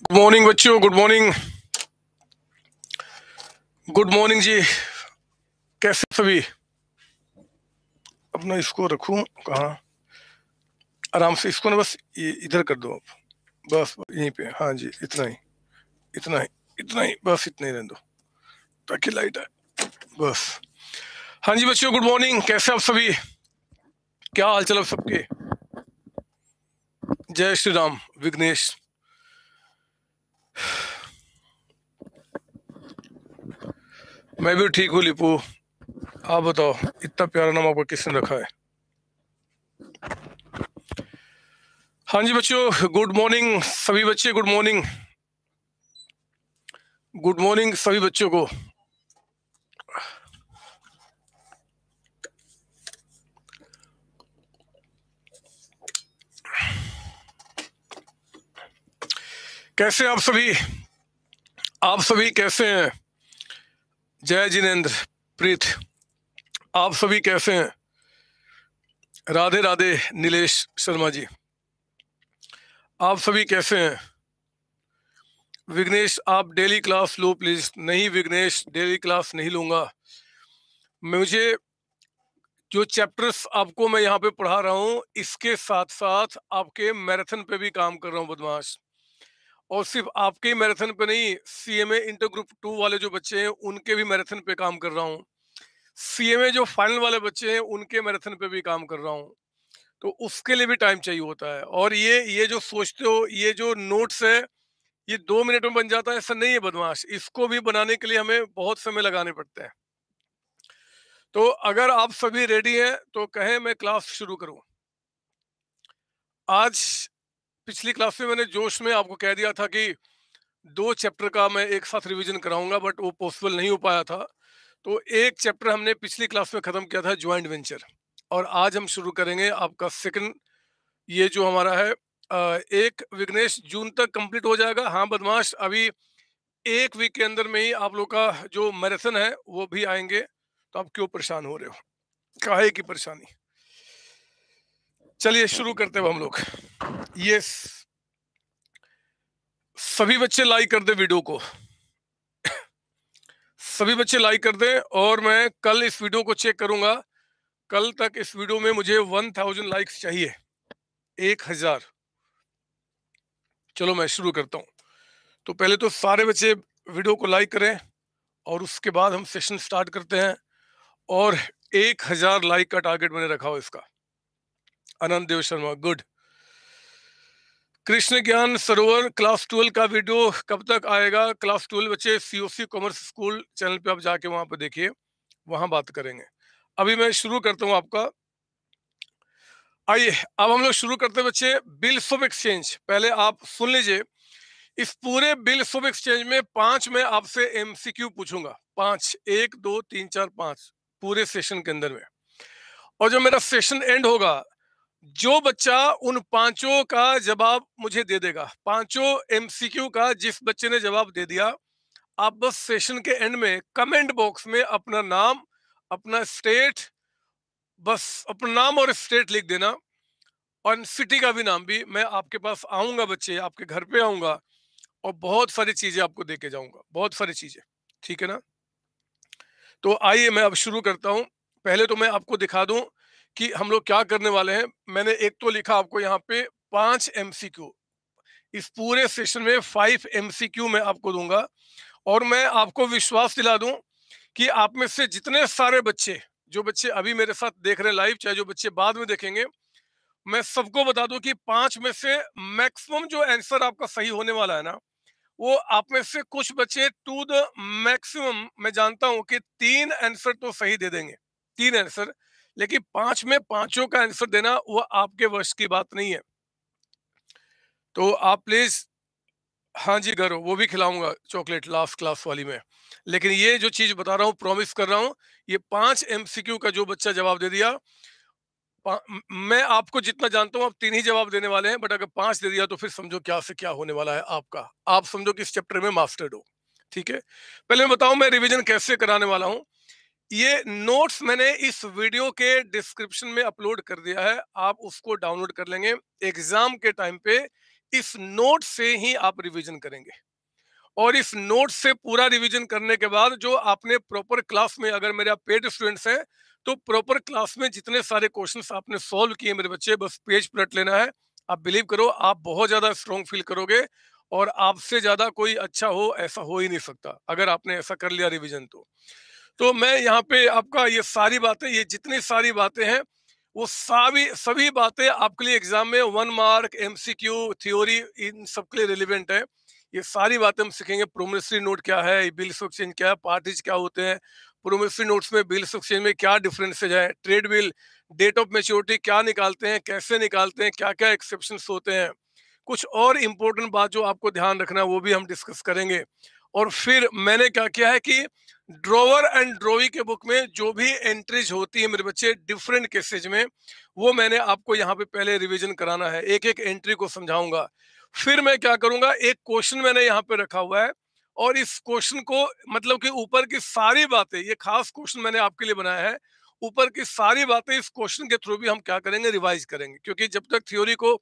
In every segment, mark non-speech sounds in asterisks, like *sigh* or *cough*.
Good morning बच्चों good morning good morning जी कैसे सभी अपना इसको रखूं कहा आराम से इसको ना बस ये इधर कर दो आप बस यहीं पे हाँ जी इतना ही इतना ही इतना ही बस इतना ही रहने दो ताकि लाइट आए बस हाँ जी बच्चों गुड मॉर्निंग कैसे आप सभी क्या हाल चाल आप सबके जय श्री राम विघ्नेश मैं भी ठीक हूँ लिपू आप बताओ इतना प्यारा नाम आपका किसने रखा है हाँ जी बच्चों गुड मॉर्निंग सभी बच्चे गुड मॉर्निंग गुड मॉर्निंग सभी बच्चों को कैसे आप सभी आप सभी कैसे हैं जय जिनेन्द्र प्रीत आप सभी कैसे हैं राधे राधे नीलेश शर्मा जी आप सभी कैसे हैं विघ्नेश आप डेली क्लास लो प्लीज नहीं विघ्नेश डेली क्लास नहीं लूंगा मुझे जो चैप्टर्स आपको मैं यहाँ पे पढ़ा रहा हूँ इसके साथ साथ आपके मैराथन पे भी काम कर रहा हूँ बदमाश और सिर्फ आपके मैराथन पे नहीं C A inter group two वाले जो बच्चे हैं उनके भी मैराथन पे काम कर रहा हूँ ए जो फाइनल वाले बच्चे हैं उनके मैराथन पे भी काम कर रहा हूँ तो उसके लिए भी टाइम चाहिए होता है और ये ये जो सोचते हो ये जो नोट्स है ये दो मिनट में बन जाता है ऐसा नहीं है बदमाश इसको भी बनाने के लिए हमें बहुत समय लगाने पड़ते हैं तो अगर आप सभी रेडी हैं तो कहें मैं क्लास शुरू करूं आज पिछली क्लास में मैंने जोश में आपको कह दिया था कि दो चैप्टर का मैं एक साथ रिवीजन कराऊंगा बट वो पॉसिबल नहीं हो पाया था तो एक चैप्टर हमने पिछली क्लास में ख़त्म किया था ज्वाइंट वेंचर और आज हम शुरू करेंगे आपका सेकंड ये जो हमारा है एक विघ्नेश जून तक कंप्लीट हो जाएगा हाँ बदमाश अभी एक वीक के अंदर में ही आप लोग का जो मैराथन है वो भी आएंगे तो आप क्यों परेशान हो रहे हो काहे की परेशानी चलिए शुरू करते हैं हम लोग ये सभी बच्चे लाइक कर दे वीडियो को सभी बच्चे लाइक कर दें और मैं कल इस वीडियो को चेक करूंगा कल तक इस वीडियो में मुझे वन थाउजेंड लाइक्स चाहिए एक हजार चलो मैं शुरू करता हूं तो पहले तो सारे बच्चे वीडियो को लाइक करें और उसके बाद हम सेशन स्टार्ट करते हैं और एक हजार लाइक का टारगेट मैंने रखा हो इसका आनंद देव शर्मा गुड कृष्ण ज्ञान सरोवर क्लास ट्वेल्व का वीडियो कब तक आएगा क्लास ट्वेल्व बच्चे सीओसी कॉमर्स स्कूल चैनल पे आप जाके वहां पे देखिए वहां बात करेंगे अभी मैं शुरू करता हूँ आपका आइए अब हम लोग शुरू करते हैं बच्चे बिल्स ऑफ एक्सचेंज पहले आप सुन लीजिए इस पूरे बिल्स ऑफ एक्सचेंज में पांच में आपसे एमसीक्यू पूछूंगा पांच एक दो तीन चार पांच पूरे सेशन के अंदर में और जब मेरा सेशन एंड होगा जो बच्चा उन पांचों का जवाब मुझे दे देगा पांचों एमसीक्यू का जिस बच्चे ने जवाब दे दिया आप बस सेशन के एंड में कमेंट बॉक्स में अपना नाम अपना स्टेट बस अपना नाम और स्टेट लिख देना और सिटी का भी नाम भी मैं आपके पास आऊंगा बच्चे आपके घर पे आऊंगा और बहुत सारी चीजें आपको दे के जाऊंगा बहुत सारी चीजें ठीक है ना तो आइए मैं अब शुरू करता हूं पहले तो मैं आपको दिखा दूं कि हम लोग क्या करने वाले हैं मैंने एक तो लिखा आपको यहाँ पे पांच एमसीक्यू इस पूरे सेशन में फाइव एमसीक्यू मैं आपको दूंगा और मैं आपको विश्वास दिला दूं कि आप में से जितने सारे बच्चे जो बच्चे अभी मेरे साथ देख रहे हैं लाइव चाहे जो बच्चे बाद में देखेंगे मैं सबको बता दूं कि पांच में से मैक्सिमम जो आंसर आपका सही होने वाला है ना वो आप में से कुछ बच्चे टू द मैक्सिमम मैं जानता हूं कि तीन आंसर तो सही दे देंगे तीन आंसर लेकिन पांच में पांचों का आंसर देना वह आपके वर्ष की बात नहीं है तो आप प्लीज हाँ जी करो वो भी खिलाऊंगा चॉकलेट लास्ट क्लास वाली में लेकिन ये जो चीज बता रहा हूँ प्रॉमिस कर रहा हूँ ये पांच एमसीक्यू का जो बच्चा जवाब दे दिया मैं आपको जितना जानता हूँ आप तीन ही जवाब देने वाले हैं बट अगर पांच दे दिया तो फिर समझो क्या से क्या होने वाला है आपका आप समझो कि इस चैप्टर में मास्टर्ड हो ठीक है पहले बताओ मैं रिविजन कैसे कराने वाला हूँ ये नोट्स मैंने इस वीडियो के डिस्क्रिप्शन में अपलोड कर दिया है आप उसको डाउनलोड कर लेंगे एग्जाम के टाइम पे इस नोट से ही आप रिवीजन करेंगे और इस नोट से पूरा रिवीजन करने के बाद जो आपने प्रॉपर क्लास में अगर मेरे आप पेड स्टूडेंट्स हैं तो प्रॉपर क्लास में जितने सारे क्वेश्चंस आपने सॉल्व किए मेरे बच्चे बस पेज पलट लेना है आप बिलीव करो आप बहुत ज़्यादा स्ट्रॉन्ग फील करोगे और आपसे ज़्यादा कोई अच्छा हो ऐसा हो ही नहीं सकता अगर आपने ऐसा कर लिया रिविजन तो तो मैं यहाँ पे आपका ये सारी बातें ये जितनी सारी बातें हैं वो सारी सभी बातें आपके लिए एग्जाम में वन मार्क एमसीक्यू थ्योरी इन सब के लिए रिलेवेंट है ये सारी बातें हम सीखेंगे प्रोमिसरी नोट क्या है बिल्स ऑफ एक्सचेंज क्या है पार्टीज क्या होते हैं प्रोमिसरी नोट्स में बिल्स ऑफ एक्सचेंज में क्या डिफरेंसेज है trade bill date of maturity क्या निकालते हैं कैसे निकालते हैं क्या क्या एक्सेप्शन होते हैं कुछ और इम्पोर्टेंट बात जो आपको ध्यान रखना है वो भी हम डिस्कस करेंगे और फिर मैंने क्या किया है कि ड्रोवर एंड ड्रोवी के बुक में जो भी एंट्रीज होती है मेरे बच्चे डिफरेंट केसेज में वो मैंने आपको यहाँ पे पहले रिवीजन कराना है एक एक एंट्री को समझाऊंगा फिर मैं क्या करूंगा एक क्वेश्चन मैंने यहाँ पे रखा हुआ है और इस क्वेश्चन को मतलब कि ऊपर की सारी बातें ये खास क्वेश्चन मैंने आपके लिए बनाया है ऊपर की सारी बातें इस क्वेश्चन के थ्रू भी हम क्या करेंगे रिवाइज करेंगे क्योंकि जब तक थ्योरी को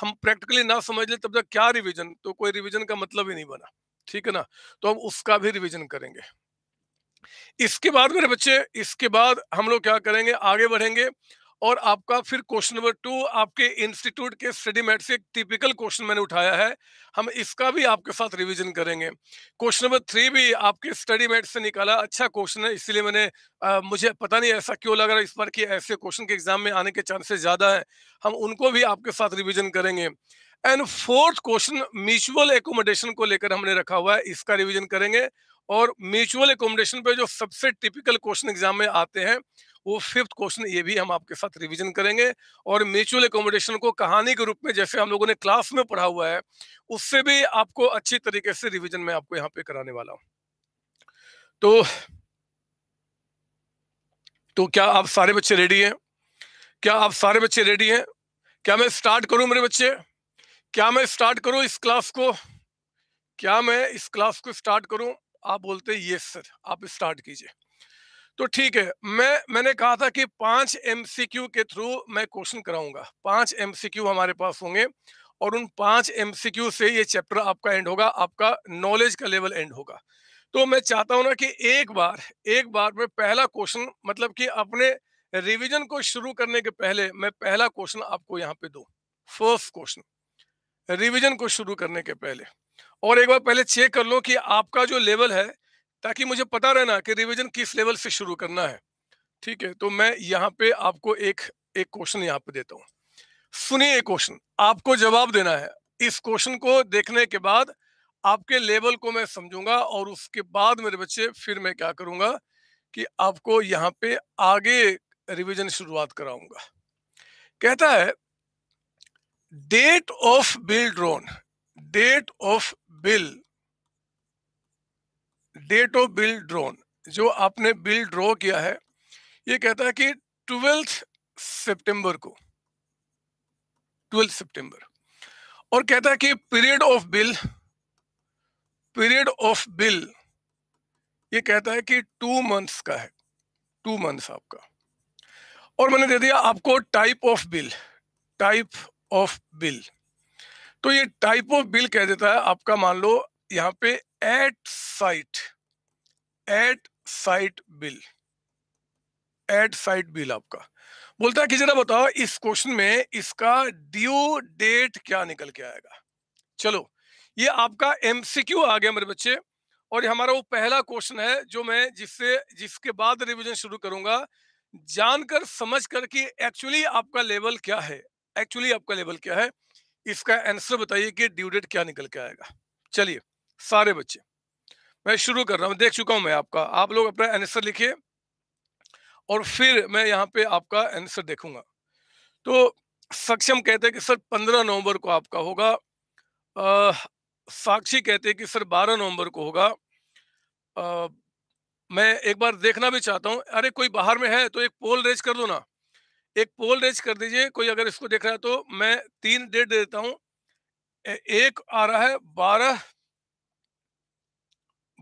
हम प्रैक्टिकली ना समझ ले तब तक क्या रिविजन तो कोई रिविजन का मतलब ही नहीं बना ठीक है ना तो हम उसका भी रिविजन करेंगे इसके बाद मेरे बच्चे इसके बाद हम लोग क्या करेंगे आगे बढ़ेंगे और आपका फिर क्वेश्चन नंबर टू आपके इंस्टीट्यूट के स्टडी मैट से एक टिपिकल क्वेश्चन मैंने उठाया है हम इसका भी आपके साथ रिवीजन करेंगे क्वेश्चन नंबर थ्री भी आपके स्टडी मैट से निकाला अच्छा क्वेश्चन है इसलिए मैंने आ, मुझे पता नहीं ऐसा क्यों लग रहा है इस बार कि ऐसे क्वेश्चन के एग्जाम में आने के चांसेस ज्यादा है हम उनको भी आपके साथ रिविजन करेंगे and fourth question mutual accommodation को लेकर हमने रखा हुआ है इसका रिविजन करेंगे और म्यूचुअल एकोमोडेशन पे जो सबसे टिपिकल क्वेश्चन एग्जाम में आते हैं वो फिफ्थ क्वेश्चन ये भी हम आपके साथ रिवीजन करेंगे और म्यूचुअल एकोमोडेशन को कहानी के रूप में जैसे हम लोगों ने क्लास में पढ़ा हुआ है उससे भी आपको अच्छी तरीके से रिविजन में आपको यहाँ पे कराने वाला हूँ तो तो क्या आप सारे बच्चे रेडी हैं क्या आप सारे बच्चे रेडी हैं क्या मैं स्टार्ट करूं मेरे बच्चे क्या मैं स्टार्ट करूं इस क्लास को क्या मैं इस क्लास को स्टार्ट करूं आप बोलते ये सर आप स्टार्ट कीजिए तो ठीक है मैं मैंने कहा था कि पांच एमसीक्यू के थ्रू मैं क्वेश्चन कराऊंगा पांच एमसीक्यू हमारे पास होंगे और उन पांच एमसीक्यू से ये चैप्टर आपका एंड होगा आपका नॉलेज का लेवल एंड होगा तो मैं चाहता हूं ना कि एक बार एक बार में पहला क्वेश्चन मतलब कि अपने रिवीजन को शुरू करने के पहले मैं पहला क्वेश्चन आपको यहाँ पे दू फर्स्ट क्वेश्चन रिवीजन को शुरू करने के पहले और एक बार पहले चेक कर लो कि आपका जो लेवल है ताकि मुझे पता रहना कि रिवीजन किस लेवल से शुरू करना है ठीक है तो मैं यहाँ पे आपको एक एक क्वेश्चन यहाँ पे देता हूँ सुनिए क्वेश्चन आपको जवाब देना है इस क्वेश्चन को देखने के बाद आपके लेवल को मैं समझूंगा और उसके बाद मेरे बच्चे फिर मैं क्या करूंगा कि आपको यहाँ पे आगे रिविजन शुरुआत कराऊंगा कहता है date of bill drawn date of bill date of bill drawn जो आपने बिल ड्रॉ किया है ये कहता है कि ट्वेल्थ सितंबर को ट्वेल्थ सितंबर और कहता है कि period of bill period of bill ये कहता है कि टू मंथ्स का है टू मंथ्स आपका और मैंने दे दिया आपको type of bill type of bill तो ये टाइप ऑफ बिल कह देता है आपका मान लो यहाँ पे at sight at sight bill at sight bill आपका बोलता है कि जरा बताओ इस क्वेश्चन में इसका ड्यू डेट क्या निकल के आएगा चलो ये आपका एमसीक्यू आ गया मेरे बच्चे और ये हमारा वो पहला क्वेश्चन है जो मैं जिससे जिसके बाद रिवीजन शुरू करूंगा जानकर समझ कर कि एक्चुअली आपका लेवल क्या है एक्चुअली आपका लेवल क्या है इसका आंसर बताइए कि ड्यू डेट क्या निकल के आएगा चलिए सारे बच्चे मैं शुरू कर रहा हूँ देख चुका हूँ मैं आपका आप लोग अपना आंसर लिखिए और फिर मैं यहाँ पे आपका आंसर देखूंगा तो सक्षम कहते हैं कि सर पंद्रह नवंबर को आपका होगा आ, साक्षी कहते हैं कि सर बारह नवंबर को होगा आ, मैं एक बार देखना भी चाहता हूँ अरे कोई बाहर में है तो एक पोल रेज कर दो ना एक पोल रेज कर दीजिए कोई अगर इसको देख रहा है तो मैं तीन डेट दे देता हूं एक आ रहा है बारह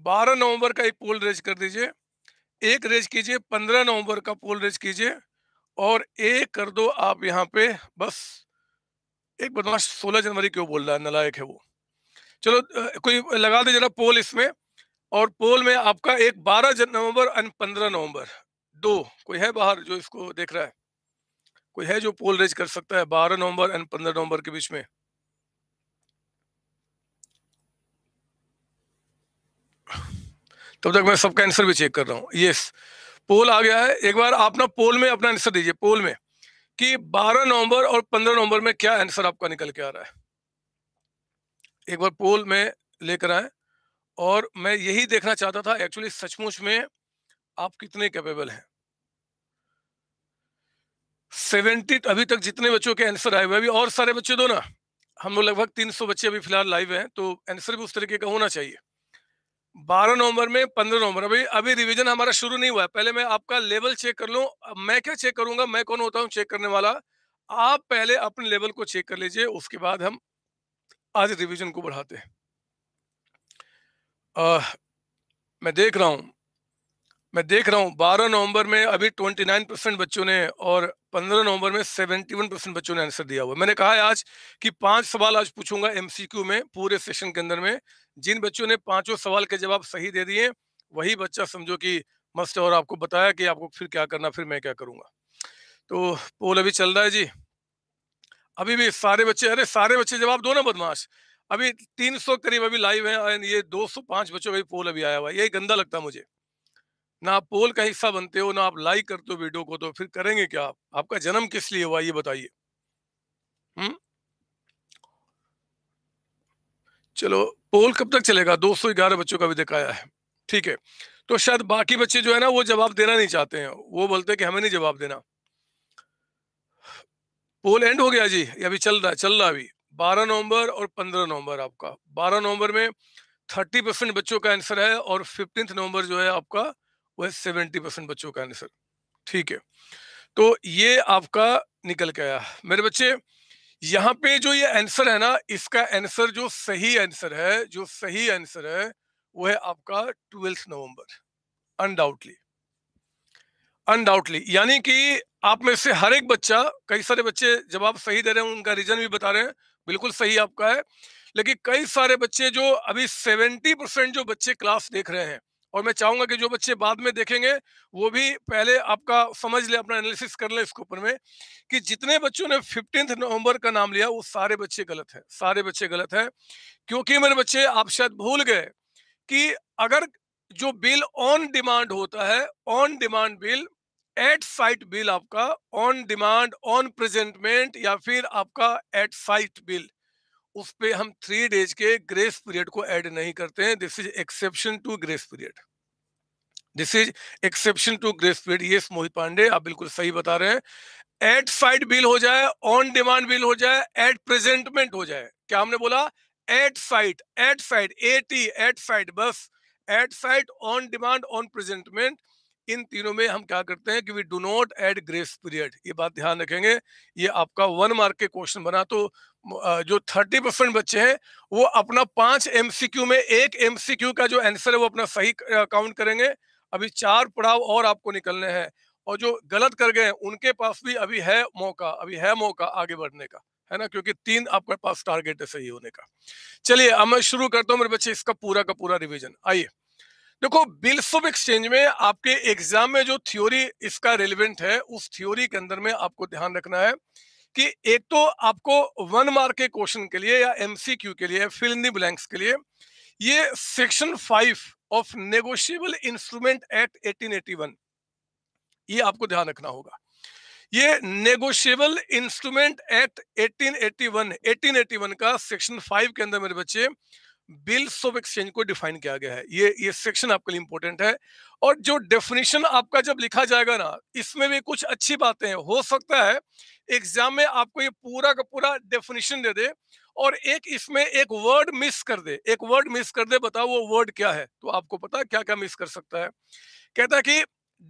बारह नवंबर का एक पोल रेज कर दीजिए एक रेज कीजिए पंद्रह नवंबर का पोल रेज कीजिए और एक कर दो आप यहाँ पे बस एक बदमाश सोलह जनवरी क्यों बोल रहा है नलायक है वो चलो कोई लगा दे जरा पोल इसमें और पोल में आपका एक बारह नवंबर एंड पंद्रह नवंबर दो कोई है बाहर जो इसको देख रहा है कोई है जो पोल रेज कर सकता है बारह नवंबर एंड पंद्रह नवंबर के बीच में तब तक मैं सबका आंसर भी चेक कर रहा हूँ यस पोल आ गया है एक बार आप ना पोल में अपना आंसर दीजिए पोल में कि 12 नवंबर और 15 नवंबर में क्या आंसर आपका निकल के आ रहा है एक बार पोल में लेकर आए और मैं यही देखना चाहता था एक्चुअली सचमुच में आप कितने कैपेबल हैं सेवेंटी अभी तक जितने बच्चों के आंसर आए हुए अभी और सारे बच्चे दो ना हम लोग लगभग तीन सौ बच्चे अभी फिलहाल लाइव हैं तो आंसर भी उस तरीके का होना चाहिए बारह नवंबर में पंद्रह नवंबर अभी अभी रिवीजन हमारा शुरू नहीं हुआ है पहले मैं आपका लेवल चेक कर लूँ मैं क्या चेक करूंगा मैं कौन होता हूँ चेक करने वाला आप पहले अपने लेवल को चेक कर लीजिए उसके बाद हम आज रिविजन को बढ़ाते हैं मैं देख रहा हूँ मैं देख रहा हूँ बारह नवंबर में अभी ट्वेंटी नाइन परसेंट बच्चों ने और 15 नवंबर में 71% परसेंट बच्चों ने आंसर दिया हुआ मैंने कहा है आज कि पांच सवाल आज पूछूंगा एमसीक्यू में पूरे सेशन के अंदर में जिन बच्चों ने पांचों सवाल के जवाब सही दे दिए वही बच्चा समझो कि मस्त और आपको बताया कि आपको फिर क्या करना फिर मैं क्या करूंगा तो पोल अभी चल रहा है जी अभी भी सारे बच्चे अरे सारे बच्चे जवाब दो ना बदमाश अभी तीन करीब अभी लाइव है ये दो बच्चों का पोल अभी आया हुआ यही गंदा लगता मुझे ना आप पोल का हिस्सा बनते हो ना आप लाइक करते हो वीडियो को तो फिर करेंगे क्या आप आपका जन्म किस लिए हुआ ये बताइए चलो पोल कब तक चलेगा 211 बच्चों का भी दिखाया है ठीक है तो शायद बाकी बच्चे जो है ना वो जवाब देना नहीं चाहते हैं वो बोलते हैं कि हमें नहीं जवाब देना पोल एंड हो गया जी अभी चल रहा चल रहा अभी 12 नवंबर और 15 नवंबर आपका 12 नवंबर में 30 परसेंट बच्चों का आंसर है और फिफ्टींथ नवंबर जो है आपका वह सेवेंटी परसेंट बच्चों का आंसर ठीक है तो ये आपका निकल के आया मेरे बच्चे यहाँ पे जो ये आंसर है ना इसका आंसर जो सही आंसर है जो सही आंसर है वो है आपका ट्वेल्थ नवंबर अनडाउटली अनडाउटली यानी कि आप में से हर एक बच्चा कई सारे बच्चे जब आप सही दे रहे हैं उनका रीजन भी बता रहे हैं बिल्कुल सही आपका है लेकिन कई सारे बच्चे जो अभी सेवेंटी परसेंट जो बच्चे क्लास देख रहे हैं और मैं चाहूंगा कि जो बच्चे बाद में देखेंगे वो भी पहले आपका समझ ले अपना एनालिसिस कर ले इसके ऊपर में कि जितने बच्चों ने फिफ्टींथ नवंबर का नाम लिया वो सारे बच्चे गलत हैं सारे बच्चे गलत हैं क्योंकि मेरे बच्चे आप शायद भूल गए कि अगर जो बिल ऑन डिमांड होता है on demand bill at sight bill आपका ऑन डिमांड ऑन प्रेजेंटमेंट या फिर आपका एट साइट बिल उस पर हम थ्री डेज के ग्रेस पीरियड को ऐड नहीं करते हैं this is exception to grace period this is exception to grace period ये मोहित पांडे आप बिल्कुल सही बता रहे हैं एट साइड बिल हो जाए ऑन डिमांड बिल हो जाए एट प्रेजेंटमेंट हो जाए क्या हमने बोला at sight at sight T at sight बस at sight on demand on presentment इन तीनों में हम क्या करते हैं कि we do not add grace period ये बात ध्यान रखेंगे ये आपका वन मार्क के क्वेश्चन बना तो जो थर्टी परसेंट बच्चे हैं वो अपना पांच एमसीक्यू में एक एमसीक्यू का जो आंसर है वो अपना सही काउंट करेंगे अभी चार पड़ाव और आपको निकलने हैं और जो गलत कर गए उनके पास भी अभी है मौका अभी है मौका आगे बढ़ने का है ना क्योंकि तीन आपके पास टारगेट है सही होने का चलिए अब मैं शुरू करता हूँ मेरे बच्चे इसका पूरा का पूरा रिविजन आइए देखो बिल्स ऑफ एक्सचेंज में आपके एग्जाम में जो थ्योरी इसका रेलिवेंट है उस थ्योरी के अंदर में आपको ध्यान रखना है कि एक तो आपको वन मार्क के क्वेश्चन के लिए या एमसीक्यू के लिए फिल इन दी ब्लैंक्स के लिए ये section five of negotiable instrument act 1881 ये आपको ध्यान रखना होगा ये नेगोशियबल इंस्ट्रूमेंट एक्ट 1881 1881 का सेक्शन फाइव के अंदर मेरे बच्चे बिल्स ऑफ एक्सचेंज को डिफाइन किया गया है ये ये सेक्शन आपके लिए इंपॉर्टेंट है और जो डेफिनेशन आपका जब लिखा जाएगा ना इसमें भी कुछ अच्छी बातें हैं हो सकता है एग्जाम में आपको ये पूरा का पूरा डेफिनेशन दे दे और एक इसमें एक वर्ड मिस कर दे एक वर्ड मिस कर दे बताओ वो वर्ड क्या है तो आपको पता क्या क्या मिस कर सकता है कहता है कि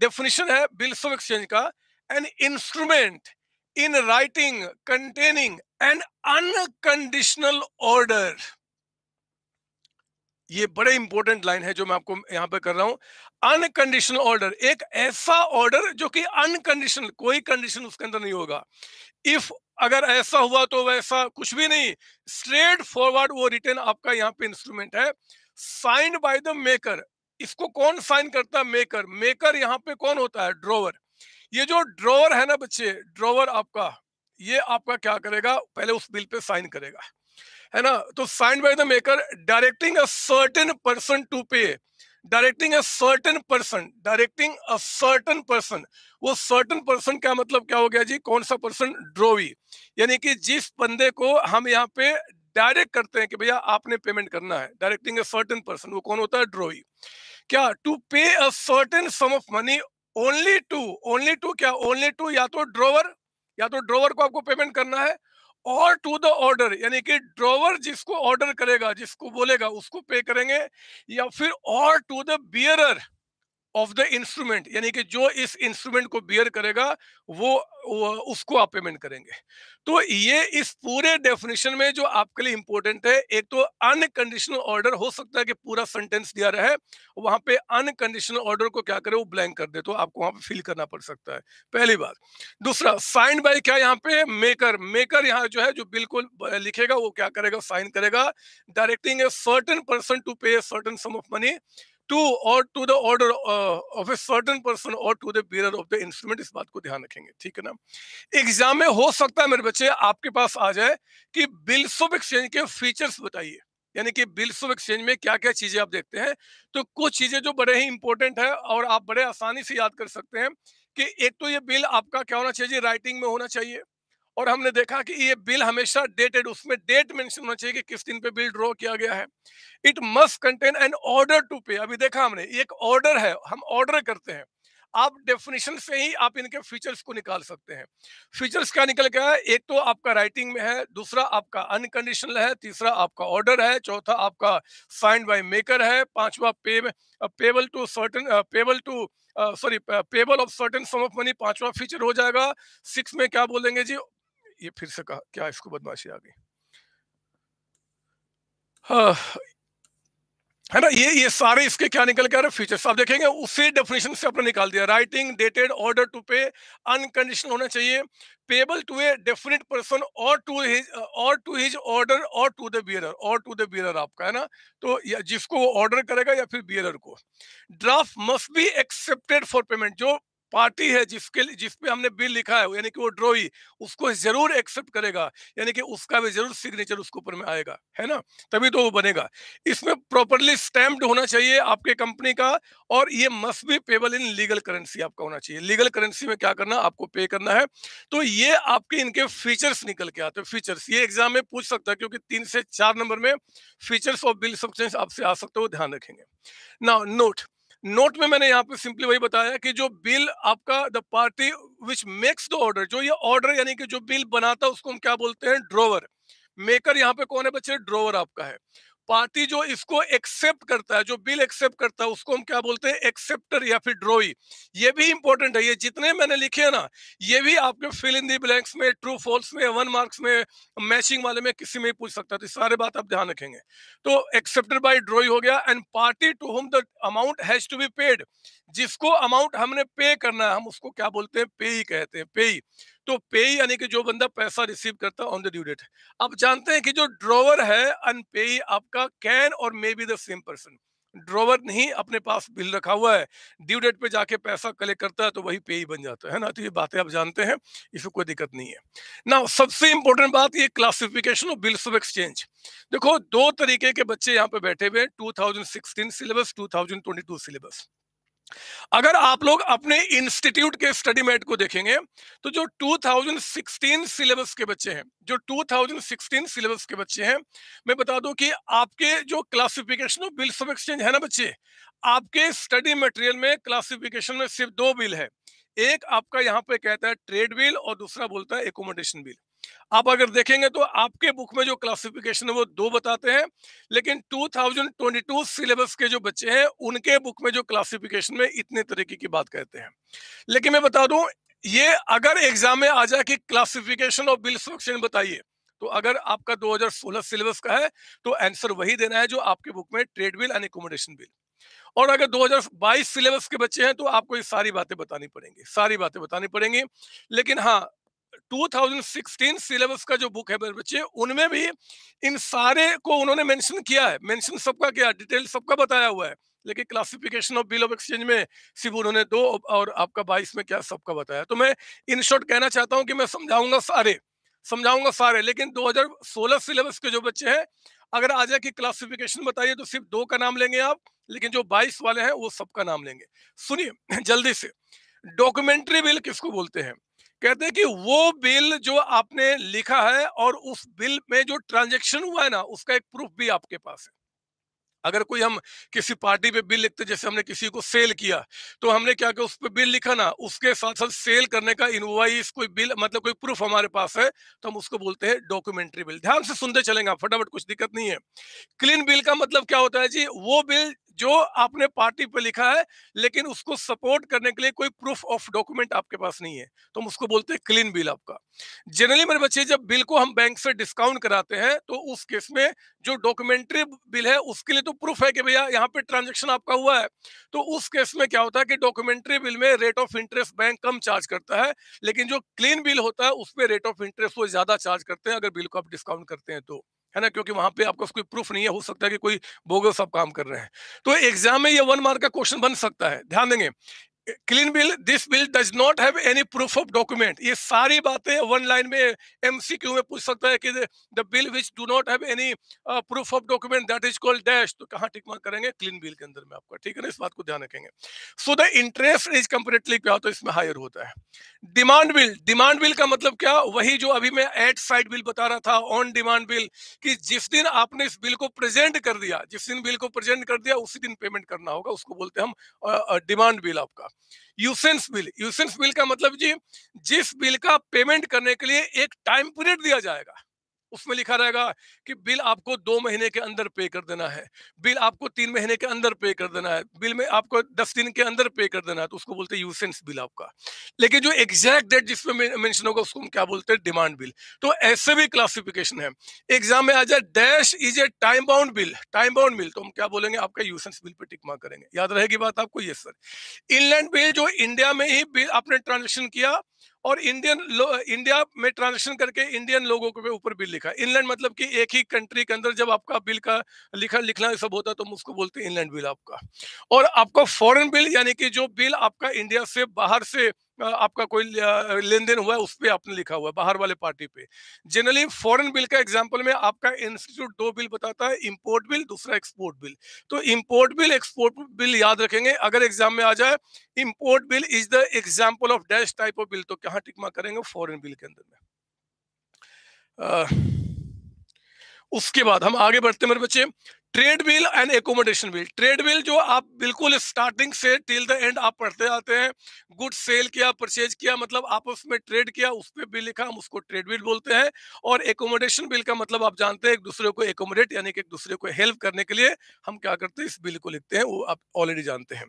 डेफिनेशन है बिल्स ऑफ एक्सचेंज का an instrument in writing containing an unconditional order ये बड़े इंपॉर्टेंट लाइन है जो मैं आपको यहां पर कर रहा हूं अनकंडीशनल ऑर्डर एक ऐसा ऑर्डर जो कि अनकंडीशनल कोई कंडीशन उसके अंदर नहीं होगा इफ अगर ऐसा हुआ तो वैसा कुछ भी नहीं स्ट्रेट फॉरवर्ड वो रिटर्न आपका यहाँ पे इंस्ट्रूमेंट है साइंड बाय द मेकर इसको कौन साइन करता है मेकर मेकर यहाँ पे कौन होता है ड्रोवर ये जो ड्रोवर है ना बच्चे ड्रोवर आपका ये आपका क्या करेगा पहले उस बिल पे साइन करेगा है ना तो sign by the maker directing a certain person to pay directing a certain person directing a certain person वो सर्टेन पर्सन का मतलब क्या हो गया जी कौन सा पर्सन ड्रोवी यानी कि जिस बंदे को हम यहाँ पे डायरेक्ट करते हैं कि भैया आपने पेमेंट करना है डायरेक्टिंग अ सर्टेन पर्सन वो कौन होता है ड्रोवी क्या to pay a certain sum of money only to only to क्या ओनली टू या तो ड्रोवर या तो ड्रोवर को आपको पेमेंट करना है और टू द ऑर्डर यानी कि ड्रोवर जिसको ऑर्डर करेगा जिसको बोलेगा उसको पे करेंगे या फिर और to the bearer of the instrument यानी कि जो इस इंस्ट्रूमेंट को बियर करेगा वो, वो उसको आप पेमेंट करेंगे तो ये इस पूरे डेफिनेशन में जो आपके लिए इंपॉर्टेंट है एक तो अनकंडीशनल ऑर्डर हो सकता है कि पूरा सेंटेंस दिया रहे वहां पे अनकंडीशनल ऑर्डर को क्या करे वो ब्लैंक कर दे तो आपको वहां पे फिल करना पड़ सकता है पहली बात दूसरा साइन बाय क्या यहाँ पे मेकर मेकर यहाँ जो है जो बिल्कुल लिखेगा वो क्या करेगा साइन करेगा directing a certain person to pay certain sum of money to और to the order of a certain person और to the bearer of the instrument इस बात को ध्यान रखेंगे ठीक है ना एग्जाम में हो सकता है मेरे बच्चे आपके पास आ जाए कि बिल्स ऑफ एक्सचेंज के फीचर्स बताइए यानी कि बिल्स ऑफ एक्सचेंज में क्या क्या चीजें आप देखते हैं तो कुछ चीजें जो बड़े ही इंपॉर्टेंट है और आप बड़े आसानी से याद कर सकते हैं कि एक तो ये बिल आपका क्या होना चाहिए राइटिंग में होना चाहिए और हमने देखा कि ये बिल हमेशा डेटेड उसमें डेट मेंशन होना चाहिए कि किस दिन पे बिल ड्रॉ किया गया है it must contain an order to pay अभी देखा हमने एक ऑर्डर है हम ऑर्डर करते हैं आप डेफिनेशन से ही आप इनके फीचर्स को निकाल सकते हैं फीचर्स क्या निकल गया है एक तो आपका राइटिंग में है दूसरा आपका अनकंडीशनल है तीसरा आपका ऑर्डर है चौथा आपका साइंड बाय मेकर है पांचवा pay payable to certain payable to sorry payable of certain sum of money पांचवा फीचर हो जाएगा सिक्स में क्या बोलेंगे जी ये फिर से कहा क्या इसको बदमाशी आ गई हाँ। है ना ये ये सारे इसके क्या निकल के आ रहे फीचर्स आप देखेंगे उसी डेफिनेशन से आपने निकाल दिया writing dated order to pay unconditional होना चाहिए payable to a definite person और टू हिज और टू हिज ऑर्डर और टू द बियरर और टू द बियरर आपका है ना तो या जिसको वो ऑर्डर करेगा या फिर बियरर को draft must be accepted for payment जो पार्टी है जिसके जिस पे हमने बिल लिखा है यानी कि वो ड्रोई उसको जरूर एक्सेप्ट करेगा यानी कि उसका भी जरूर सिग्नेचर उसके ऊपर में आएगा है ना तभी तो वो बनेगा इसमें प्रॉपरली स्टैम्प्ड होना चाहिए आपके कंपनी का और ये must be payable in legal currency आपका होना चाहिए लीगल करेंसी में क्या करना आपको पे करना है तो ये आपके इनके फीचर्स निकल के आते हैं फीचर्स ये एग्जाम में पूछ सकता है क्योंकि तीन से चार नंबर में फीचर्स ऑफ बिल सब्सटेंस आपसे आ सकते हो ध्यान रखेंगे नाउ नोट नोट में मैंने यहाँ पे सिंपली वही बताया कि जो बिल आपका the party which makes the order जो ये ऑर्डर यानी कि जो बिल बनाता है उसको हम क्या बोलते हैं ड्रोवर मेकर यहाँ पे कौन है बच्चे ड्रोवर आपका है पार्टी जो इसको एक्सेप्ट करता है जो बिल एक्सेप्ट करता है उसको हम क्या बोलते हैं एक्सेप्टर या फिर ड्रोई ये भी इंपॉर्टेंट है ये जितने मैंने लिखे हैं ना ये भी आपके फिल इन दी ब्लैंक्स में ट्रू फॉल्स में वन मार्क्स में मैचिंग वाले में किसी में पूछ सकता है तो सारे बात आप ध्यान रखेंगे तो एक्सेप्टर बाई ड्रोई हो गया and party to whom the amount has to be paid जिसको अमाउंट हमने पे करना है हम उसको क्या बोलते हैं पे ही कहते हैं पे ही तो पे यानी कि जो बंदा पैसा रिसीव करता ऑन द ड्यू डेट आप जानते हैं कि जो ड्रॉवर है अनपे आपका कैन और may be the same person drawer नहीं अपने पास बिल रखा हुआ है ड्यू डेट पे जाके पैसा कलेक्ट करता है तो वही पे ही बन जाता है ना तो ये बातें आप जानते हैं इसमें कोई दिक्कत नहीं है ना सबसे इंपॉर्टेंट बात ये classification of bills of exchange देखो दो तरीके के बच्चे यहाँ पे बैठे हुए हैं 2016 सिलेबस 2022 सिलेबस अगर आप लोग अपने इंस्टीट्यूट के स्टडी मेट को देखेंगे तो जो 2016 सिलेबस के बच्चे हैं जो 2016 सिलेबस के बच्चे हैं मैं बता दूं कि आपके जो classification of bills of exchange है ना बच्चे आपके स्टडी मटेरियल में क्लासिफिकेशन में सिर्फ दो बिल है एक आपका यहाँ पे कहता है ट्रेड बिल और दूसरा बोलता है एकोमोडेशन बिल आप अगर देखेंगे तो आपके बुक में जो क्लासिफिकेशन है वो दो बताते हैं लेकिन 2022 सिलेबस के जो बच्चे हैं उनके बुक में जो क्लासिफिकेशन में इतने तरीके की बात कहते हैं लेकिन मैं बता दूं ये अगर एग्जाम में आ जाए कि क्लासिफिकेशन ऑफ बिल सुरक्षण बताइए तो अगर आपका 2016 सिलेबस का है तो आंसर वही देना है जो आपके बुक में trade bill and accommodation bill और अगर 2022 सिलेबस के बच्चे हैं तो आपको ये सारी बातें बतानी पड़ेंगी सारी बातें बतानी पड़ेंगी लेकिन हाँ 2016 सिलेबस का जो बुक है मेरे बच्चे उनमें भी इन सारे को उन्होंने मेंशन किया है मेंशन सबका किया डिटेल सबका बताया हुआ है लेकिन classification of bill of exchange में सिर्फ उन्होंने दो और आपका बाईस में क्या सबका बताया तो मैं इन शॉर्ट कहना चाहता हूँ कि मैं समझाऊंगा सारे समझाऊंगा सारे लेकिन 2016 सिलेबस के जो बच्चे हैं अगर आ जाए कि क्लासिफिकेशन बताइए तो सिर्फ दो का नाम लेंगे आप लेकिन जो 22 वाले हैं वो सबका नाम लेंगे सुनिए जल्दी से डॉक्यूमेंट्री बिल किसको बोलते हैं कहते हैं कि वो बिल जो आपने लिखा है और उस बिल में जो ट्रांजेक्शन हुआ है ना उसका एक प्रूफ भी आपके पास है अगर कोई हम किसी पार्टी पे बिल लिखते जैसे हमने किसी को सेल किया तो हमने क्या किया उस पर बिल लिखा ना उसके साथ साथ सेल करने का इनवाइस कोई बिल मतलब कोई प्रूफ हमारे पास है तो हम उसको बोलते हैं डॉक्यूमेंट्री बिल ध्यान से सुनते चलेंगे फटाफट कुछ दिक्कत नहीं है क्लीन बिल का मतलब क्या होता है जी वो बिल जो आपने पार्टी पे लिखा है लेकिन उसको सपोर्ट करने के लिए कोई प्रूफ ऑफ डॉक्यूमेंट आपके पास नहीं है तो हम उसको बोलते हैं क्लीन बिल आपका जनरली मेरे बच्चे जब बिल को हम बैंक से डिस्काउंट कराते हैं तो उस केस में जो डॉक्यूमेंट्री बिल है उसके लिए तो प्रूफ है कि भैया यहाँ पे ट्रांजेक्शन आपका हुआ है तो उस केस में क्या होता है कि डॉक्यूमेंट्री बिल में रेट ऑफ इंटरेस्ट बैंक कम चार्ज करता है लेकिन जो क्लीन बिल होता है उसमें रेट ऑफ इंटरेस्ट वो ज्यादा चार्ज करते हैं अगर बिल को आप डिस्काउंट करते हैं तो है ना क्योंकि वहां पे आपका कोई प्रूफ नहीं है हो सकता है कि कोई बोगस आप काम कर रहे हैं तो एग्जाम में ये वन मार्क का क्वेश्चन बन सकता है ध्यान देंगे clean bill this bill does not have any proof of document ये सारी बातें वन लाइन में एमसीक्यू में पूछ सकता है कि the bill which do not have any proof of document that is called dash तो कहाँ टिक मार्क करेंगे क्लीन बिल के अंदर में आपका ठीक है ना इस बात को ध्यान रखेंगे so the interest is comparatively क्या तो इसमें हायर होता है डिमांड बिल डिमांड बिल का मतलब क्या वही जो अभी मैं एट साइड बिल बता रहा था ऑन डिमांड बिल कि जिस दिन आपने इस बिल को प्रेजेंट कर दिया जिस दिन बिल को प्रेजेंट कर दिया उसी दिन पेमेंट करना होगा उसको बोलते हैं हम डिमांड uh, बिल uh, आपका यूसेंस बिल यूसेंस बिल का मतलब जी जिस बिल का पेमेंट करने के लिए एक टाइम पीरियड दिया जाएगा उसमें लिखा रहेगा कि बिल आपको दो महीने के अंदर पे कर देना है बिल आपको तीन महीने के अंदर पे कर देना है बिल में आपको दस दिन के अंदर पे कर देना है तो उसको बोलते हैं यूसेंस बिल आपका लेकिन जो एग्जैक्ट डेट जिसमें मैंशन होगा उसको हम क्या बोलते हैं डिमांड बिल तो ऐसे भी क्लासिफिकेशन है एग्जाम में आ जाए dash is a time bound bill time bound bill तो हम क्या बोलेंगे आपका यूसेंस बिल पे टिकमा करेंगे याद रहेगी बात आपको ये सर इनलैंड बिल जो इंडिया में ही बिल आपने ट्रांजेक्शन किया और इंडियन इंडिया में ट्रांजेक्शन करके इंडियन लोगों के ऊपर बिल लिखा इनलैंड मतलब कि एक ही कंट्री के अंदर जब आपका बिल का लिखा लिखना सब होता है तो उसको बोलते हैं इनलैंड बिल आपका और आपका फॉरेन बिल यानी कि जो बिल आपका इंडिया से बाहर से आपका कोई लेन देन हुआ है उस पर आपने लिखा हुआ है बाहर वाले पार्टी पे जनरली फॉरेन बिल का एग्जांपल में आपका इंस्टीट्यूट दो बिल बताता है इंपोर्ट बिल दूसरा एक्सपोर्ट बिल तो इंपोर्ट बिल एक्सपोर्ट बिल याद रखेंगे अगर एग्जाम में आ जाए import bill is the example of dash type of bill तो कहाँ टिकमा करेंगे फॉरन बिल के अंदर में आ, उसके बाद हम आगे बढ़ते मेरे बच्चे trade bill and accommodation bill trade bill जो आप बिल्कुल स्टार्टिंग से टिल द एंड आप पढ़ते आते हैं गुड सेल किया परचेज किया मतलब आप उसमें ट्रेड किया उस पर बिल लिखा हम उसको ट्रेड बिल बोलते हैं और एकोमोडेशन बिल का मतलब आप जानते हैं एक दूसरे को एकोमोडेट यानी कि एक दूसरे को हेल्प करने के लिए हम क्या करते हैं इस बिल को लिखते हैं वो आप ऑलरेडी जानते हैं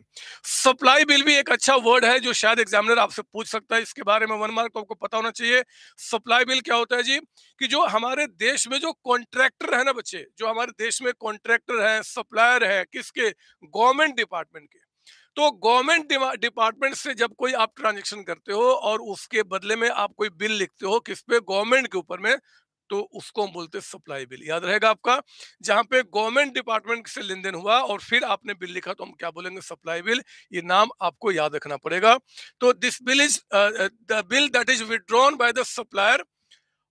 सप्लाई बिल भी एक अच्छा वर्ड है जो शायद एग्जामिनर आपसे पूछ सकता है इसके बारे में वन मार्क तो आपको पता होना चाहिए सप्लाई बिल क्या होता है जी कि जो हमारे देश में जो कॉन्ट्रैक्टर है ना बच्चे जो हमारे देश में कॉन्ट्रैक्टर हैं सप्लायर हैं किसके गवर्नमेंट डिपार्टमेंट के तो गवर्नमेंट डिपार्टमेंट से जब कोई आप ट्रांजेक्शन करते हो और उसके बदले में आप कोई बिल लिखते हो किस पे गवर्नमेंट के ऊपर में तो उसको हम बोलते हैं सप्लाई बिल याद रहेगा आपका जहां पे गवर्नमेंट डिपार्टमेंट से लेन देन हुआ और फिर आपने बिल लिखा तो हम क्या बोलेंगे सप्लाई बिल ये नाम आपको याद रखना पड़ेगा तो this bill is the bill that is withdrawn by the supplier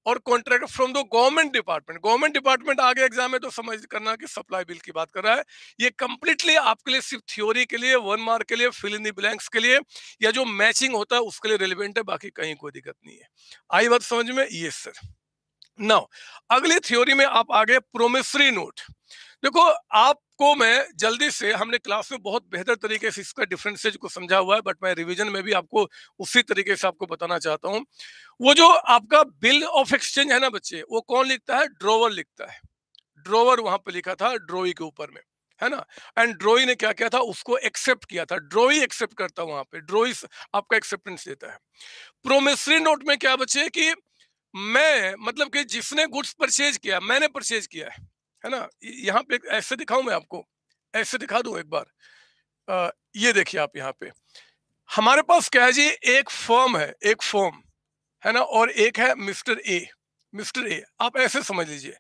और contract from the government department government department आगे एग्जाम है तो समझ करना कि सप्लाई बिल की बात कर रहा है ये कंप्लीटली आपके लिए सिर्फ थ्योरी के लिए वन मार्क के लिए फिल इन दी ब्लैंक्स के लिए या जो मैचिंग होता है उसके लिए रेलिवेंट है बाकी कहीं कोई दिक्कत नहीं है आई बात समझ में ये सर नाउ अगली थ्योरी में आप आगे प्रोमिसरी नोट देखो आपको मैं जल्दी से हमने क्लास में बहुत बेहतर तरीके से इसका डिफरेंसेज को समझा हुआ है बट मैं रिवीजन में भी आपको उसी तरीके से आपको बताना चाहता हूँ वो जो आपका बिल ऑफ एक्सचेंज है ना बच्चे वो कौन लिखता है ड्रोवर लिखता है ड्रोवर वहां पर लिखा था ड्रोई के ऊपर में है ना एंड ड्रोई ने क्या किया था उसको एक्सेप्ट किया था ड्रोई एक्सेप्ट करता वहां पे ड्रोई आपका एक्सेप्टेंस देता है प्रोमिसरी नोट में क्या बचे कि मैं मतलब कि जिसने गुड्स परचेज किया मैंने परचेज किया है है ना यहाँ पे ऐसे दिखाऊं मैं आपको ऐसे दिखा दू एक बार आ, ये देखिए आप यहाँ पे हमारे पास क्या है जी एक फॉर्म है एक फॉर्म है ना और एक है मिस्टर ए मिस्टर ए आप ऐसे समझ लीजिए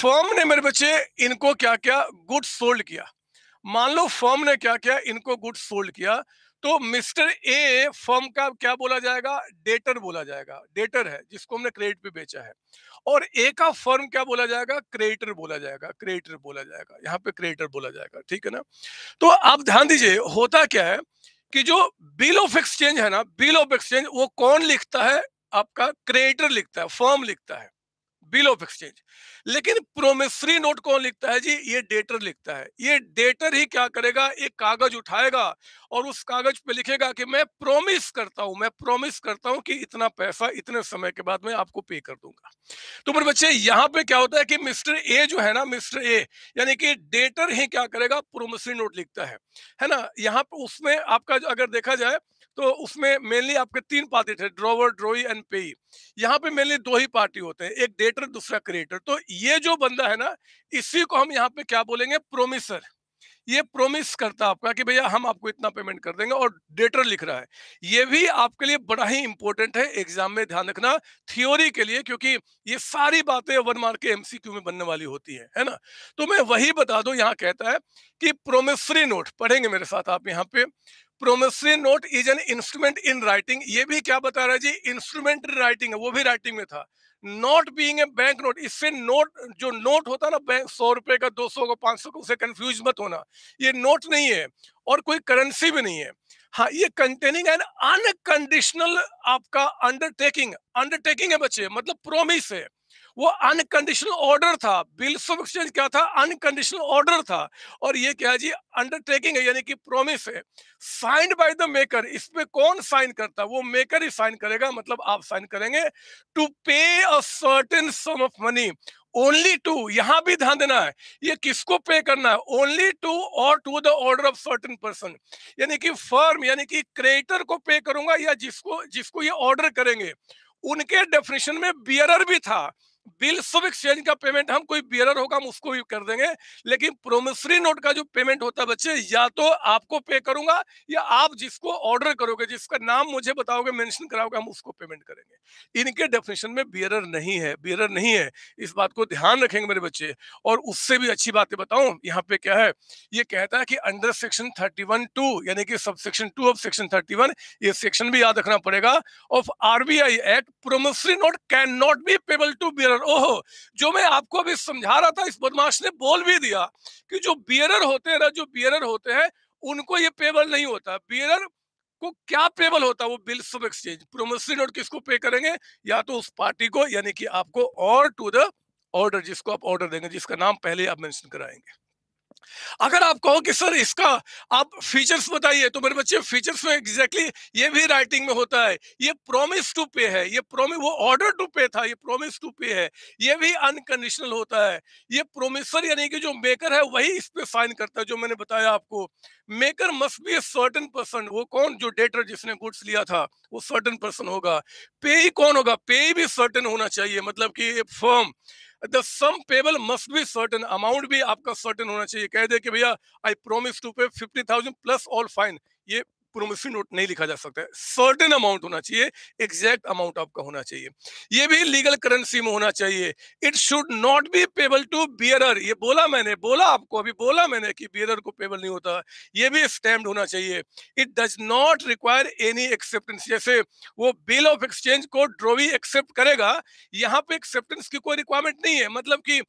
फॉर्म ने मेरे बच्चे इनको क्या क्या गुड सोल्ड किया मान लो फॉर्म ने क्या किया इनको गुड सोल्ड किया तो मिस्टर ए फॉर्म का क्या बोला जाएगा डेटर बोला जाएगा डेटर है जिसको हमने क्रेडिट पे बेचा है और ए का फर्म क्या बोला जाएगा क्रिएटर बोला जाएगा क्रिएटर बोला जाएगा यहाँ पे क्रिएटर बोला जाएगा ठीक है ना तो आप ध्यान दीजिए होता क्या है कि जो बिल ऑफ एक्सचेंज है ना बिल ऑफ एक्सचेंज वो कौन लिखता है आपका क्रिएटर लिखता है फॉर्म लिखता है बिल ऑफ एक्सचेंज लेकिन प्रोमिसरी नोट कौन लिखता है जी ये डेटर लिखता है ये डेटर ही क्या करेगा एक कागज उठाएगा और उस कागज पे लिखेगा कि मैं प्रोमिस करता हूं मैं प्रोमिस करता हूं कि इतना पैसा इतने समय के बाद मैं आपको पे कर दूंगा तो मेरे बच्चे यहाँ पे क्या होता है कि मिस्टर ए जो है ना मिस्टर ए यानी कि डेटर ही क्या करेगा प्रोमिसरी नोट लिखता है है ना यहाँ पे उसमें आपका अगर देखा जाए तो उसमें मेनली आपके तीन पार्टी थे ड्रोवर ड्रोई एंड पे यहाँ पे मेनली दो ही पार्टी होते हैं एक डेटर दूसरा क्रिएटर तो ये जो बंदा है ना इसी को हम यहाँ पे क्या बोलेंगे प्रोमिसर ये प्रोमिस करता आपका कि भैया हम आपको इतना पेमेंट कर देंगे और डेटर लिख रहा है ये भी आपके लिए बड़ा ही इंपॉर्टेंट है एग्जाम में ध्यान रखना थियोरी के लिए क्योंकि ये सारी बातें वन मार्क के एमसीक्यू में बनने वाली होती है है ना तो मैं वही बता दूं यहाँ कहता है कि प्रोमिसरी नोट पढ़ेंगे मेरे साथ आप यहाँ पे promissory note is an instrument in writing ये भी क्या बता रहा है जी इंस्ट्रूमेंट राइटिंग है वो भी राइटिंग में था not being a bank note इससे नोट जो नोट होता है ना बैंक सौ रुपए का दो सौ का पांच सौ का उसे कंफ्यूज मत होना ये नोट नहीं है और कोई करेंसी भी नहीं है हाँ ये कंटेनिंग एन अनकंडीशनल आपका अंडरटेकिंग अंडरटेकिंग है बच्चे मतलब प्रोमिस है वो अनकंडीशनल ऑर्डर था बिल्स ऑफ एक्सचेंज क्या था अनकंडीशनल ऑर्डर था और ये क्या जी अंडरटेकिंग है यानी कि प्रोमिस है साइंड बाय द मेकर इस पे कौन साइन करता वो मेकर ही साइन करेगा मतलब आप साइन करेंगे to pay a certain sum of money only to यहां भी ध्यान देना है ये किसको पे करना है ओनली टू और to the order of certain person यानी कि फर्म यानी कि क्रिएटर को पे करूंगा या जिसको जिसको ये ऑर्डर करेंगे उनके डेफिनेशन में बियरर भी था बिल सब एक्सचेंज का पेमेंट हम कोई बियरर होगा हम उसको भी कर देंगे लेकिन प्रोमिसरी नोट का जो पेमेंट होता है बच्चे या तो आपको पे करूंगा या आप जिसको ऑर्डर करोगे जिसका नाम मुझे बताओगे मेंशन कराओगे हम उसको पेमेंट करेंगे इनके डेफिनेशन में बियरर नहीं है बियरर नहीं है इस बात को ध्यान रखेंगे मेरे बच्चे और उससे भी अच्छी बातें बताऊं यहाँ पे क्या है ये कहता है कि under section thirty one two यानी कि sub section two of section thirty one ये सेक्शन भी याद रखना पड़ेगा of RBI act promissory note can not be payable to bear bearer ओहो जो मैं आपको अभी समझा रहा था इस बदमाश ने बोल भी दिया कि जो बियरर होते हैं ना जो बियरर होते हैं उनको ये पेबल नहीं होता बियरर को क्या पेबल होता है वो bills of exchange promissory note किसको पे करेंगे या तो उस पार्टी को यानी कि आपको और टू द ऑर्डर जिसको आप ऑर्डर देंगे जिसका नाम पहले आप मैंशन कराएंगे अगर आप कहो कि सर इसका आप फीचर्स बताइए तो मेरे बच्चे फीचर्स में एग्जैक्टली exactly ये भी राइटिंग में होता है ये प्रोमिस टू पे है ये प्रोमिस वो ऑर्डर टू पे था ये प्रोमिस टू पे है ये भी अनकंडीशनल होता है ये प्रोमिसर यानी कि जो मेकर है वही इस पे साइन करता है जो मैंने बताया आपको maker must be a certain person वो कौन जो डेटर जिसने गुड्स लिया था वो सर्टन पर्सन होगा पे ही कौन होगा पे भी सर्टन होना चाहिए मतलब कि firm the sum payable must be certain amount भी आपका सर्टन होना चाहिए कह दे कि भैया I promise to pay fifty thousand plus all fine ये प्रोमिसरी नोट नहीं लिखा जा सकता है सर्टेन अमाउंट होना चाहिए एग्जैक्ट अमाउंट आपका होना चाहिए ये भी लीगल करेंसी में होना चाहिए it should not be payable to bearer ये बोला मैंने बोला आपको अभी बोला मैंने कि बियरर को पेबल नहीं होता ये भी स्टैम्ड होना चाहिए it does not require any acceptance जैसे वो बिल ऑफ एक्सचेंज को ड्रोवी एक्सेप्ट करेगा यहाँ पे एक्सेप्टेंस की कोई रिक्वायरमेंट नहीं है मतलब कि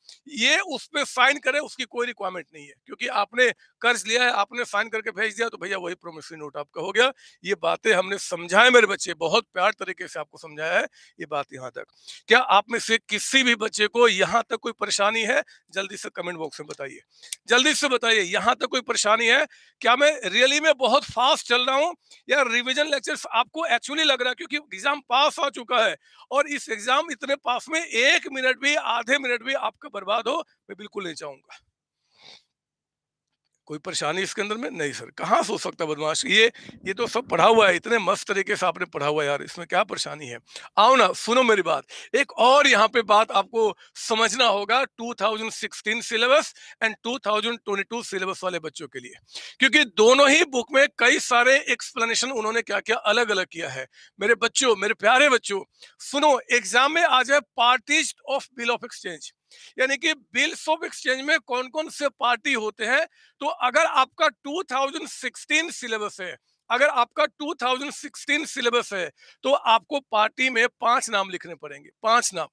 ये उस पर साइन करे उसकी कोई रिक्वायरमेंट नहीं है क्योंकि आपने कर्ज लिया है आपने साइन करके भेज दिया तो भैया वही प्रोमिसरी नोट आप आपका हो गया ये बातें हमने समझाए मेरे बच्चे बहुत प्यार तरीके से आपको समझाया है ये बात यहाँ तक क्या आप में से किसी भी बच्चे को यहाँ तक कोई परेशानी है जल्दी से कमेंट बॉक्स में बताइए जल्दी से बताइए यहाँ तक कोई परेशानी है क्या मैं रियली में बहुत फास्ट चल रहा हूँ या रिविजन लेक्चर आपको एक्चुअली लग रहा है क्योंकि एग्जाम पास हो चुका है और इस एग्जाम इतने पास में एक मिनट भी आधे मिनट भी आपका बर्बाद हो मैं बिल्कुल नहीं चाहूंगा कोई परेशानी इसके अंदर में नहीं सर कहाँ सोच सकता बदमाश ये ये तो सब पढ़ा हुआ है इतने मस्त तरीके से आपने पढ़ा हुआ है यार इसमें क्या परेशानी है आओ ना सुनो मेरी बात एक और यहाँ पे बात आपको समझना होगा 2016 सिलेबस एंड 2022 सिलेबस वाले बच्चों के लिए क्योंकि दोनों ही बुक में कई सारे एक्सप्लेनेशन उन्होंने क्या किया अलग अलग किया है मेरे बच्चों मेरे प्यारे बच्चों सुनो एग्जाम में आ जाए parties of bill of exchange यानी कि बिल्स ऑफ एक्सचेंज में कौन कौन से पार्टी होते हैं तो अगर आपका 2016 सिलेबस है अगर आपका 2016 सिलेबस है तो आपको पार्टी में पांच नाम लिखने पड़ेंगे पांच नाम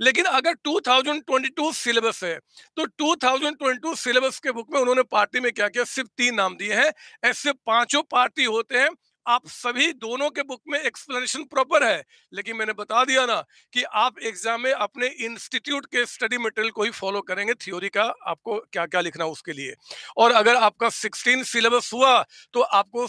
लेकिन अगर 2022 सिलेबस है तो 2022 सिलेबस के बुक में उन्होंने पार्टी में क्या किया सिर्फ तीन नाम दिए हैं ऐसे पांचों पार्टी होते हैं आप सभी दोनों के बुक में एक्सप्लेनेशन प्रॉपर है लेकिन मैंने बता दिया ना कि आप एग्जाम में अपने इंस्टीट्यूट के स्टडी मटेरियल को ही फॉलो करेंगे थ्योरी का आपको क्या क्या लिखना उसके लिए और अगर आपका सिक्सटीन सिलेबस हुआ तो आपको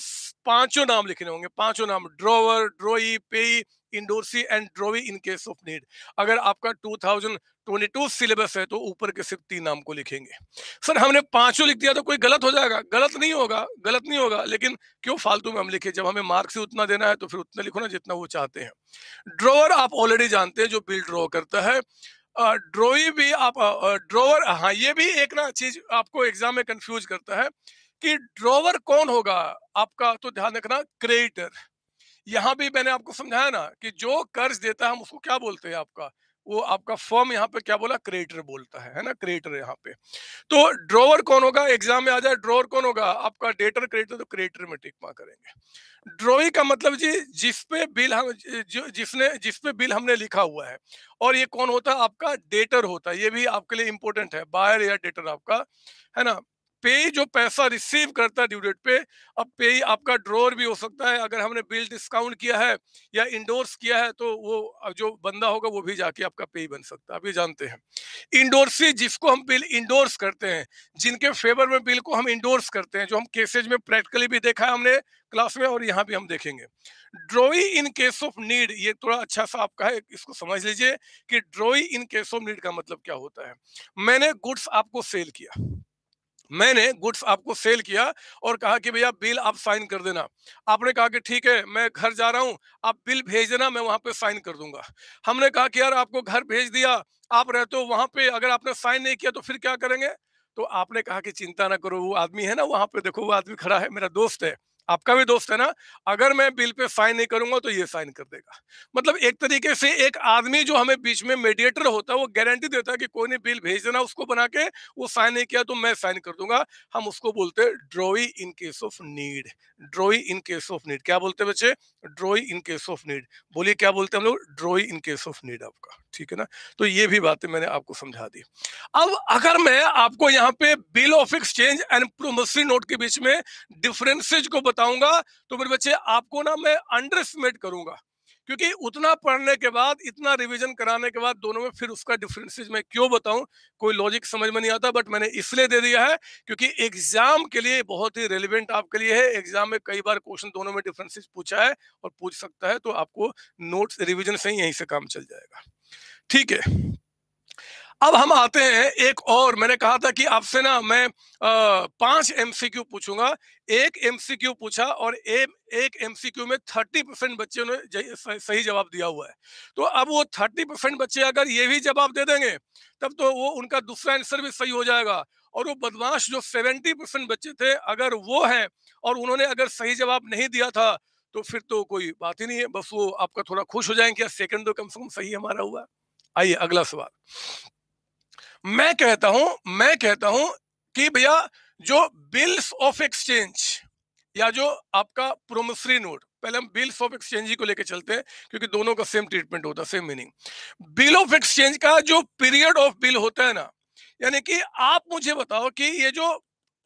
पांचों नाम लिखने होंगे पांचों नाम drawer drawee payee endorsee and drawee in case of need अगर आपका 2022 सिलेबस है तो ऊपर के सिर्फ तीन नाम को लिखेंगे सर हमने पांचों लिख दिया तो कोई गलत हो जाएगा गलत नहीं होगा गलत नहीं होगा लेकिन क्यों फालतू में हम लिखे जब हमें मार्क्स ही उतना देना है तो फिर उतना लिखो ना जितना वो चाहते हैं ड्रॉवर आप ऑलरेडी जानते हैं जो बिल ड्रॉ करता है ड्रोई भी आप ड्रोवर हाँ ये भी एक ना चीज आपको एग्जाम में कंफ्यूज करता है कि ड्रोवर कौन होगा आपका तो ध्यान रखना क्रिएटर यहाँ भी मैंने आपको समझाया ना कि जो कर्ज देता है हम उसको क्या बोलते हैं आपका वो आपका फॉर्म यहाँ पे क्या बोला क्रिएटर बोलता है है ना क्रिएटर यहाँ पे तो ड्रोवर कौन होगा एग्जाम में आ जाए ड्रोवर कौन होगा आपका डेटर क्रिएटर तो क्रिएटर में टिक करेंगे ड्रोविंग का मतलब जी जिसपे बिल हम जो जिसने जिसपे बिल हमने लिखा हुआ है और ये कौन होता है आपका डेटर होता है ये भी आपके लिए इंपॉर्टेंट है बायर या डेटर आपका है ना पे जो पैसा रिसीव करता है ड्यू डेट पे अब पे आपका ड्रॉर भी हो सकता है अगर हमने बिल डिस्काउंट किया है या इंडोर्स किया है तो वो जो बंदा होगा वो भी जाके आपका पे बन सकता है आप ये जानते हैं इंडोर्सी जिसको हम बिल इंडोर्स करते हैं जिनके फेवर में बिल को हम इंडोर्स करते हैं जो हम केसेज में प्रैक्टिकली भी देखा है हमने क्लास में और यहाँ भी हम देखेंगे drawee in case of need ये थोड़ा अच्छा सा आपका है इसको समझ लीजिए कि drawee in case of need का मतलब क्या होता है मैंने गुड्स आपको सेल किया मैंने गुड्स आपको सेल किया और कहा कि भैया बिल आप साइन कर देना आपने कहा कि ठीक है मैं घर जा रहा हूँ आप बिल भेज देना मैं वहां पे साइन कर दूंगा हमने कहा कि यार आपको घर भेज दिया आप रहते हो वहां पे अगर आपने साइन नहीं किया तो फिर क्या करेंगे तो आपने कहा कि चिंता ना करो वो आदमी है ना वहां पे देखो वो आदमी खड़ा है मेरा दोस्त है आपका भी दोस्त है ना अगर मैं बिल पे साइन नहीं करूंगा तो ये साइन कर देगा मतलब एक तरीके से एक आदमी जो हमें बीच में मेडिएटर होता है वो गारंटी देता है कि कोई नहीं बिल भेज देना उसको बना के वो साइन नहीं किया तो मैं साइन कर दूंगा हम उसको बोलते हैं drawee in case of need drawee in case of need क्या बोलते बच्चे drawee in case of need बोलिए क्या बोलते हैं हम लोग drawee in case of need आपका ठीक है ना तो ये भी बातें मैंने आपको समझा दी अब अगर मैं आपको यहाँ पे bill of exchange and promissory note के बीच में डिफरेंसेज को बताऊंगा तो मेरे बच्चे आपको ना मैं अंडर एस्टिमेट करूंगा क्योंकि उतना पढ़ने के बाद इतना रिवीजन कराने के बाद दोनों में फिर उसका डिफरेंसेस मैं क्यों बताऊं कोई लॉजिक समझ में नहीं आता बट मैंने इसलिए दे दिया है क्योंकि एग्जाम के लिए बहुत ही रेलिवेंट आपके लिए है एग्जाम में कई बार क्वेश्चन दोनों में डिफरेंसेस पूछा है और पूछ सकता है तो आपको नोट्स रिविजन से ही यहीं से काम चल जाएगा ठीक है अब हम आते हैं एक और मैंने कहा था कि आपसे ना मैं आ, पांच एमसीक्यू पूछूंगा एक एमसीक्यू पूछा और ए, एक एमसीक्यू में थर्टी परसेंट बच्चों ने सही जवाब दिया हुआ है तो अब वो थर्टी परसेंट बच्चे अगर ये भी जवाब दे देंगे तब तो वो उनका दूसरा आंसर भी सही हो जाएगा और वो बदमाश जो सेवेंटी परसेंट बच्चे थे अगर वो है और उन्होंने अगर सही जवाब नहीं दिया था तो फिर तो कोई बात ही नहीं है बस वो आपका थोड़ा खुश हो जाएंगे सेकंड तो कम से कम सही हमारा हुआ आइए अगला सवाल मैं कहता हूं मैं कहता हूं कि भैया जो बिल्स ऑफ एक्सचेंज या जो आपका प्रोमिसरी नोट पहले हम बिल्स ऑफ एक्सचेंज ही को लेकर चलते हैं क्योंकि दोनों का सेम ट्रीटमेंट होता है same meaning bill of exchange का जो पीरियड ऑफ बिल होता है ना यानी कि आप मुझे बताओ कि ये जो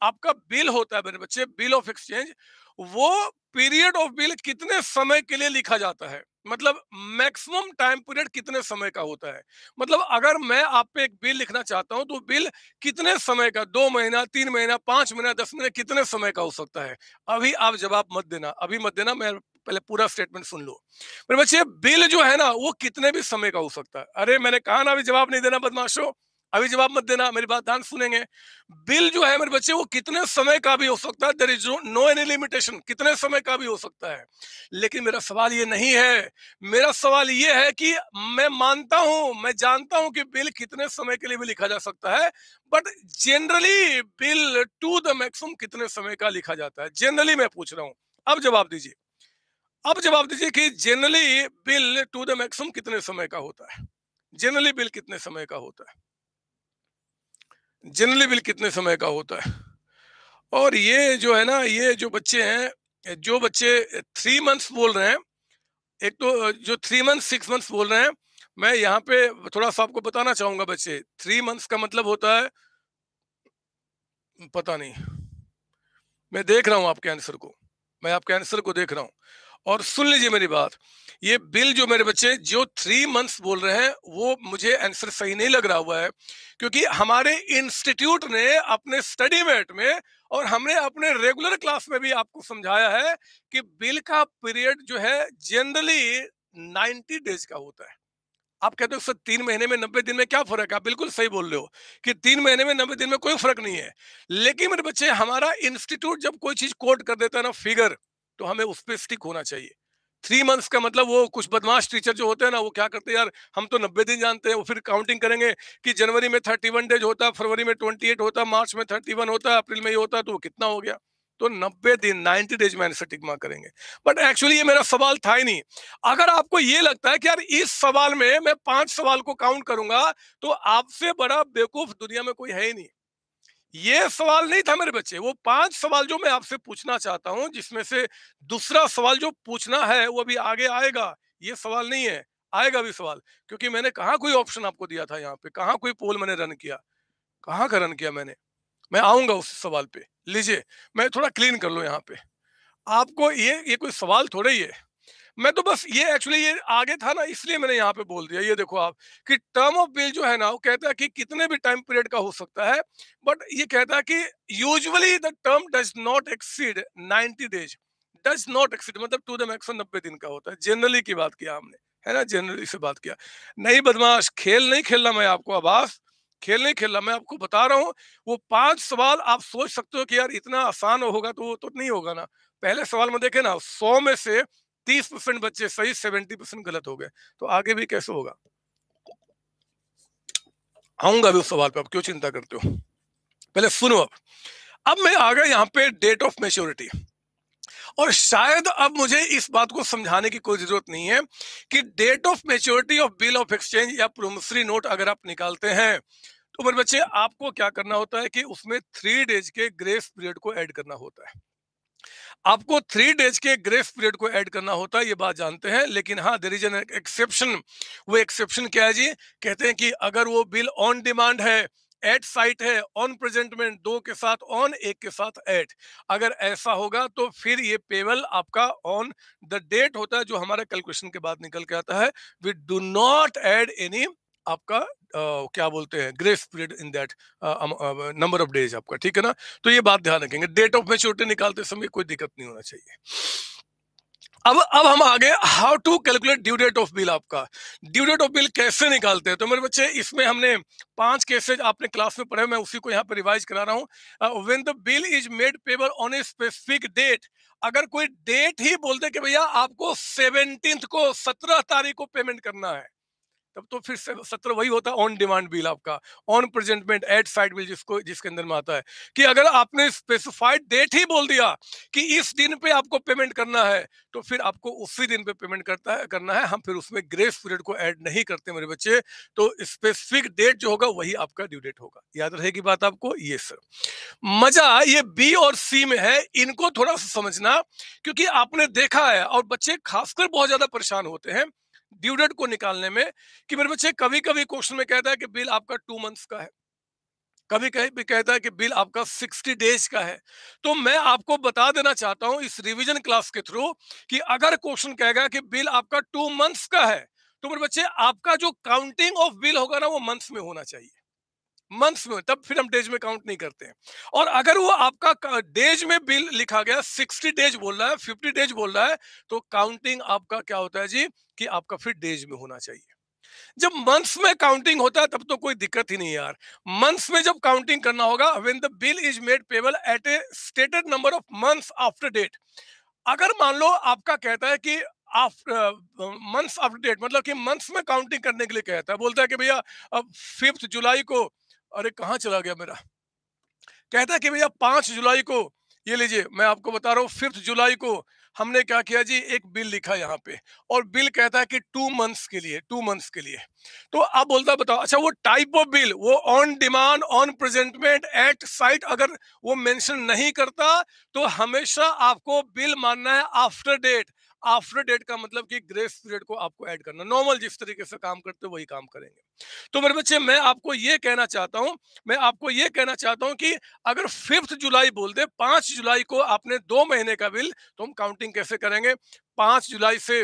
आपका बिल होता है मेरे बच्चे बिल ऑफ एक्सचेंज वो पीरियड ऑफ बिल कितने समय के लिए लिखा जाता है मतलब मैक्सिमम टाइम पीरियड कितने समय का होता है मतलब अगर मैं आप पे एक बिल लिखना चाहता हूं तो बिल कितने समय का दो महीना तीन महीना पांच महीना दस महीना कितने समय का हो सकता है अभी आप जवाब मत देना अभी मत देना मैं पहले पूरा स्टेटमेंट सुन लो मेरे बच्चे बिल जो है ना वो कितने भी समय का हो सकता है अरे मैंने कहा ना अभी जवाब नहीं देना बदमाशों अभी जवाब मत देना मेरी बात ध्यान सुनेंगे बिल जो है मेरे बच्चे वो कितने समय का भी हो सकता है there is no any limitation कितने समय का भी हो सकता है लेकिन मेरा सवाल ये नहीं है मेरा सवाल ये है कि मैं मानता हूं मैं जानता हूं कि बिल कितने समय के लिए भी लिखा जा सकता है but generally bill to the maximum कितने समय का लिखा जाता है जनरली मैं पूछ रहा हूं अब जवाब दीजिए अब जवाब दीजिए कि generally bill to the maximum कितने समय का होता है जनरली बिल कितने समय का होता है जनरली बिल कितने समय का होता है और ये जो है ना ये जो बच्चे हैं जो बच्चे थ्री मंथ्स बोल रहे हैं एक तो जो थ्री मंथ सिक्स मंथ्स बोल रहे हैं मैं यहाँ पे थोड़ा सा आपको बताना चाहूंगा बच्चे थ्री मंथ्स का मतलब होता है पता नहीं मैं देख रहा हूँ आपके आंसर को मैं आपके आंसर को देख रहा हूँ और सुन लीजिए मेरी बात ये बिल जो मेरे बच्चे जो थ्री मंथ्स बोल रहे हैं वो मुझे आंसर सही नहीं लग रहा हुआ है क्योंकि हमारे इंस्टीट्यूट ने अपने स्टडी मेट में और हमने अपने रेगुलर क्लास में भी आपको समझाया है कि बिल का पीरियड जो है जनरली 90 डेज का होता है आप कहते हो सर तीन महीने में नब्बे दिन में क्या फर्क है आप बिल्कुल सही बोल रहे हो कि तीन महीने में नब्बे दिन में कोई फर्क नहीं है लेकिन मेरे बच्चे हमारा इंस्टीट्यूट जब कोई चीज कोट कर देता है ना फिगर तो हमें उस पर स्टिक होना चाहिए थ्री मंथ्स का मतलब वो कुछ बदमाश टीचर जो होते हैं ना वो क्या करते हैं यार हम तो नब्बे दिन जानते हैं वो फिर काउंटिंग करेंगे कि जनवरी में थर्टी वन डेज होता फरवरी में ट्वेंटी एट होता मार्च में थर्टी वन होता अप्रैल में ये होता तो वो कितना हो गया तो नब्बे दिन नाइन्टी डेज में एनसेटिग्मा करेंगे बट एक्चुअली ये मेरा सवाल था ही नहीं अगर आपको ये लगता है कि यार इस सवाल में मैं पांच सवाल को काउंट करूंगा तो आपसे बड़ा बेवकूफ दुनिया में कोई है ही नहीं ये सवाल नहीं था मेरे बच्चे वो पांच सवाल जो मैं आपसे पूछना चाहता हूं जिसमें से दूसरा सवाल जो पूछना है वो अभी आगे आएगा ये सवाल नहीं है आएगा भी सवाल क्योंकि मैंने कहा कोई ऑप्शन आपको दिया था यहाँ पे कहा कोई पोल मैंने रन किया कहाँ का रन किया मैंने मैं आऊंगा उस सवाल पे लीजिए मैं थोड़ा क्लीन कर लो यहाँ पे आपको ये ये कोई सवाल थोड़ा ही है मैं तो बस ये एक्चुअली ये आगे था ना इसलिए मैंने यहाँ पे बोल दिया ये देखो आप कि टर्म ऑफ बिल जो है ना वो कहता है कि कितने भी टाइम पीरियड का हो सकता है बट ये कहता है कि usually the term does not exceed 90 days does not exceed मतलब टू द मैक्सिमम नब्बे दिन का होता है जनरली की बात किया हमने है ना जनरली से बात किया नहीं बदमाश खेल नहीं खेलना मैं आपको आबास खेल नहीं खेलना मैं आपको बता रहा हूँ वो पांच सवाल आप सोच सकते हो कि यार इतना आसान होगा तो वो तो नहीं होगा ना पहले सवाल में देखे ना सौ में से तीस परसेंट बच्चे सही सेवेंटी परसेंट गलत हो गए तो आगे भी कैसे होगा आऊंगा भी उस सवाल पे आप क्यों चिंता करते हो पहले सुनो अब अब मैं आ गया यहाँ पे डेट ऑफ मेच्योरिटी और शायद अब मुझे इस बात को समझाने की कोई जरूरत नहीं है कि date of maturity of bill of exchange या प्रोमिसरी नोट अगर आप निकालते हैं तो मेरे बच्चे आपको क्या करना होता है कि उसमें थ्री डेज के ग्रेस पीरियड को ऐड करना होता है आपको थ्री डेज के ग्रेस पीरियड को ऐड करना होता है ये बात जानते हैं लेकिन हाँ देर इज एन एक्सेप्शन वो एक्सेप्शन क्या है जी कहते हैं कि अगर वो बिल ऑन डिमांड है एट साइट है ऑन प्रेजेंट में दो के साथ ऑन एक के साथ एट अगर ऐसा होगा तो फिर ये पेबल आपका ऑन द डेट होता है जो हमारे कैलकुलेशन के बाद निकल के आता है we do not add any आपका क्या बोलते हैं grace period in that number of days आपका ठीक है ना तो ये बात ध्यान रखेंगे डेट ऑफ मेच्योरिटी निकालते समय कोई दिक्कत नहीं होना चाहिए अब अब हम आगे how to calculate due date of bill आपका ड्यू डेट ऑफ बिल कैसे निकालते हैं तो मेरे बच्चे इसमें हमने पांच केसेज आपने क्लास में पढ़े मैं उसी को यहाँ पर रिवाइज करा रहा हूँ when the bill is made payable on a specific date अगर कोई डेट ही बोलते कि भैया आपको सेवनटीन को सत्रह तारीख को पेमेंट करना है तब तो फिर सत्र वही होता है ऑन डिमांड बिल आपका on presentment at sight bill जिसको जिसके अंदर में आता है कि अगर आपने स्पेसिफाइड डेट ही बोल दिया कि इस दिन पे आपको पेमेंट करना है तो फिर आपको उसी दिन पे पेमेंट करता है करना है हम फिर उसमें ग्रेस पीरियड को ऐड नहीं करते मेरे बच्चे तो स्पेसिफिक डेट जो होगा वही आपका ड्यू डेट होगा याद रहेगी बात आपको ये सर मजा ये बी और सी में है इनको थोड़ा सा समझना क्योंकि आपने देखा है और बच्चे खासकर बहुत ज्यादा परेशान होते हैं ड्यूडेट को निकालने में कि मेरे बच्चे कभी कभी क्वेश्चन में कहता है कि बिल आपका टू मंथ्स का है कभी कभी कहता है कि बिल आपका 60 डेज का है तो मैं आपको बता देना चाहता हूं इस रिवीजन क्लास के थ्रू कि अगर क्वेश्चन कहेगा कि बिल आपका टू मंथ्स का है तो मेरे बच्चे आपका जो काउंटिंग ऑफ बिल होगा ना वो मंथ्स में होना चाहिए मंथ्स में तब फिर हम डेज में काउंट नहीं करते हैं और अगर वो आपका डेज में बिल लिखा गया सिक्सटी डेज बोल रहा है फिफ्टी डेज बोल रहा है तो काउंटिंग आपका क्या होता है जी कि आपका फिर डेज में होना चाहिए जब मंथ्स में काउंटिंग होता है तब तो कोई दिक्कत ही नहीं यार मंथ्स में जब काउंटिंग करना होगा when the bill is made payable at a stated number of months after date अगर मान लो आपका कहता है कि मंथ्स आफ्टर डेट मतलब कि मंथ्स में काउंटिंग करने के लिए कहता है बोलता है कि भैया अब फिफ्थ जुलाई को अरे कहाँ चला गया मेरा कहता है कि भैया पांच जुलाई को ये लीजिए मैं आपको बता रहा हूँ फिफ्थ जुलाई को हमने क्या किया जी एक बिल लिखा यहाँ पे और बिल कहता है कि टू मंथ्स के लिए टू मंथ्स के लिए तो आप बोलता बताओ अच्छा वो टाइप ऑफ बिल वो on demand on presentment at sight अगर वो मेंशन नहीं करता तो हमेशा आपको बिल मानना है आफ्टर डेट आफ्टर डेट का मतलब कि ग्रेस पीरियड को आपको ऐड करना नॉर्मल जिस तरीके से काम करते वही काम करेंगे तो मेरे बच्चे मैं आपको ये कहना चाहता हूँ मैं आपको ये कहना चाहता हूँ कि अगर फिफ्थ जुलाई बोल दे पांच जुलाई को आपने दो महीने का बिल तो हम काउंटिंग कैसे करेंगे पांच जुलाई से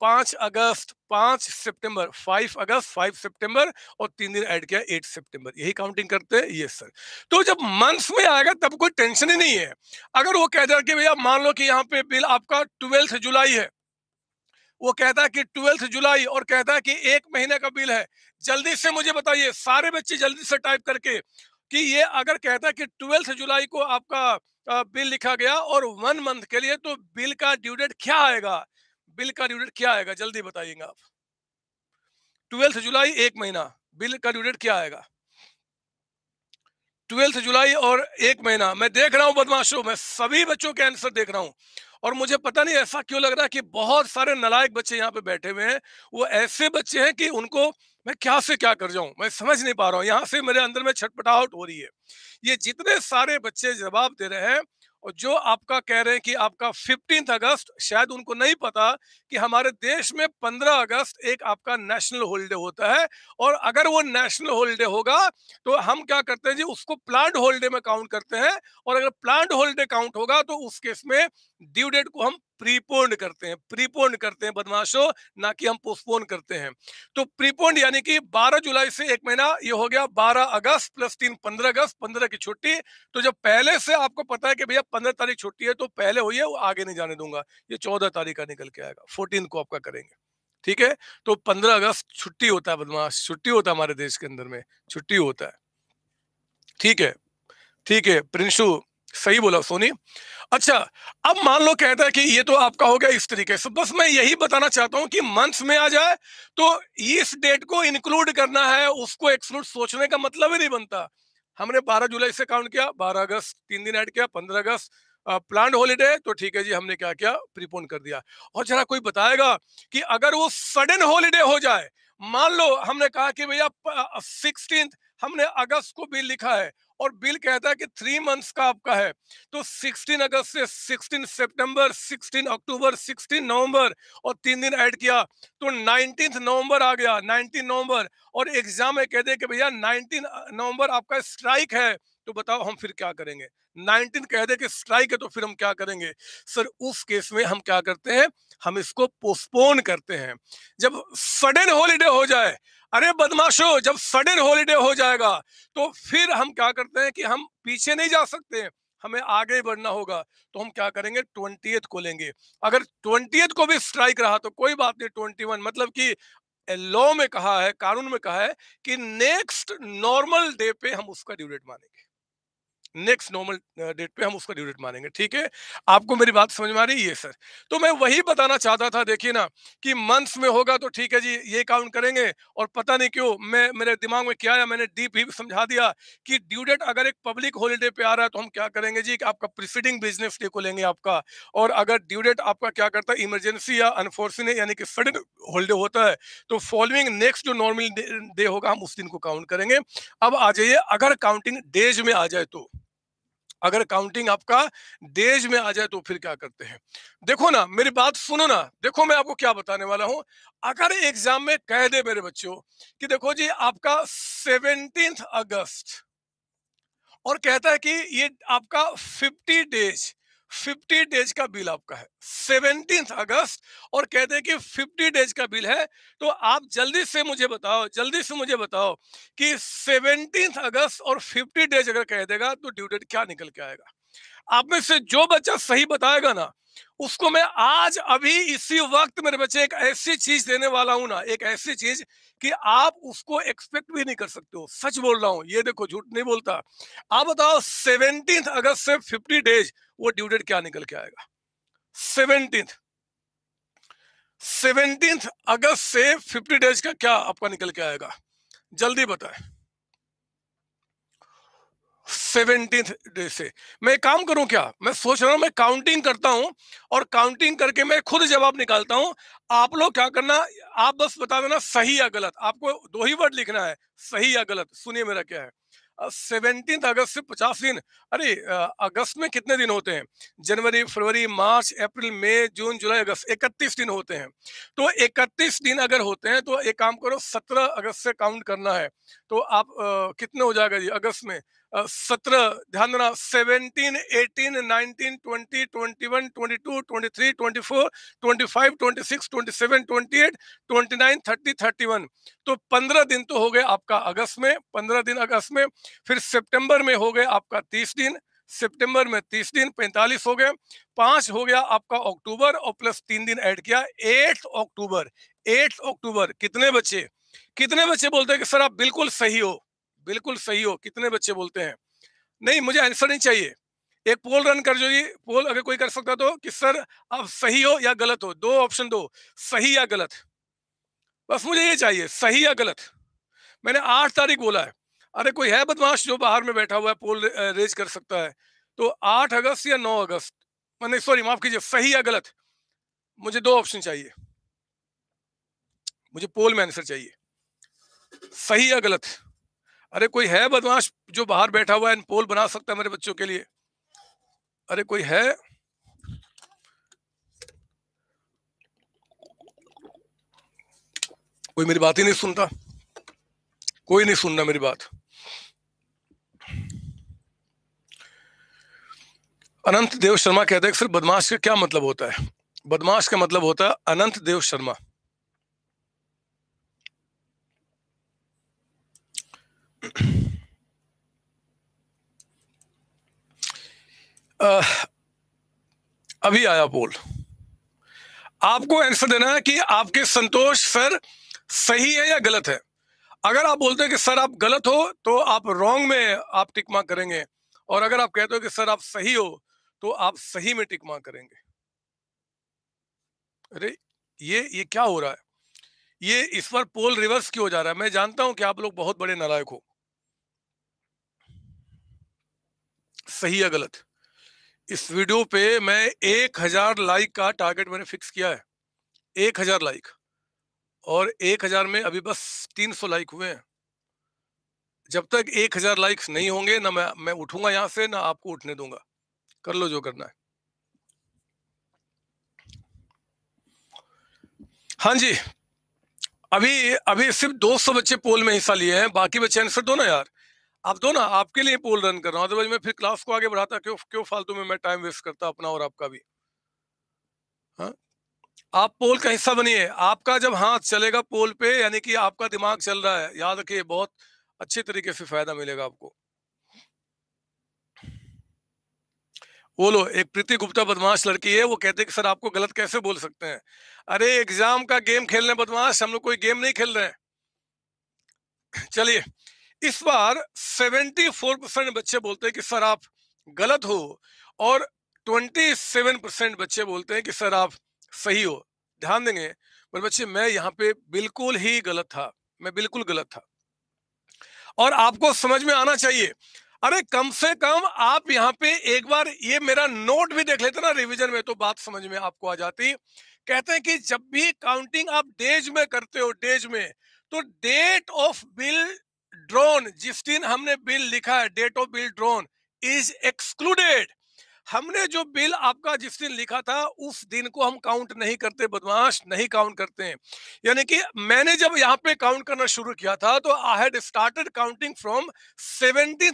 पांच अगस्त पांच सितंबर फाइव अगस्त फाइव सितंबर और तीन दिन ऐड किया एट सितंबर यही काउंटिंग करते हैं ये सर तो जब मंथ में आएगा तब कोई टेंशन ही नहीं है अगर वो कह दिया कि भैया मान लो कि यहाँ पे बिल आपका ट्वेल्थ जुलाई है वो कहता है कि ट्वेल्थ जुलाई और कहता है कि एक महीने का बिल है जल्दी से मुझे बताइए सारे बच्चे जल्दी से टाइप करके कि ये अगर कहता है कि ट्वेल्थ जुलाई को आपका बिल लिखा गया और वन मंथ के लिए तो बिल का ड्यूडेट क्या आएगा बिल का ड्यूडेट क्या आएगा जल्दी बताइएगा आप ट्वेल्थ जुलाई एक महीना बिल का ड्यूडेट क्या आएगा ट्वेल्थ जुलाई और एक महीना मैं देख रहा हूं बदमाशों मैं सभी बच्चों के आंसर देख रहा हूं और मुझे पता नहीं ऐसा क्यों लग रहा है कि बहुत सारे नलायक बच्चे यहाँ पे बैठे हुए हैं वो ऐसे बच्चे हैं कि उनको मैं क्या से क्या कर जाऊं मैं समझ नहीं पा रहा हूं यहां से मेरे अंदर में छटपटाहट हो रही है ये जितने सारे बच्चे जवाब दे रहे हैं और जो आपका कह रहे हैं कि आपका फिफ्टीन अगस्त शायद उनको नहीं पता कि हमारे देश में पंद्रह अगस्त एक आपका नेशनल होलीडे होता है और अगर वो नेशनल होलीडे होगा तो हम क्या करते हैं जी उसको प्लांट होलीडे में काउंट करते हैं और अगर प्लांट होलीडे काउंट होगा तो उस केस में ड्यू डेट को हम प्रीपोन्ड करते हैं प्रीपोन्ड करते हैं बदमाशों ना कि हम पोस्टपोन करते हैं तो प्रीपोन्ड यानी कि 12 जुलाई से एक महीना ये हो गया 12 अगस्त प्लस तीन 15 अगस्त 15 की छुट्टी तो जब पहले से आपको पता है कि भैया 15 तारीख छुट्टी है तो पहले हुई है वो आगे नहीं जाने दूंगा ये 14 तारीख का निकल के आएगा फोर्टीन को आपका करेंगे ठीक है तो पंद्रह अगस्त छुट्टी होता है बदमाश छुट्टी होता है हमारे देश के अंदर में छुट्टी होता है ठीक है ठीक है प्रिंशु सही बोला सोनी अच्छा अब मान लो कहता है कि ये तो आपका हो गया इस तरीके से बस मैं यही बताना चाहता हूं कि मंथ्स में आ जाए तो इस डेट को इंक्लूड करना है उसको एक्सक्लूड सोचने का मतलब ही नहीं बनता हमने 12 जुलाई से काउंट किया 12 अगस्त तीन दिन ऐड किया 15 अगस्त प्लान हॉलीडे तो ठीक है जी हमने क्या किया प्रीपोन कर दिया और जरा कोई बताएगा कि अगर वो सडन हॉलीडे हो जाए मान लो हमने कहा कि भैया सिक्सटीन हमने अगस्त को भी लिखा है और बिल कहता है कि थ्री मंथ्स का आपका है तो 16 अगस्त से 16 सितंबर 16 अक्टूबर 16 नवंबर और तीन दिन ऐड किया तो नाइनटीन नवंबर आ गया नाइनटीन नवंबर और एग्जाम में कह दे कि भैया नाइनटीन नवंबर आपका स्ट्राइक है तो बताओ हम फिर क्या करेंगे 19 कह दे कि स्ट्राइक है तो फिर हम क्या करेंगे सर उस केस में हम क्या करते हैं हम इसको पोस्टपोन करते हैं जब सडन हॉलीडे हो जाए अरे बदमाशो जब सडन हॉलीडे हो जाएगा तो फिर हम क्या करते हैं कि हम पीछे नहीं जा सकते हमें आगे बढ़ना होगा तो हम क्या करेंगे ट्वेंटी को लेंगे अगर ट्वेंटी को भी स्ट्राइक रहा तो कोई बात नहीं ट्वेंटी वन मतलब कि लॉ में कहा है कानून में कहा है कि नेक्स्ट नॉर्मल डे पे हम उसका ड्यूरेट मानेंगे नेक्स्ट नॉर्मल डेट पे हम उसका ड्यू डेट मानेंगे ठीक है आपको मेरी बात समझ में आ रही है सर तो मैं वही बताना चाहता था देखिए ना कि मंथ्स में होगा तो ठीक है जी ये काउंट करेंगे और पता नहीं क्यों मैं मेरे दिमाग में क्या आया मैंने डीप ही समझा दिया कि ड्यू डेट अगर एक पब्लिक हॉलीडे पे आ रहा है तो हम क्या करेंगे जी कि आपका प्रिसीडिंग बिजनेस डे को लेंगे आपका और अगर ड्यू डेट आपका क्या करता है इमरजेंसी या अनफॉर्चुनेट यानी कि सडन हॉलीडे होता है तो फॉलोइंग नेक्स्ट जो नॉर्मल डे होगा हम उस दिन को काउंट करेंगे अब आ जाइए अगर काउंटिंग डेज में आ जाए तो अगर काउंटिंग आपका डेज में आ जाए तो फिर क्या करते हैं देखो ना मेरी बात सुनो ना देखो मैं आपको क्या बताने वाला हूं अगर एग्जाम में कह दे मेरे बच्चों कि देखो जी आपका सेवनटींथ अगस्त और कहता है कि ये आपका फिफ्टी डेज फिफ्टी डेज का बिल आपका है सेवनटीन अगस्त और कहते हैं कि फिफ्टी डेज का बिल है तो आप जल्दी से मुझे बताओ जल्दी से मुझे बताओ कि सेवनटीन अगस्त और फिफ्टी डेज अगर कह देगा तो ड्यू डेट क्या निकल के आएगा आप में से जो बच्चा सही बताएगा ना उसको मैं आज अभी इसी वक्त मेरे बच्चे एक ऐसी चीज देने वाला हूं ना एक ऐसी चीज कि आप उसको एक्सपेक्ट भी नहीं कर सकते हो सच बोल रहा हूं ये देखो झूठ नहीं बोलता आप बताओ सेवनटीन अगस्त से फिफ्टी डेज वो ड्यू डेट क्या निकल के आएगा सेवनटीन सेवनटीन अगस्त से फिफ्टी डेज का क्या आपका निकल के आएगा जल्दी बताए सेवेंटीन डे से मैं काम करूं क्या मैं सोच रहा हूं मैं काउंटिंग करता हूं और काउंटिंग करके मैं खुद जवाब निकालता हूं आप लोग क्या करना आप बस बता देना सही या गलत आपको दो ही वर्ड लिखना है सही या गलत सुनिए मेरा क्या है सेवनटीन अगस्त से पचास दिन अरे अगस्त में कितने दिन होते हैं जनवरी फरवरी मार्च अप्रैल मई जून जुलाई अगस्त इकतीस दिन होते हैं तो इकतीस दिन अगर होते हैं तो एक काम करो सत्रह अगस्त से काउंट करना है तो आप आ, कितने हो जाएगा जी अगस्त में सत्रह ध्यान देना seventeen eighteen nineteen twenty twenty one twenty two twenty three twenty four twenty five twenty six twenty seven twenty eight twenty nine thirty thirty one तो पंद्रह दिन तो हो गए आपका अगस्त में पंद्रह दिन अगस्त में फिर सितंबर में हो गए आपका तीस दिन सितंबर में तीस दिन पैंतालीस हो गए पांच हो गया आपका अक्टूबर और प्लस तीन दिन ऐड किया एट अक्टूबर एट अक्टूबर कितने बचे कितने बच्चे बोलते हैं कि सर आप बिल्कुल सही हो बिल्कुल सही हो कितने बच्चे बोलते हैं नहीं मुझे आंसर नहीं चाहिए एक पोल रन कर ये पोल अगर कोई कर सकता तो कि सर आप सही हो या गलत हो दो ऑप्शन दो सही या गलत बस मुझे ये चाहिए सही या गलत मैंने आठ तारीख बोला है अरे कोई है बदमाश जो बाहर में बैठा हुआ है पोल रेज कर सकता है तो आठ अगस्त या नौ अगस्त मैंने सॉरी माफ कीजिए सही या गलत मुझे दो ऑप्शन चाहिए मुझे पोल में आंसर चाहिए सही या गलत अरे कोई है बदमाश जो बाहर बैठा हुआ है पोल बना सकता है मेरे बच्चों के लिए अरे कोई है कोई मेरी बात ही नहीं सुनता कोई नहीं सुनना मेरी बात अनंत देव शर्मा कहते हैं सर बदमाश का क्या मतलब होता है बदमाश का मतलब होता है अनंत देव शर्मा आ, अभी आया पोल आपको आंसर देना है कि आपके संतोष सर सही है या गलत है अगर आप बोलते हैं कि सर आप गलत हो तो आप रॉन्ग में आप टिक मार्क करेंगे और अगर आप कहते हो कि सर आप सही हो तो आप सही में टिक करेंगे अरे ये ये क्या हो रहा है ये इस पर पोल रिवर्स क्यों हो जा रहा है मैं जानता हूं कि आप लोग बहुत बड़े नालायक हो सही या गलत इस वीडियो पे मैं एक हजार लाइक का टारगेट मैंने फिक्स किया है एक हजार लाइक और एक हजार में अभी बस तीन सौ लाइक हुए हैं जब तक एक हजार लाइक्स नहीं होंगे ना मैं मैं उठूंगा यहां से ना आपको उठने दूंगा कर लो जो करना है हाँ जी अभी अभी सिर्फ 200 बच्चे पोल में हिस्सा लिए हैं बाकी बच्चे आंसर दो ना यार आप तो ना आपके लिए पोल रन कर रहा हूँ अदरवाइज मैं फिर क्लास को आगे बढ़ाता क्यों क्यों फालतू में मैं टाइम वेस्ट करता अपना और आपका भी हाँ आप पोल का हिस्सा बनिए आपका जब हाथ चलेगा पोल पे यानी कि आपका दिमाग चल रहा है याद रखिए बहुत अच्छे तरीके से फायदा मिलेगा आपको बोलो एक प्रीति गुप्ता बदमाश लड़की है वो कहते कि सर आपको गलत कैसे बोल सकते हैं अरे एग्जाम का गेम खेलने बदमाश हम लोग कोई गेम नहीं खेल रहे हैं चलिए इस बार 74 परसेंट बच्चे बोलते हैं कि सर आप गलत हो और 27 परसेंट बच्चे बोलते हैं कि सर आप सही हो ध्यान देंगे पर बच्चे मैं यहाँ पे बिल्कुल ही गलत था मैं बिल्कुल गलत था और आपको समझ में आना चाहिए अरे कम से कम आप यहाँ पे एक बार ये मेरा नोट भी देख लेते ना रिवीजन में तो बात समझ में आपको आ जाती कहते हैं कि जब भी काउंटिंग आप डेज में करते हो डेज में तो डेट ऑफ बिल ड्रोन जिस दिन हमने बिल लिखा है date of bill drawn is excluded हमने जो बिल आपका जिस दिन लिखा था उस दिन को हम काउंट नहीं करते बदमाश नहीं काउंट करते हैं यानी कि मैंने जब यहाँ पे काउंट करना शुरू किया था तो I had started counting from seventeen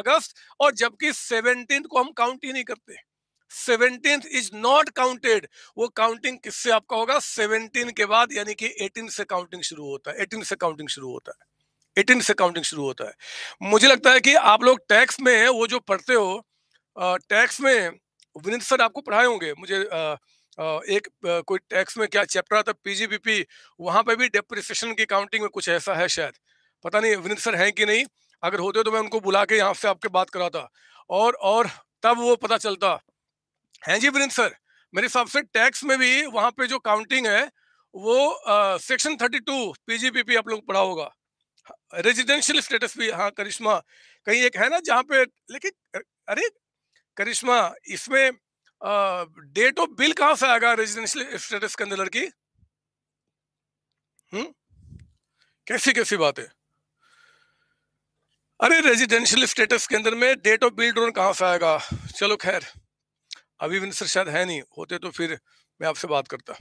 अगस्त और जबकि सेवनटीन को हम काउंट ही नहीं करते सेवनटीन इज नॉट काउंटेड वो काउंटिंग किससे आपका होगा सेवनटीन के बाद यानी कि एटीन से काउंटिंग शुरू होता है एटीन से काउंटिंग शुरू होता है एटीन से काउंटिंग शुरू होता है मुझे लगता है कि आप लोग टैक्स में वो जो पढ़ते हो टैक्स में विनित सर आपको पढ़ाए होंगे मुझे एक कोई टैक्स में क्या चैप्टर आता है पीजीबीपी वहां पे भी डेप्रिसिएशन की काउंटिंग में कुछ ऐसा है शायद पता नहीं विनित सर हैं कि नहीं अगर होते तो मैं उनको बुला के यहाँ से आपके बात कराता और और तब वो पता चलता है जी विनित सर मेरे हिसाब से टैक्स में भी वहाँ पे जो काउंटिंग है वो सेक्शन थर्टी टू पीजीपीपी आप लोग पढ़ा होगा रेजिडेंशियल स्टेटस भी हाँ करिश्मा कहीं एक है ना जहाँ पे लेकिन अरे करिश्मा इसमें डेट ऑफ बिल कहाँ से आएगा रेजिडेंशियल स्टेटस के अंदर लड़की हम्म कैसी कैसी बात है अरे रेजिडेंशियल स्टेटस के अंदर में डेट ऑफ बिल ड्रोन कहाँ से आएगा चलो खैर अभी भी तो शायद है नहीं होते तो फिर मैं आपसे बात करता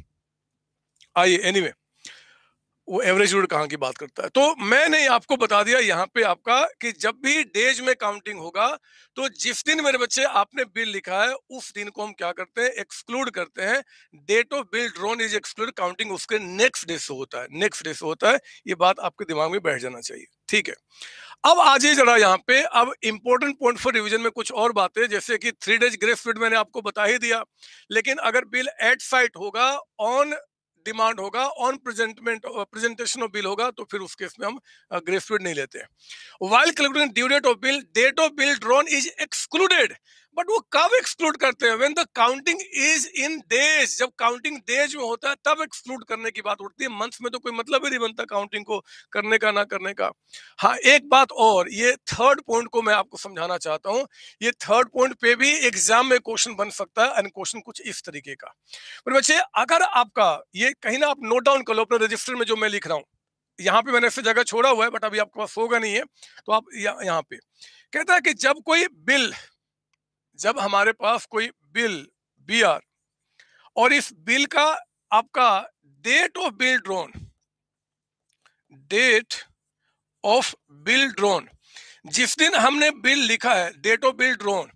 आइए एनीवे anyway, वो एवरेज रूट कहाँ की बात करता है तो मैंने आपको बता दिया यहाँ पे आपका कि जब भी डेज में काउंटिंग होगा तो जिस दिन मेरे बच्चे आपने बिल लिखा है उस दिन को हम क्या करते हैं एक्सक्लूड करते हैं date of bill drawn is exclude counting उसके नेक्स्ट डे से होता है नेक्स्ट डे से होता है ये बात आपके दिमाग में बैठ जाना चाहिए ठीक है अब आ जाइए जरा यहाँ पे अब इंपॉर्टेंट पॉइंट फॉर रिविजन में कुछ और बातें जैसे कि थ्री डेज ग्रेस पीरियड मैंने आपको बता ही दिया लेकिन अगर बिल एट साइट होगा ऑन डिमांड होगा on presentment presentation of bill होगा तो फिर उस केस में हम ग्रेस पीरियड नहीं लेते while calculating due date of bill date of bill drawn is excluded but वो कब एक्सक्लूड करते हैं when the counting is in days जब काउंटिंग देश में होता है तब एक्सक्लूड करने की बात उठती है मंथ में तो कोई मतलब ही नहीं बनता काउंटिंग को करने का ना करने का हाँ एक बात और ये थर्ड पॉइंट को मैं आपको समझाना चाहता हूँ ये थर्ड पॉइंट पे भी एग्जाम में क्वेश्चन बन सकता है एंड क्वेश्चन कुछ इस तरीके का पर बच्चे अगर आपका ये कहीं ना आप नोट डाउन कर लो अपने रजिस्टर में जो मैं लिख रहा हूँ यहाँ पे मैंने इससे जगह छोड़ा हुआ है बट अभी आपके पास होगा नहीं है तो आप यहाँ पे कहता है कि जब कोई बिल जब हमारे पास कोई बिल बी आर और इस बिल का आपका date of bill drawn date of bill drawn जिस दिन हमने बिल लिखा है डेट ऑफ बिल ड्रोन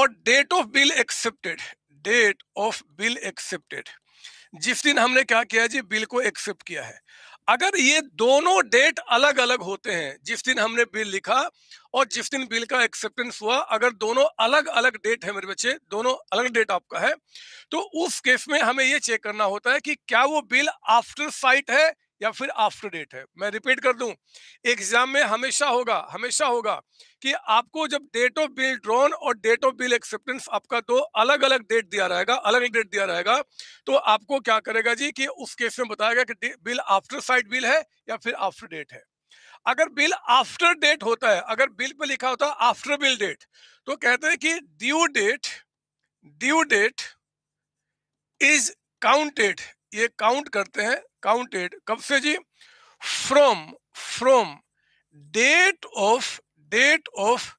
और date of bill accepted date of bill accepted जिस दिन हमने क्या किया जी बिल को एक्सेप्ट किया है अगर ये दोनों डेट अलग अलग होते हैं जिस दिन हमने बिल लिखा और जिस दिन बिल का एक्सेप्टेंस हुआ अगर दोनों अलग अलग डेट है मेरे बच्चे दोनों अलग डेट आपका है तो उस केस में हमें ये चेक करना होता है कि क्या वो बिल आफ्टर साइट है या फिर आफ्टर डेट है मैं रिपीट कर दूं एग्जाम में हमेशा होगा हमेशा होगा कि आपको जब डेट ऑफ बिल ड्रॉन और डेट ऑफ बिल एक्सेप्टेंस आपका दो अलग अलग डेट दिया रहेगा अलग अलग डेट दिया रहेगा तो आपको क्या करेगा जी कि उस केस में बताएगा कि बिल आफ्टर साइट बिल है या फिर आफ्टर डेट है अगर बिल आफ्टर डेट होता है अगर बिल पे लिखा होता है आफ्टर बिल डेट तो कहते हैं कि due date due date is counted ये काउंट करते हैं काउंटेड कब से जी from from date of date of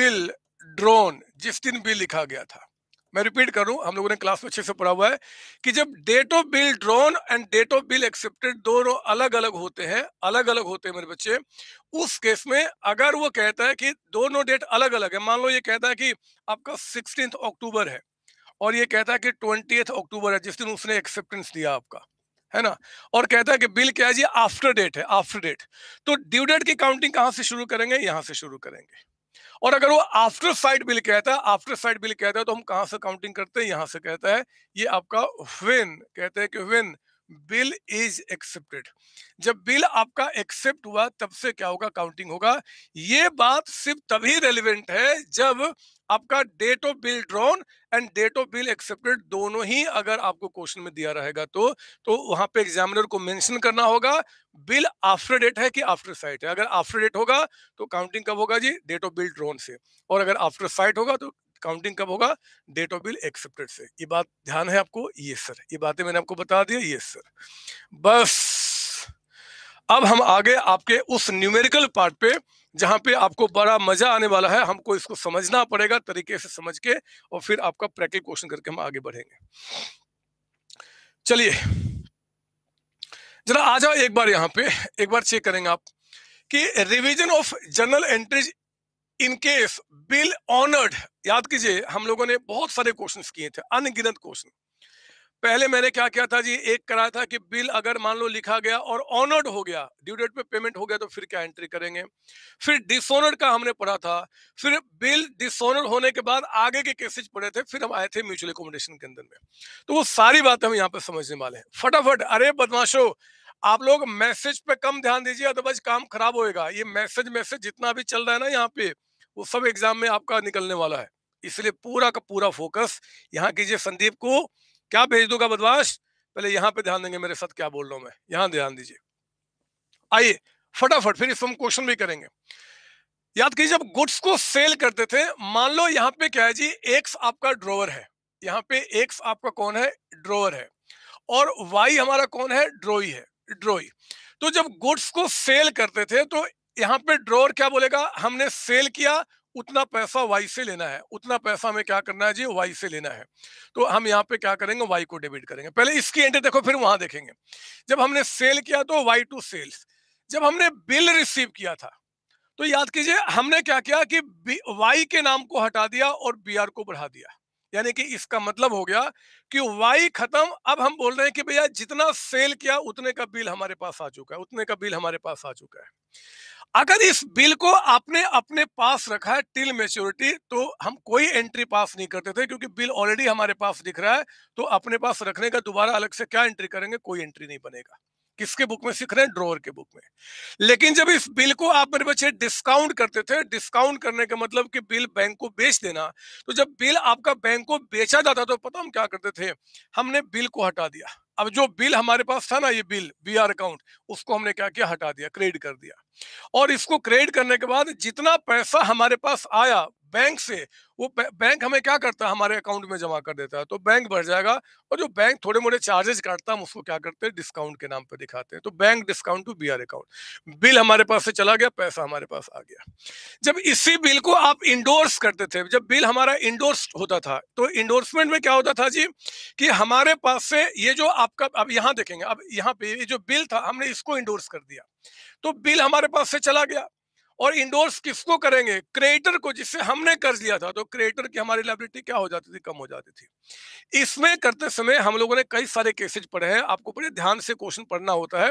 bill drawn जिस दिन बिल लिखा गया था मैं रिपीट कर रहा हूँ हम लोगों ने क्लास में अच्छे से पढ़ा हुआ है कि जब date of bill drawn and date of bill accepted दोनों अलग अलग होते हैं अलग अलग होते हैं मेरे बच्चे उस केस में अगर वो कहता है कि दोनों डेट अलग अलग है मान लो ये कहता है कि आपका सिक्सटीन अक्टूबर है और ये कहता है कि ट्वेंटी अक्टूबर है जिस दिन उसने एक्सेप्टेंस दिया आपका है ना और कहता है कि बिल क्या है जी आफ्टर डेट है आफ्टर डेट तो ड्यू डेट की काउंटिंग कहां से शुरू करेंगे यहां से शुरू करेंगे और अगर वो आफ्टर साइड बिल कहता है आफ्टर साइड बिल कहता है तो हम कहां से काउंटिंग करते हैं यहां से कहता है ये आपका विन कहते हैं कि विन बिल इज एक्सेप्टेड जब बिल आपका एक्सेप्ट हुआ तब से क्या होगा काउंटिंग होगा ये बात सिर्फ तभी रेलिवेंट है जब आपका date of bill drawn and date of bill accepted दोनों ही अगर आपको क्वेश्चन में दिया रहेगा तो तो वहां पे एग्जामिनर को मेंशन करना होगा बिल आफ्टर डेट है कि आफ्टर साइट है अगर आफ्टर डेट होगा तो काउंटिंग कब होगा जी डेट ऑफ बिल ड्रोन से और अगर आफ्टर साइट होगा तो डिस्काउंटिंग कब होगा डेट ऑफ बिल एक्सेप्टेड से ये बात ध्यान है आपको ये सर ये बातें मैंने आपको बता दिया ये सर बस अब हम आगे आपके उस न्यूमेरिकल पार्ट पे जहाँ पे आपको बड़ा मजा आने वाला है हमको इसको समझना पड़ेगा तरीके से समझ के और फिर आपका प्रैक्टिकल क्वेश्चन करके हम आगे बढ़ेंगे चलिए जरा आ जाओ एक बार यहाँ पे एक बार चेक करेंगे आप कि revision of journal entries in case bill honoured याद कीजिए हम लोगों ने बहुत सारे क्वेश्चन किए थे अनगिनत क्वेश्चन पहले मैंने क्या किया था जी एक कराया था कि बिल अगर मान लो लिखा गया और ऑनर्ड हो गया ड्यू डेट पे पेमेंट हो गया तो फिर क्या एंट्री करेंगे फिर डिसऑनर्ड का हमने पढ़ा था फिर बिल डिसऑनर्ड होने के बाद आगे के केसेज पढ़े थे फिर हम आए थे म्यूचुअल एकोमोडेशन के अंदर में तो वो सारी बात हम यहाँ पे समझने वाले हैं फटाफट अरे बदमाशो आप लोग मैसेज पे कम ध्यान दीजिए अदरवाइज काम खराब होएगा ये मैसेज मैसेज जितना भी चल रहा है ना यहाँ पे वो सब एग्जाम में आपका निकलने वाला है इसलिए पूरा का पूरा फोकस यहाँ कीजिए संदीप को क्या भेज दूंगा बदमाश पहले यहाँ पे ध्यान देंगे मेरे साथ क्या बोल रहा हूँ मैं यहाँ ध्यान दीजिए आइए फटाफट फिर इस हम क्वेश्चन भी करेंगे याद कीजिए जब गुड्स को सेल करते थे मान लो यहाँ पे क्या है जी एक्स आपका ड्रोवर है यहाँ पे एक्स आपका कौन है ड्रोवर है और वाई हमारा कौन है ड्रोई है ड्रोई तो जब गुड्स को सेल करते थे तो यहाँ पे ड्रोर क्या बोलेगा हमने सेल किया उतना पैसा वाई से लेना है उतना पैसा हमें क्या करना है जी वाई से लेना है तो हम यहाँ पे क्या करेंगे वाई को डेबिट करेंगे पहले इसकी एंट्री देखो फिर वहां देखेंगे जब हमने सेल किया तो वाई टू सेल्स जब हमने बिल रिसीव किया था तो याद कीजिए हमने क्या किया कि वाई के नाम को हटा दिया और बी को बढ़ा दिया यानी कि इसका मतलब हो गया कि वाई खत्म अब हम बोल रहे हैं कि भैया जितना सेल किया उतने का बिल हमारे पास आ चुका है उतने का बिल हमारे पास आ चुका है अगर इस बिल को आपने अपने पास रखा है टिल मेच्योरिटी तो हम कोई एंट्री पास नहीं करते थे क्योंकि बिल ऑलरेडी हमारे पास दिख रहा है तो अपने पास रखने का दोबारा अलग से क्या एंट्री करेंगे कोई एंट्री नहीं बनेगा किसके बुक में सीख रहे हैं ड्रॉअर के बुक में लेकिन जब इस बिल को आप मेरे बच्चे डिस्काउंट करते थे डिस्काउंट करने का मतलब कि बिल बैंक को बेच देना तो जब बिल आपका बैंक को बेचा जाता तो पता हम क्या करते थे हमने बिल को हटा दिया अब जो बिल हमारे पास था ना ये बिल बी आर अकाउंट उसको हमने क्या किया हटा दिया क्रेडिट कर दिया और इसको क्रेडिट करने के बाद जितना पैसा हमारे पास आया बैंक से वो बैंक हमें क्या करता है हमारे अकाउंट में जमा कर देता है तो बैंक बढ़ जाएगा और जो बैंक थोड़े मोटे चार्जेस काटता है उसको क्या करते हैं डिस्काउंट के नाम पर दिखाते हैं तो bank discount to B account bill हमारे पास से चला गया पैसा हमारे पास आ गया जब इसी बिल को आप इंडोर्स करते थे जब बिल हमारा इंडोर्स होता था तो इंडोर्समेंट में क्या होता था जी कि हमारे पास से ये जो आपका अब यहाँ देखेंगे अब यहाँ पे ये जो बिल था हमने इसको इंडोर्स कर दिया तो बिल हमारे पास से चला गया और इंडोर्स किसको करेंगे क्रिएटर को जिससे हमने कर्ज लिया था तो क्रिएटर की हमारी लाइबिलिटी क्या हो जाती थी कम हो जाती थी इसमें करते समय हम लोगों ने कई सारे केसेज पढ़े हैं आपको बड़े ध्यान से क्वेश्चन पढ़ना होता है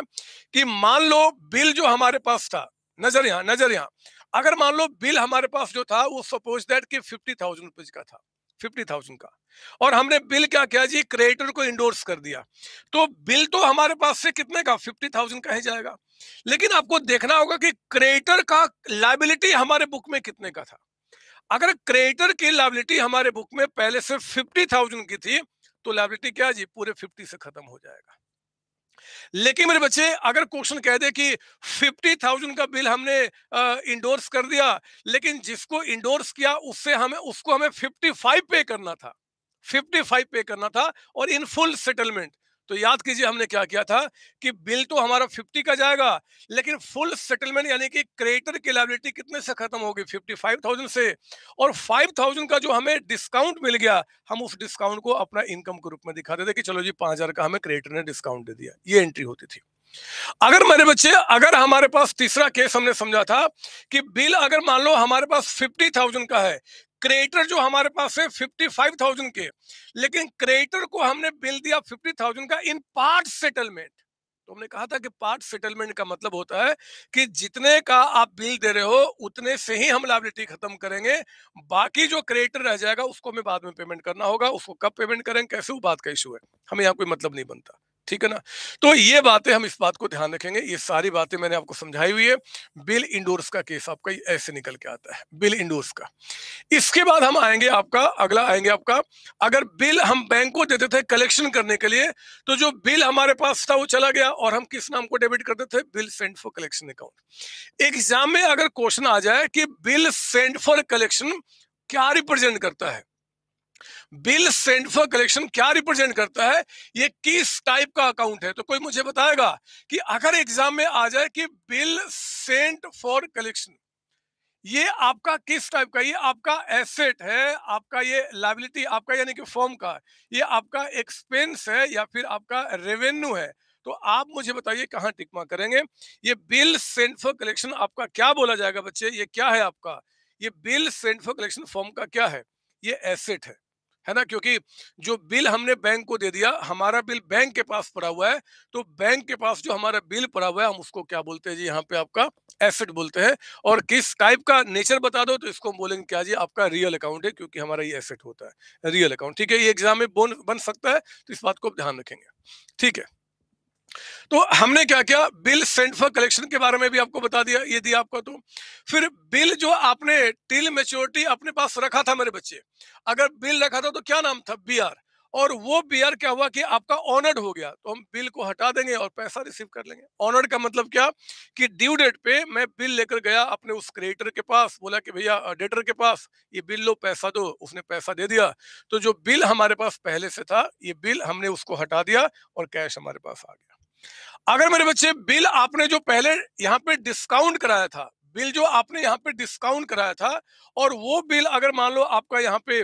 कि मान लो बिल जो हमारे पास था नजर यहां नजर यहां अगर मान लो बिल हमारे पास जो था वो सपोज दैट कि फिफ्टी थाउजेंड रुपीज का था फिफ्टी थाउजेंड का और हमने बिल क्या किया जी क्रिएटर को इंडोर्स कर दिया तो बिल तो हमारे पास से कितने का फिफ्टी थाउजेंड का ही जाएगा लेकिन आपको देखना होगा कि क्रिएटर का लाइबिलिटी हमारे बुक में कितने का था अगर क्रिएटर की लाइबिलिटी हमारे बुक में पहले से फिफ्टी थाउजेंड की थी तो लाइबिलिटी क्या जी पूरे फिफ्टी से खत्म हो जाएगा लेकिन मेरे बच्चे अगर क्वेश्चन कह दे कि फिफ्टी थाउजेंड का बिल हमने इंडोर्स कर दिया लेकिन जिसको इंडोर्स किया उससे हमें उसको हमें फिफ्टी फाइव पे करना था 55 पे करना था और इन फुल सेटलमेंट तो याद कीजिए हमने क्या किया था कि बिल तो हमारा 50 का जाएगा लेकिन फुल सेटलमेंट यानी कि क्रेडिटर की लाइबिलिटी कितने से खत्म होगी 55,000 से और 5,000 का जो हमें डिस्काउंट मिल गया हम उस डिस्काउंट को अपना इनकम के रूप में दिखाते थे कि चलो जी पांच का हमें क्रेडिटर ने डिस्काउंट दे दिया ये एंट्री होती थी अगर मेरे बच्चे अगर हमारे पास तीसरा केस हमने समझा था कि बिल अगर मान लो हमारे पास फिफ्टी थाउजेंड का है क्रेडिटर जो हमारे पास है फिफ्टी फाइव थाउजेंड के लेकिन क्रेडिटर को हमने बिल दिया फिफ्टी थाउजेंड का इन पार्ट सेटलमेंट तो हमने कहा था कि पार्ट सेटलमेंट का मतलब होता है कि जितने का आप बिल दे रहे हो उतने से ही हम लाइबिलिटी खत्म करेंगे बाकी जो क्रेडिटर रह जाएगा उसको हमें बाद में पेमेंट करना होगा उसको कब पेमेंट करेंगे कैसे वो बात का इशू है हमें यहाँ कोई मतलब नहीं बनता ठीक है ना तो ये बातें हम इस बात को ध्यान रखेंगे ये सारी बातें मैंने आपको समझाई हुई है बिल इंडोर्स का केस आपका ऐसे निकल के आता है बिल इंडोर्स का इसके बाद हम आएंगे आपका अगला आएंगे आपका अगर बिल हम बैंक को देते थे कलेक्शन करने के लिए तो जो बिल हमारे पास था वो चला गया और हम किस नाम को डेबिट करते थे bill send for collection account exam में अगर क्वेश्चन आ जाए कि बिल सेंड फॉर कलेक्शन क्या रिप्रेजेंट करता है बिल सेंड फॉर कलेक्शन क्या रिप्रेजेंट करता है ये किस टाइप का अकाउंट है तो कोई मुझे बताएगा कि अगर एग्जाम में आ जाए कि बिल सेंट फॉर कलेक्शन ये आपका किस टाइप का ये आपका एसेट है आपका ये लाइबिलिटी आपका यानी कि फॉर्म का ये आपका एक्सपेंस है या फिर आपका रेवेन्यू है तो आप मुझे बताइए कहाँ टिकमा करेंगे ये बिल सेंट फॉर कलेक्शन आपका क्या बोला जाएगा बच्चे ये क्या है आपका ये bill sent for collection form का क्या है ये एसेट है है ना क्योंकि जो बिल हमने बैंक को दे दिया हमारा बिल बैंक के पास पड़ा हुआ है तो बैंक के पास जो हमारा बिल पड़ा हुआ है हम उसको क्या बोलते हैं जी यहाँ पे आपका एसेट बोलते हैं और किस टाइप का नेचर बता दो तो इसको हम बोलेंगे क्या जी आपका रियल अकाउंट है क्योंकि हमारा ये एसेट होता है रियल अकाउंट ठीक है ये एग्जाम में बन सकता है तो इस बात को ध्यान रखेंगे ठीक है तो हमने क्या किया बिल सेंट फॉर कलेक्शन के बारे में भी आपको बता दिया ये दिया आपका तो फिर बिल जो आपने टिल मेच्योरिटी अपने पास रखा था मेरे बच्चे अगर बिल रखा था तो क्या नाम था बी आर और वो बी आर क्या हुआ कि आपका ऑनर्ड हो गया तो हम बिल को हटा देंगे और पैसा रिसीव कर लेंगे ऑनर्ड का मतलब क्या कि ड्यू डेट पे मैं बिल लेकर गया अपने उस क्रिएटर के पास बोला कि भैया डेटर के पास ये बिल लो पैसा दो उसने पैसा दे दिया तो जो बिल हमारे पास पहले से था ये बिल हमने उसको हटा दिया और कैश हमारे पास आ गया अगर मेरे बच्चे बिल आपने जो पहले यहाँ पे डिस्काउंट कराया था बिल जो आपने यहाँ पे डिस्काउंट कराया था और वो बिल अगर मान लो आपका यहाँ पे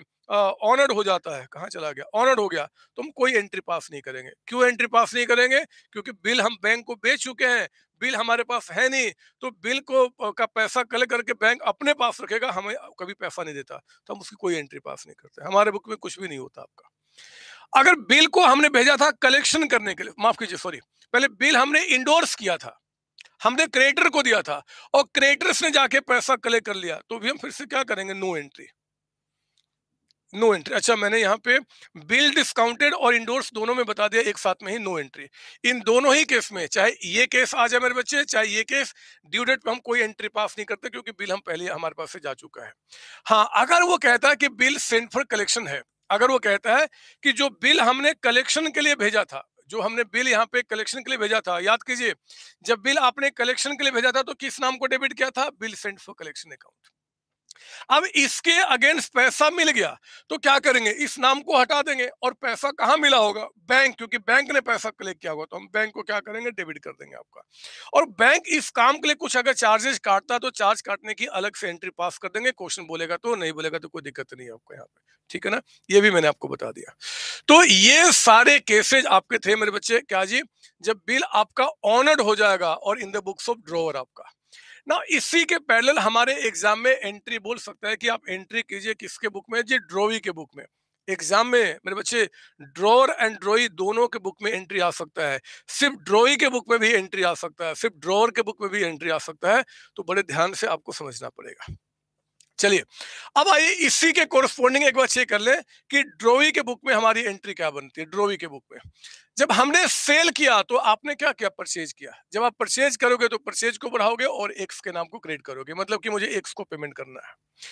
ऑनर्ड हो जाता है कहाँ चला गया ऑनर्ड हो गया तो हम कोई एंट्री पास नहीं करेंगे क्यों एंट्री पास नहीं करेंगे क्योंकि बिल हम बैंक को बेच चुके हैं बिल हमारे पास है नहीं तो बिल को का पैसा कलेक्ट करके बैंक अपने पास रखेगा हमें कभी पैसा नहीं देता तो हम उसकी कोई एंट्री पास नहीं करते हमारे बुक में कुछ भी नहीं होता आपका अगर बिल को हमने भेजा था कलेक्शन करने के लिए माफ कीजिए सॉरी पहले बिल हमने इंडोर्स किया था हमने क्रिएटर को दिया था और क्रिएटर्स ने जाके पैसा कलेक्ट कर लिया तो भी हम फिर से क्या करेंगे नो एंट्री नो एंट्री अच्छा मैंने यहाँ पे बिल डिस्काउंटेड और इंडोर्स दोनों में बता दिया एक साथ में ही नो एंट्री इन दोनों ही केस में चाहे ये केस आ जाए मेरे बच्चे चाहे ये केस ड्यू डेट पे हम कोई एंट्री पास नहीं करते क्योंकि बिल हम पहले हमारे पास से जा चुका है हाँ अगर वो कहता है कि बिल सेंट फॉर कलेक्शन है अगर वो कहता है कि जो बिल हमने कलेक्शन के लिए भेजा था जो हमने बिल यहाँ पे कलेक्शन के लिए भेजा था याद कीजिए जब बिल आपने कलेक्शन के लिए भेजा था तो किस नाम को डेबिट किया था bill send for collection account अब इसके अगेंस्ट पैसा मिल गया तो क्या करेंगे इस नाम को हटा देंगे और पैसा कहां मिला होगा बैंक क्योंकि बैंक ने पैसा कलेक्ट किया होगा तो हम बैंक को क्या करेंगे डेबिट कर देंगे आपका और बैंक इस काम के लिए कुछ अगर चार्जेस काटता तो चार्ज काटने की अलग से एंट्री पास कर देंगे क्वेश्चन बोलेगा तो नहीं बोलेगा तो कोई दिक्कत नहीं है आपको यहाँ पे ठीक है ना ये भी मैंने आपको बता दिया तो ये सारे केसेज आपके थे मेरे बच्चे क्या जी जब बिल आपका ऑनर्ड हो जाएगा और in the books of drawer आपका ना इसी के पैरेलल हमारे एग्जाम में एंट्री बोल सकता है कि आप एंट्री कीजिए किसके बुक में जी ड्रोवी के बुक में एग्जाम में मेरे बच्चे ड्रॉर एंड ड्रोई दोनों के बुक में एंट्री आ सकता है सिर्फ ड्रोई के बुक में भी एंट्री आ सकता है सिर्फ ड्रॉर के बुक में भी एंट्री आ सकता है तो बड़े ध्यान से आपको समझना पड़ेगा चलिए अब आइए इसी के कोरस्पोंडिंग एक बार चेक कर ले कि ड्रोवी के बुक में हमारी एंट्री क्या बनती है ड्रोवी के बुक में जब हमने सेल किया तो आपने क्या किया परचेज किया जब आप परचेज करोगे तो परचेज को बढ़ाओगे और एक्स के नाम को क्रिएट करोगे मतलब कि मुझे एक्स को पेमेंट करना है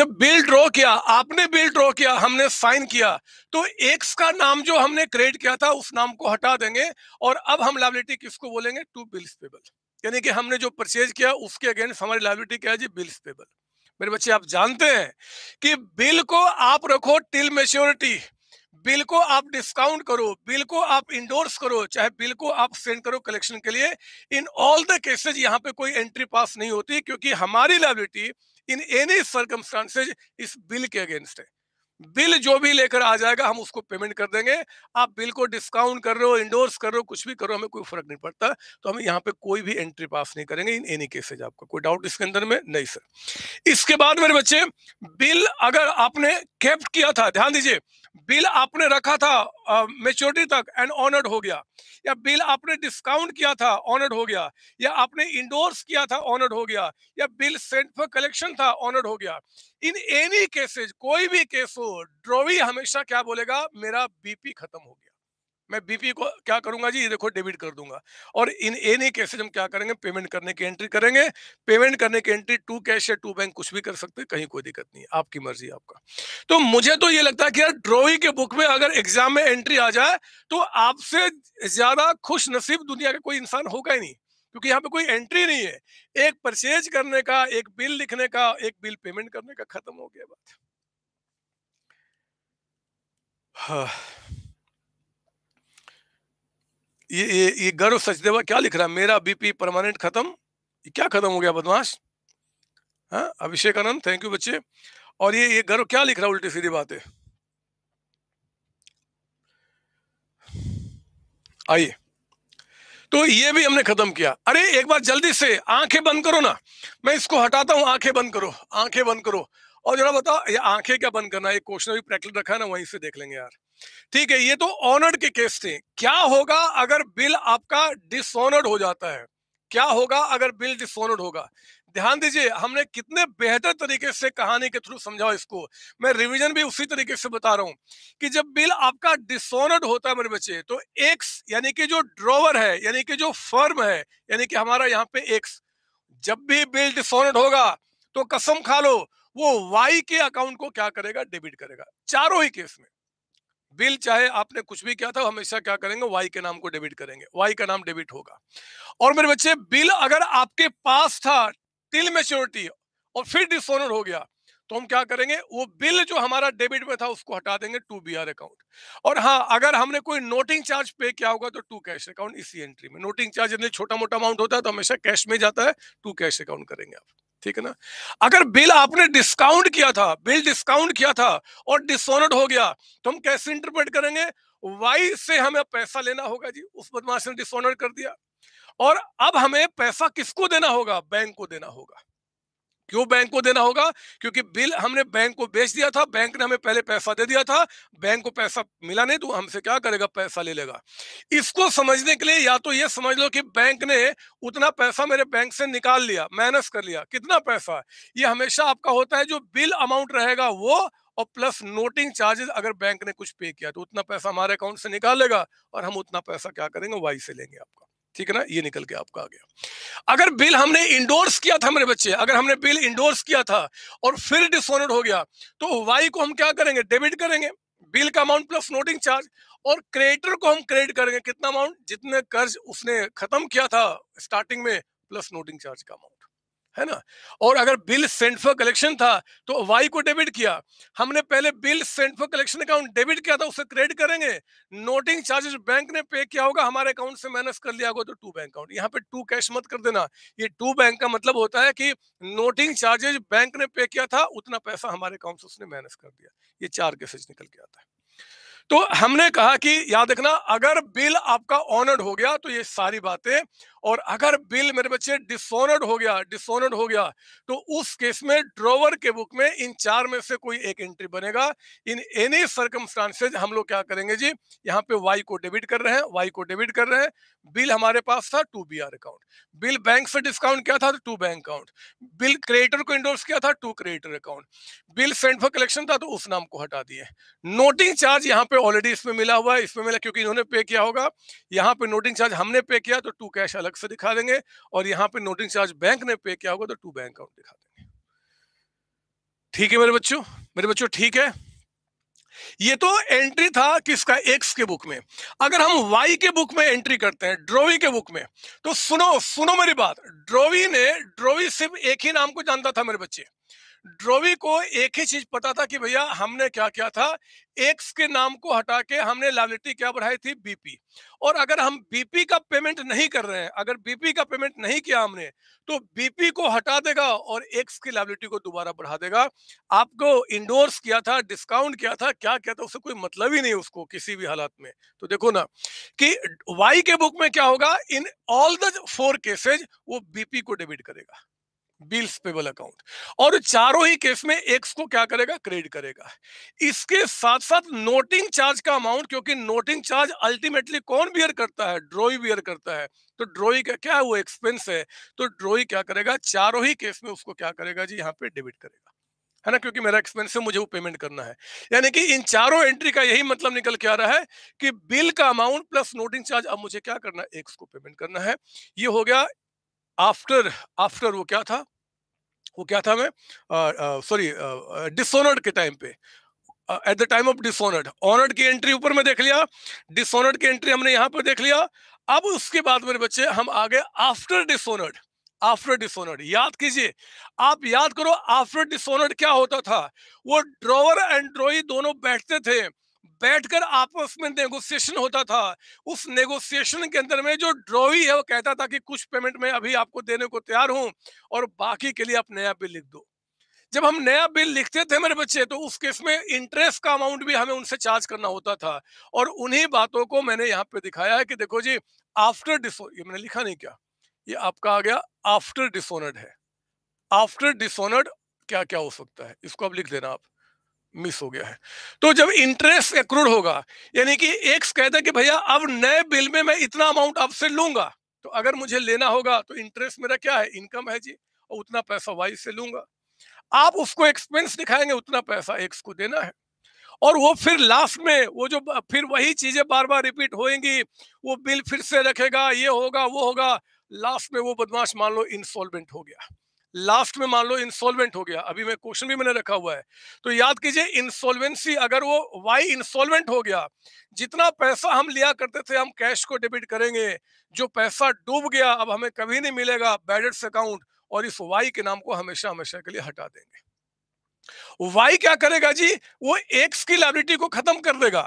जब बिल ड्रॉ किया आपने बिल ड्रॉ किया हमने साइन किया तो एक्स का नाम जो हमने क्रिएट किया था उस नाम को हटा देंगे और अब हम लाइबिलिटी किसको बोलेंगे टू बिल्स पेबल यानी कि हमने जो परचेज किया उसके अगेंस्ट हमारी लाइबिलिटी क्या है जी बिल्स पेबल मेरे बच्चे आप जानते हैं कि बिल को आप रखो टिल मेच्योरिटी बिल को आप डिस्काउंट करो बिल को आप इंडोर्स करो चाहे बिल को आप सेंड करो कलेक्शन के लिए इन ऑल द केसेज यहाँ पे कोई एंट्री पास नहीं होती क्योंकि हमारी लाइबिलिटी इन एनी सर्कमस्टांसेज इस बिल के अगेंस्ट है बिल जो भी लेकर आ जाएगा हम उसको पेमेंट कर देंगे आप बिल को डिस्काउंट कर रहे हो इंडोर्स कर रहे हो कुछ भी करो हमें कोई फर्क नहीं पड़ता तो हम यहाँ पे कोई भी एंट्री पास नहीं करेंगे इन एनी केसेज आपका कोई डाउट इसके अंदर में नहीं सर इसके बाद मेरे बच्चे बिल अगर आपने कैप्ट किया था ध्यान दीजिए बिल आपने रखा था मेच्योरिटी तक एंड ऑनर्ड हो गया या बिल आपने डिस्काउंट किया था ऑनर्ड हो गया या आपने इंडोर्स किया था ऑनर्ड हो गया या बिल सेंट फॉर कलेक्शन था ऑनर्ड हो गया इन एनी केसेज कोई भी केस हो ड्रॉवी हमेशा क्या बोलेगा मेरा बीपी खत्म हो गया मैं बीपी को क्या करूंगा जी देखो डेबिट कर दूंगा और इन एनी केसेज हम क्या करेंगे पेमेंट करने की एंट्री करेंगे पेमेंट करने की एंट्री टू कैश या टू बैंक कुछ भी कर सकते कहीं कोई दिक्कत नहीं आपकी मर्जी आपका तो मुझे तो ये लगता है कि यार ड्रॉइंग के बुक में अगर एग्जाम में एंट्री आ जाए तो आपसे ज्यादा खुश नसीब दुनिया का कोई इंसान होगा ही नहीं क्योंकि यहाँ पे कोई एंट्री नहीं है एक परचेज करने का एक बिल लिखने का एक बिल पेमेंट करने का खत्म हो गया बात हाँ ये ये, ये गर्व सचदेवा क्या लिख रहा है मेरा बीपी परमानेंट खत्म क्या खत्म हो गया बदमाश हाँ अभिषेक आनंद थैंक यू बच्चे और ये ये गर्व क्या लिख रहा है उल्टी सीधी बातें आइए तो ये भी हमने खत्म किया अरे एक बार जल्दी से आंखें बंद करो ना मैं इसको हटाता हूं आंखें बंद करो आंखें बंद करो और जरा बताओ ये आंखें क्या बंद करना ये क्वेश्चन भी प्रैक्टिस रखा है ना वहीं से देख लेंगे यार ठीक है ये तो ऑनर्ड के केस थे क्या होगा अगर बिल आपका डिसऑनर्ड हो जाता है क्या होगा अगर बिल डिसऑनर्ड होगा ध्यान दीजिए हमने कितने बेहतर तरीके से कहानी के थ्रू समझाओ इसको मैं रिवीजन भी उसी तरीके से बता रहा हूं कि जब बिल आपका डिसऑनर्ड होता है मेरे बच्चे तो एक्स यानी कि जो ड्रॉवर है यानी कि जो फर्म है यानी कि हमारा यहाँ पे एक्स जब भी बिल डिसऑनर्ड होगा तो कसम खा लो वो वाई के अकाउंट को क्या करेगा डेबिट करेगा चारों ही केस में बिल चाहे आपने कुछ भी किया था हमेशा क्या करेंगे वाई के नाम को डेबिट करेंगे वाई का नाम डेबिट होगा और मेरे बच्चे बिल अगर आपके पास था टिल मेच्योरिटी और फिर डिसऑनर हो गया तो हम क्या करेंगे वो बिल जो हमारा डेबिट में था उसको हटा देंगे टू बी आर अकाउंट और हाँ अगर हमने कोई नोटिंग चार्ज पे किया होगा तो टू कैश अकाउंट इसी एंट्री में नोटिंग चार्ज यदि छोटा मोटा अमाउंट होता है तो हमेशा कैश में जाता है टू कैश अकाउंट करेंगे आप ठीक है ना अगर बिल आपने डिस्काउंट किया था बिल डिस्काउंट किया था और डिसऑनर्ड हो गया तो हम कैसे इंटरप्रेट करेंगे वाई से हमें पैसा लेना होगा जी उस बदमाश ने डिसऑनर्ड कर दिया और अब हमें पैसा किसको देना होगा बैंक को देना होगा क्यों बैंक को देना होगा क्योंकि बिल हमने बैंक को बेच दिया था बैंक ने हमें पहले पैसा दे दिया था बैंक को पैसा मिला नहीं तो हमसे क्या करेगा पैसा ले लेगा इसको समझने के लिए या तो ये समझ लो कि बैंक ने उतना पैसा मेरे बैंक से निकाल लिया माइनस कर लिया कितना पैसा ये हमेशा आपका होता है जो बिल अमाउंट रहेगा वो और प्लस नोटिंग चार्जेस अगर बैंक ने कुछ पे किया तो उतना पैसा हमारे अकाउंट से निकालेगा और हम उतना पैसा क्या करेंगे वाई से लेंगे आपका ठीक है ना ये निकल के आपका आ गया अगर बिल हमने इंडोर्स किया था मेरे बच्चे अगर हमने बिल इंडोर्स किया था और फिर डिसोनेट हो गया तो वाई को हम क्या करेंगे डेबिट करेंगे बिल का अमाउंट प्लस नोटिंग चार्ज और क्रेडिटर को हम क्रेडिट करेंगे कितना अमाउंट जितने कर्ज उसने खत्म किया था स्टार्टिंग में प्लस नोटिंग चार्ज का अमाउंट है ना और अगर बिल सेंट फॉर कलेक्शन था तो वाई को डेबिट किया हमने पहले bill sent for collection account debit किया था उसे क्रेडिट करेंगे नोटिंग चार्जेस बैंक ने पे किया होगा हमारे अकाउंट से माइनस कर लिया होगा तो टू बैंक अकाउंट यहाँ पे टू कैश मत कर देना ये टू बैंक का मतलब होता है कि नोटिंग चार्जेज बैंक ने पे किया था उतना पैसा हमारे अकाउंट से उसने माइनस कर दिया ये चार केसेज निकल के आता है तो हमने कहा कि याद रखना अगर बिल आपका ऑनर्ड हो गया तो ये सारी बातें और अगर बिल मेरे बच्चे डिसऑनर्ड हो गया डिसऑनर्ड हो गया तो उस केस में ड्रोवर के बुक में इन चार में से कोई एक एंट्री बनेगा इन एनी सर्कमस्टांसेज हम लोग क्या करेंगे जी यहाँ पे वाई को डेबिट कर रहे हैं वाई को डेबिट कर रहे हैं बिल हमारे पास था to B R account bill bank से डिस्काउंट किया था तो to bank account bill creditor को इंडोर्स किया था to creditor account bill sent for collection था तो उस नाम को हटा दिए नोटिंग चार्ज यहाँ पे ऑलरेडी इसमें मिला हुआ है इसमें मिला क्योंकि इन्होंने पे किया होगा यहाँ पे नोटिंग चार्ज हमने पे किया तो टू कैश अलग से दिखा देंगे और यहाँ पे नोटिंग चार्ज बैंक ने पे किया होगा तो टू बैंक अकाउंट दिखा देंगे ठीक है मेरे बच्चों मेरे बच्चों ठीक है ये तो एंट्री था किसका एक्स के बुक में अगर हम वाई के बुक में एंट्री करते हैं ड्रोवी के बुक में तो सुनो सुनो मेरी बात ड्रोवी ने ड्रोवी सिर्फ एक ही नाम को जानता था मेरे बच्चे ड्रोवी को एक ही चीज पता था कि भैया हमने क्या किया था एक्स के नाम को हटा के हमने लाइबिलिटी क्या बढ़ाई थी बीपी और अगर हम बीपी का पेमेंट नहीं कर रहे हैं अगर बीपी का पेमेंट नहीं किया हमने तो बीपी को हटा देगा और एक्स की लाइबिलिटी को दोबारा बढ़ा देगा आपको इंडोर्स किया था डिस्काउंट किया था क्या किया था उससे कोई मतलब ही नहीं उसको किसी भी हालात में तो देखो ना कि वाई के बुक में क्या होगा in all the four cases वो बीपी को डेबिट करेगा बिल्स पेबल अकाउंट और चारों ही केस में एक्स को क्या करेगा क्रेडिट करेगा इसके साथ साथ नोटिंग चार्ज का अमाउंट क्योंकि नोटिंग चार्ज अल्टीमेटली कौन बियर करता है ड्रॉई बियर करता है तो ड्रॉई का क्या है वो एक्सपेंस है तो ड्रॉई क्या करेगा चारों ही केस में उसको क्या करेगा जी यहाँ पे डेबिट करेगा है ना क्योंकि मेरा एक्सपेंस है मुझे वो पेमेंट करना है यानी कि इन चारों एंट्री का यही मतलब निकल के आ रहा है कि बिल का अमाउंट प्लस नोटिंग चार्ज अब मुझे क्या करना है एक्स को पेमेंट करना है ये हो गया आफ्टर आफ्टर वो क्या था वो क्या था मैं सॉरी डिसऑनर्ड के टाइम पे at the time of dishonoured honoured की एंट्री ऊपर में देख लिया डिसऑनर्ड की एंट्री हमने यहाँ पर देख लिया अब उसके बाद मेरे बच्चे हम आ गए आफ्टर डिसऑनर्ड आफ्टर डिसऑनर्ड याद कीजिए आप याद करो आफ्टर डिसऑनर्ड क्या होता था वो ड्रोवर एंड ड्रोई दोनों बैठते थे बैठकर आपस में नेगोशिएशन होता था उस नेगोशिएशन के अंदर में जो ड्रॉवी है वो कहता था कि कुछ पेमेंट मैं अभी आपको देने को तैयार हूं और बाकी के लिए आप नया बिल लिख दो जब हम नया बिल लिखते थे मेरे बच्चे तो उस केस में इंटरेस्ट का अमाउंट भी हमें उनसे चार्ज करना होता था और उन्हीं बातों को मैंने यहाँ पे दिखाया है कि देखो जी आफ्टर डिसो ये मैंने लिखा नहीं क्या ये आपका आ गया आफ्टर डिसोनर्ड है आफ्टर डिसोनर्ड क्या क्या हो सकता है इसको अब लिख देना आप मिस हो गया है तो जब इंटरेस्ट एक्रूड होगा यानी कि एक कहता है कि भैया अब नए बिल में मैं इतना अमाउंट आपसे लूंगा तो अगर मुझे लेना होगा तो इंटरेस्ट मेरा क्या है इनकम है जी और उतना पैसा वाई से लूंगा आप उसको एक्सपेंस दिखाएंगे उतना पैसा एक्स को देना है और वो फिर लास्ट में वो जो फिर वही चीजें बार बार रिपीट होएंगी वो बिल फिर से रखेगा ये होगा वो होगा लास्ट में वो बदमाश मान लो इंसॉल्वेंट हो गया लास्ट में मान लो इंसॉल्वेंट हो गया अभी मैं क्वेश्चन भी मैंने रखा हुआ है तो याद कीजिए इंसॉल्वेंसी अगर वो वाई इंसॉल्वेंट हो गया जितना पैसा हम लिया करते थे हम कैश को डेबिट करेंगे जो पैसा डूब गया अब हमें कभी नहीं मिलेगा बैडेट्स अकाउंट और इस वाई के नाम को हमेशा हमेशा के लिए हटा देंगे वाई क्या करेगा जी वो एक्स की लाइबिलिटी को खत्म कर देगा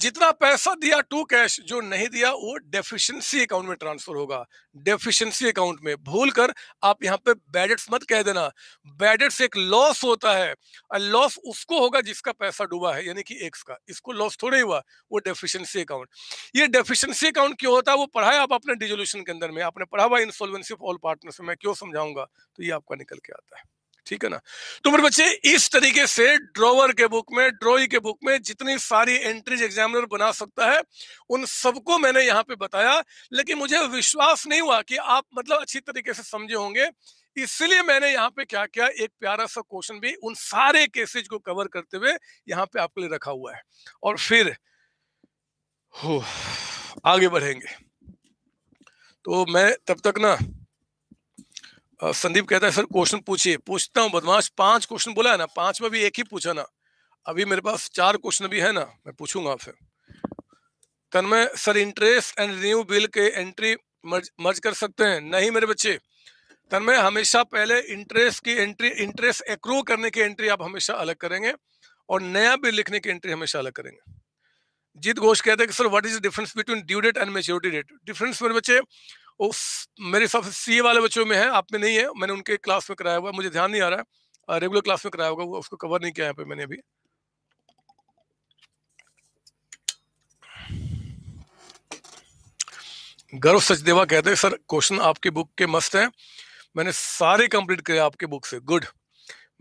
जितना पैसा दिया टू कैश जो नहीं दिया वो डेफिशिएंसी अकाउंट में ट्रांसफर होगा डेफिशिएंसी अकाउंट में भूल कर आप यहाँ पे बैडेट्स मत कह देना बैडेट्स एक लॉस होता है लॉस उसको होगा जिसका पैसा डूबा है यानी कि एक्स का इसको लॉस थोड़ा ही हुआ वो डेफिशिएंसी अकाउंट ये डेफिशिएंसी अकाउंट क्यों होता है वो पढ़ाया आप अपने डिजोल्यूशन के अंदर में आपने पढ़ा हुआ इंसॉल्वेंसी ऑफ ऑल पार्टनर्स में क्यों समझाऊंगा तो ये आपका निकल के आता है ठीक है ना तो मेरे बच्चे इस तरीके से ड्रॉवर के बुक में ड्रॉई के बुक में जितनी सारी एंट्रीज एग्जामिनर बना सकता है उन सबको मैंने यहाँ पे बताया लेकिन मुझे विश्वास नहीं हुआ कि आप मतलब अच्छी तरीके से समझे होंगे इसलिए मैंने यहाँ पे क्या किया एक प्यारा सा क्वेश्चन भी उन सारे केसेज को कवर करते हुए यहाँ पे आपके लिए रखा हुआ है और फिर हो आगे बढ़ेंगे तो मैं तब तक ना संदीप कहता है सर क्वेश्चन पूछिए पूछता हूँ बदमाश पांच क्वेश्चन बोला है ना पांच में भी एक ही पूछा ना अभी मेरे पास चार क्वेश्चन भी है ना मैं पूछूंगा आपसे Tanmay sir interest and renew bill के एंट्री मर्ज मर्ज कर सकते हैं नहीं मेरे बच्चे तन्मय हमेशा पहले इंटरेस्ट की एंट्री इंटरेस्ट एक करने की एंट्री आप हमेशा अलग करेंगे और नया बिल लिखने की एंट्री हमेशा अलग करेंगे जीत घोष कहते हैं कि sir what is the difference between due date and maturity date difference मेरे बच्चे वो मेरे हिसाब से सी वाले बच्चों में है आप में नहीं है मैंने उनके क्लास में कराया हुआ मुझे ध्यान नहीं आ रहा है रेगुलर क्लास में कराया होगा वो उसको कवर नहीं किया यहाँ पे मैंने अभी गर्व सचदेवा कहते हैं सर क्वेश्चन आपकी बुक के मस्त हैं मैंने सारे कंप्लीट किए आपके बुक से गुड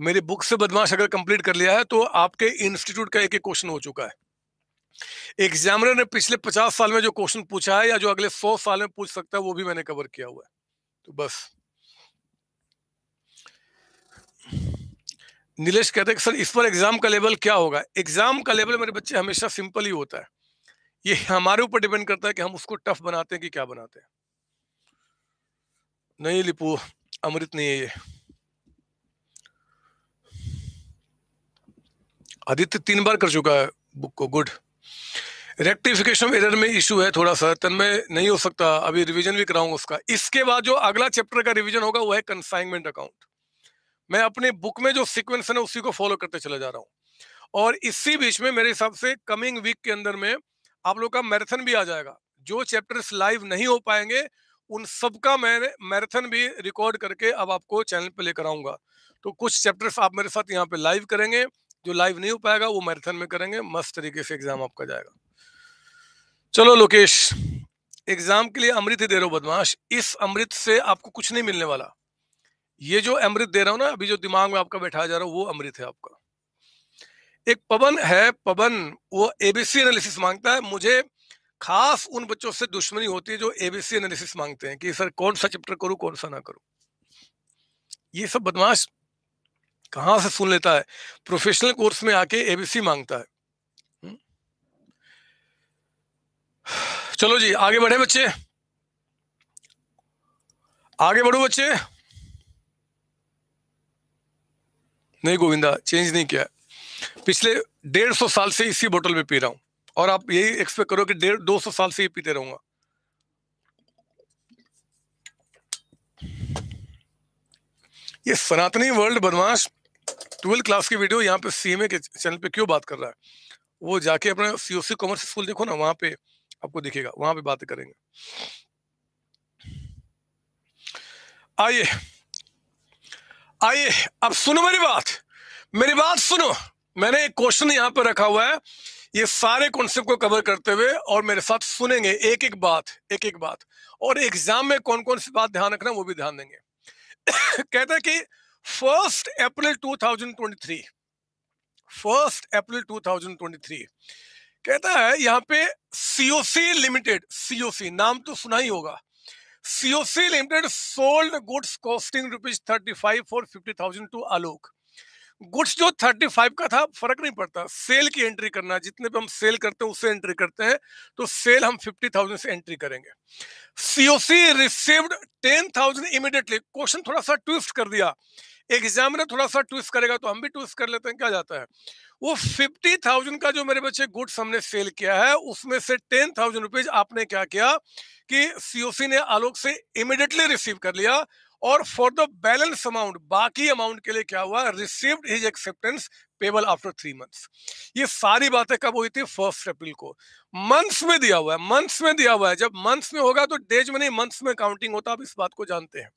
मेरी बुक से बदमाश अगर कंप्लीट कर लिया है तो आपके इंस्टीट्यूट का एक एक क्वेश्चन हो चुका है एग्जामिनर ने पिछले पचास साल में जो क्वेश्चन पूछा है या जो अगले सौ साल में पूछ सकता है वो भी मैंने कवर किया हुआ है तो बस नीलेश कहते हैं सर इस पर एग्जाम का लेवल क्या होगा एग्जाम का लेवल मेरे बच्चे हमेशा सिंपल ही होता है ये हमारे ऊपर डिपेंड करता है कि हम उसको टफ बनाते हैं कि क्या बनाते हैं नहीं लिपू अमृत नहीं है ये आदित्य तीन बार कर चुका है बुक को गुड रेक्टिफिकेशन एरर में इशू है थोड़ा सा तन में नहीं हो सकता अभी रिवीजन भी कराऊंगा उसका इसके बाद जो अगला चैप्टर का रिवीजन होगा वो है कंसाइनमेंट अकाउंट मैं अपने बुक में जो सीक्वेंस है ना उसी को फॉलो करते चला जा रहा हूँ और इसी बीच में मेरे हिसाब से कमिंग वीक के अंदर में आप लोग का मैराथन भी आ जाएगा जो चैप्टर्स लाइव नहीं हो पाएंगे उन सबका मैं मैराथन भी रिकॉर्ड करके अब आपको चैनल पर लेकर आऊंगा तो कुछ चैप्टर्स आप मेरे साथ यहाँ पे लाइव करेंगे जो लाइव नहीं हो पाएगा वो मैराथन में करेंगे मस्त तरीके से एग्जाम आपका जाएगा चलो लोकेश एग्जाम के लिए अमृत ही दे रहा हो बदमाश इस अमृत से आपको कुछ नहीं मिलने वाला ये जो अमृत दे रहा हूं ना अभी जो दिमाग में आपका बैठा जा रहा है वो अमृत है आपका एक पवन है पवन वो एबीसी एनालिसिस मांगता है मुझे खास उन बच्चों से दुश्मनी होती है जो एबीसी एनालिसिस मांगते हैं कि सर कौन सा चैप्टर करूं कौन सा ना करूं ये सब बदमाश कहां से सुन लेता है प्रोफेशनल कोर्स में आके एबीसी मांगता है चलो जी आगे बढ़े बच्चे आगे बढ़ो बच्चे नहीं गोविंदा चेंज नहीं किया पिछले डेढ़ सौ साल से इसी बोतल में पी रहा हूं और आप यही एक्सपेक्ट करो कि डेढ़ दो सौ साल से ही पीते रहूंगा ये सनातनी वर्ल्ड बदमाश ट्वेल्थ क्लास की वीडियो यहाँ पे सीएमए के चैनल पे क्यों बात कर रहा है वो जाके अपने सीओसी कॉमर्स स्कूल देखो ना वहां पे आपको दिखेगा वहां पे बात करेंगे आइए आइए अब सुनो मेरी बात मेरी बात सुनो मैंने एक क्वेश्चन यहां पर रखा हुआ है ये सारे कॉन्सेप्ट को कवर करते हुए और मेरे साथ सुनेंगे एक एक बात एक एक बात और एग्जाम में कौन कौन सी बात ध्यान रखना वो भी ध्यान देंगे *coughs* कहते हैं कि फर्स्ट अप्रैल 2023 फर्स्ट अप्रैल 2023 कहता है यहाँ पे सीओसी लिमिटेड सीओसी नाम तो सुना ही होगा COC limited sold goods costing rupees thirty five for fifty thousand to Alok goods जो थर्टी फाइव का था फर्क नहीं पड़ता सेल की एंट्री करना जितने पे हम सेल करते हैं उससे एंट्री करते हैं तो सेल हम फिफ्टी थाउजेंड से एंट्री करेंगे COC received ten thousand immediately question थोड़ा सा ट्विस्ट कर दिया एग्जामिनर थोड़ा सा ट्विस्ट करेगा तो हम भी ट्विस्ट कर लेते हैं क्या जाता है वो फिफ्टी थाउजेंड का जो मेरे बच्चे गुड्स हमने सेल किया है उसमें से टेन थाउजेंड रुपीज आपने क्या किया कि सीओसी ने आलोक से इमिडिएटली रिसीव कर लिया और फॉर द बैलेंस अमाउंट बाकी अमाउंट के लिए क्या हुआ received his acceptance payable after three months ये सारी बातें कब हुई थी फर्स्ट अप्रैल को मंथ्स में दिया हुआ है मंथ्स में दिया हुआ है जब मंथ्स में होगा तो डेज में नहीं मंथ्स में काउंटिंग होता आप इस बात को जानते हैं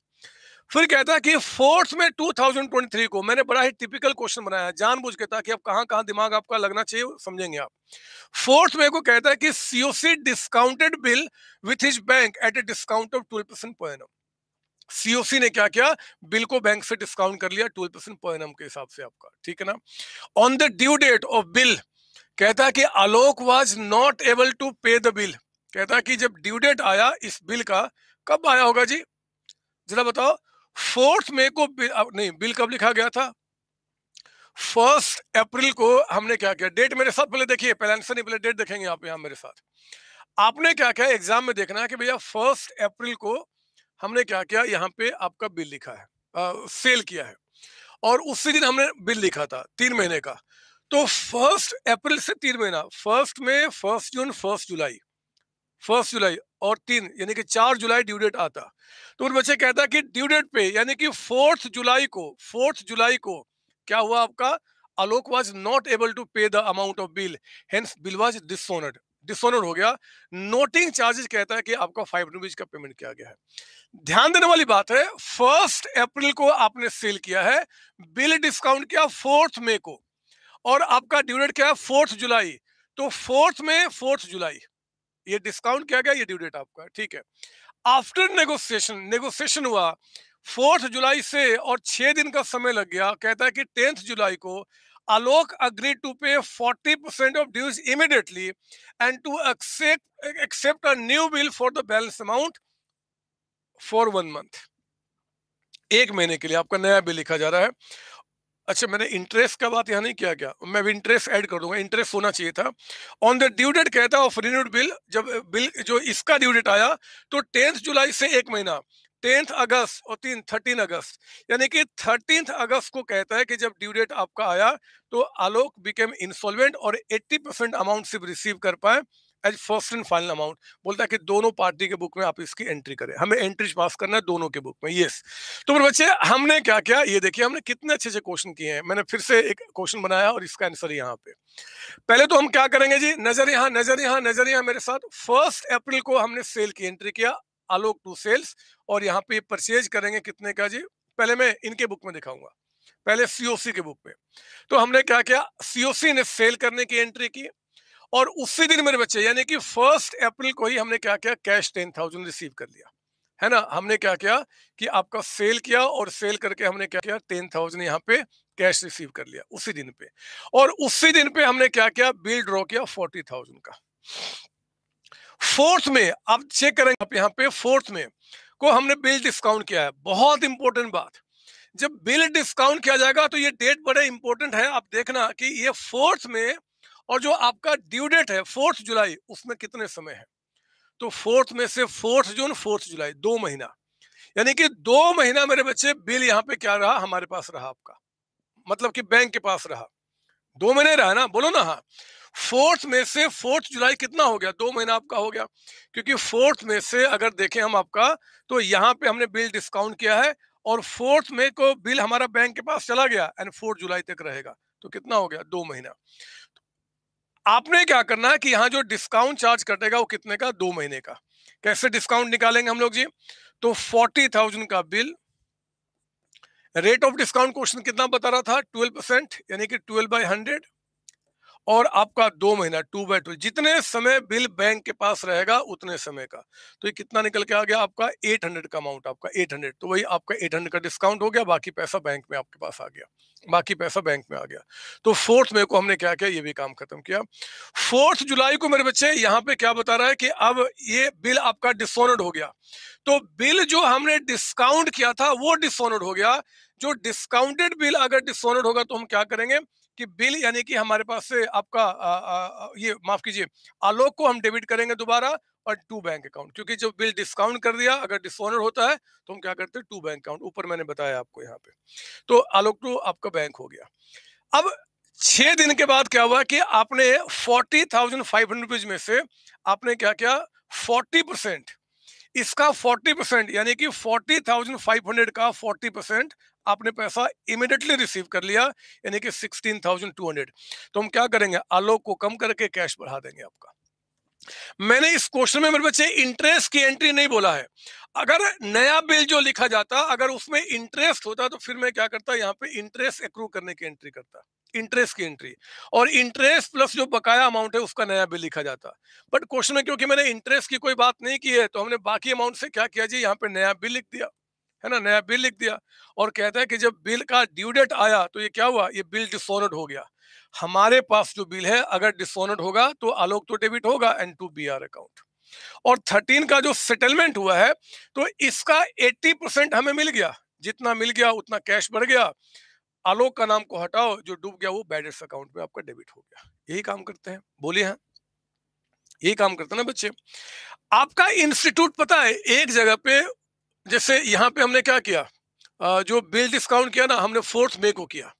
फिर कहता है कि फोर्थ में 2023 को मैंने बड़ा ही टिपिकल क्वेश्चन बनाया जानबूझ के था कि अब कहाँ कहाँ दिमाग आपका लगना चाहिए समझेंगे आप फोर्थ में को कहता है कि COC discounted bill with his bank at a discount of twelve percent पर सीओसी ने क्या किया बिल को बैंक से डिस्काउंट कर लिया ट्वेल्व परसेंट पर के हिसाब से आपका ठीक है ना on the due date of bill कहता है कि Alok was not able to pay the bill कहता है कि जब ड्यू डेट आया इस बिल का कब आया होगा जी जरा बताओ फोर्थ मे को बिल, नहीं बिल कब लिखा गया था फर्स्ट अप्रैल को हमने क्या किया डेट मेरे साथ पहले देखिए पहले आंसर नहीं पहले डेट देखेंगे आप यहाँ मेरे साथ आपने क्या किया एग्जाम में देखना है कि भैया फर्स्ट अप्रैल को हमने क्या किया यहाँ पे आपका बिल लिखा है आ, सेल किया है और उसी दिन हमने बिल लिखा था तीन महीने का तो फर्स्ट अप्रैल से तीन महीना फर्स्ट में first June first July first July और तीन यानी कि चार जुलाई ड्यू डेट आता तो उन बच्चे कहता कि ड्यू डेट पे यानी कि फोर्थ जुलाई को फोर्थ जुलाई को क्या हुआ आपका Alok was not able to pay the amount of bill hence bill was dishonoured dishonour हो गया नोटिंग चार्जेस कहता है कि आपका फाइव रुपीज का पेमेंट किया गया है ध्यान देने वाली बात है फर्स्ट अप्रैल को आपने सेल किया है बिल डिस्काउंट किया फोर्थ मे को और आपका ड्यू डेट क्या है फोर्थ जुलाई तो फोर्थ में फोर्थ जुलाई ये डिस्काउंट क्या गया ये ड्यू डेट आपका ठीक है आफ्टर नेगोशिएशन नेगोशिएशन हुआ फोर्थ जुलाई से और छह दिन का समय लग गया कहता है कि टेंथ जुलाई को आलोक अग्री टू पे 40% of dues immediately and to accept, accept a new bill for the balance amount for one month एक महीने के लिए आपका नया बिल लिखा जा रहा है अच्छा मैंने इंटरेस्ट का बात यहाँ नहीं किया क्या मैं भी इंटरेस्ट ऐड कर दूंगा इंटरेस्ट होना चाहिए था ऑन द ड्यू डेट कहता ऑफ रिन्यूड बिल जब बिल जो इसका ड्यू डेट आया तो टेंथ जुलाई से एक महीना टेंथ अगस्त और तीन थर्टीन अगस्त यानी कि थर्टीन अगस्त को कहता है कि जब ड्यू डेट आपका आया तो आलोक बिकेम इंस्टॉलमेंट और 80 परसेंट अमाउंट सिर्फ रिसीव कर पाए as first and final amount बोलता है कि दोनों पार्टी के बुक में आप इसकी एंट्री करें हमें एंट्री पास करना है दोनों के बुक में यस तो मेरे बच्चे हमने क्या किया ये देखिए हमने कितने अच्छे अच्छे क्वेश्चन किए हैं मैंने फिर से एक क्वेश्चन बनाया और इसका आंसर यहाँ पे पहले तो हम क्या करेंगे जी नजर यहाँ नजर यहाँ नजर यहाँ मेरे साथ फर्स्ट अप्रैल को हमने सेल की एंट्री किया आलोक टू सेल्स और यहाँ पे परचेज करेंगे कितने का जी पहले मैं इनके बुक में दिखाऊंगा पहले सीओसी के बुक में तो हमने क्या किया सीओसी ने सेल करने की एंट्री की और उसी दिन मेरे बच्चे यानी कि फर्स्ट अप्रैल को ही हमने क्या किया कैश टेन थाउजेंड रिसीव कर लिया है ना हमने क्या किया कि आपका सेल किया और सेल करके हमने क्या किया टेन थाउजेंड यहाँ पे कैश रिसीव कर लिया उसी दिन पे और उसी दिन पे हमने क्या किया बिल ड्रॉ किया फोर्टी थाउजेंड का फोर्थ में आप चेक करेंगे आप यहाँ पे फोर्थ में को हमने बिल डिस्काउंट किया है बहुत इंपॉर्टेंट बात जब बिल डिस्काउंट किया जाएगा तो ये डेट बड़े इंपॉर्टेंट है आप देखना कि ये फोर्थ में और जो आपका ड्यू डेट है फोर्थ जुलाई उसमें कितने समय है तो फोर्थ में से फोर्थ जून फोर्थ जुलाई दो महीना यानी कि दो महीना मेरे बच्चे बिल यहाँ पे क्या रहा हमारे पास रहा आपका मतलब कि बैंक के पास रहा दो महीने रहा ना बोलो ना हाँ फोर्थ में से फोर्थ जुलाई कितना हो गया दो महीना आपका हो गया क्योंकि फोर्थ में से अगर देखें हम आपका तो यहाँ पे हमने बिल डिस्काउंट किया है और फोर्थ में को बिल हमारा बैंक के पास चला गया एंड फोर्थ जुलाई तक रहेगा तो कितना हो गया दो महीना आपने क्या करना है कि यहाँ जो डिस्काउंट चार्ज कटेगा वो कितने का दो महीने का कैसे डिस्काउंट निकालेंगे हम लोग जी तो फोर्टी थाउजेंड का bill rate of discount question कितना बता रहा था ट्वेल्व परसेंट यानी कि ट्वेल्व बाई हंड्रेड और आपका दो महीना टू बाई टू जितने समय बिल बैंक के पास रहेगा उतने समय का तो ये कितना निकल के आ गया आपका 800 का अमाउंट आपका 800 तो वही आपका 800 का डिस्काउंट हो गया बाकी पैसा बैंक में आपके पास आ गया बाकी पैसा बैंक में आ गया तो फोर्थ मे को हमने क्या किया ये भी काम खत्म किया फोर्थ जुलाई को मेरे बच्चे यहाँ पे क्या बता रहा है कि अब ये बिल आपका डिसऑनर्ड हो गया तो बिल जो हमने डिस्काउंट किया था वो डिसऑनर्ड हो गया जो डिस्काउंटेड बिल अगर डिसऑनर्ड होगा तो हम क्या करेंगे कि बिल यानी कि हमारे पास से आपका आ, आ, ये माफ कीजिए आलोक को हम डेबिट करेंगे दोबारा और टू बैंक अकाउंट क्योंकि जो बिल डिस्काउंट कर दिया अगर डिसऑनर होता है तो हम क्या करते हैं टू बैंक अकाउंट ऊपर मैंने बताया आपको यहाँ पे तो आलोक टू आपका बैंक हो गया अब छह दिन के बाद क्या हुआ कि आपने forty thousand five hundred rupees में से आपने क्या किया फोर्टी परसेंट इसका फोर्टी परसेंट यानी कि फोर्टी थाउजेंड फाइव हंड्रेड का फोर्टी परसेंट आपने पैसा इमिडिएटली रिसीव कर लिया यानी कि 16,200 तो हम क्या करेंगे आलोक को कम करके कैश बढ़ा देंगे आपका मैंने इस क्वेश्चन में मेरे बच्चे इंटरेस्ट की एंट्री नहीं बोला है अगर नया बिल जो लिखा जाता अगर उसमें इंटरेस्ट होता तो फिर मैं क्या करता यहाँ पे इंटरेस्ट एक्रू करने की एंट्री करता इंटरेस्ट की एंट्री और इंटरेस्ट प्लस जो बकाया अमाउंट है उसका नया बिल लिखा जाता बट क्वेश्चन में क्योंकि मैंने इंटरेस्ट की कोई बात नहीं की है तो हमने बाकी अमाउंट से क्या किया जी यहाँ पे नया बिल लिख दिया है ना नया बिल लिख दिया और कहता है कि जब बिल का ड्यू डेट आया तो ये क्या हुआ ये बिल डिसऑनर्ड हो गया हमारे पास जो बिल है अगर डिसऑनर्ड होगा तो आलोक तो डेबिट होगा and to B R account और थर्टीन का जो सेटलमेंट हुआ है तो इसका एट्टी परसेंट हमें मिल गया जितना मिल गया उतना कैश बढ़ गया आलोक का नाम को हटाओ जो डूब गया वो बैडेट्स अकाउंट में आपका डेबिट हो गया यही काम करते हैं बोलिए हैं हाँ। यही काम करते हैं ना बच्चे आपका इंस्टीट्यूट पता है एक जगह पे जैसे यहाँ पे हमने क्या किया जो बिल डिस्काउंट किया ना हमने फोर्थ मे को किया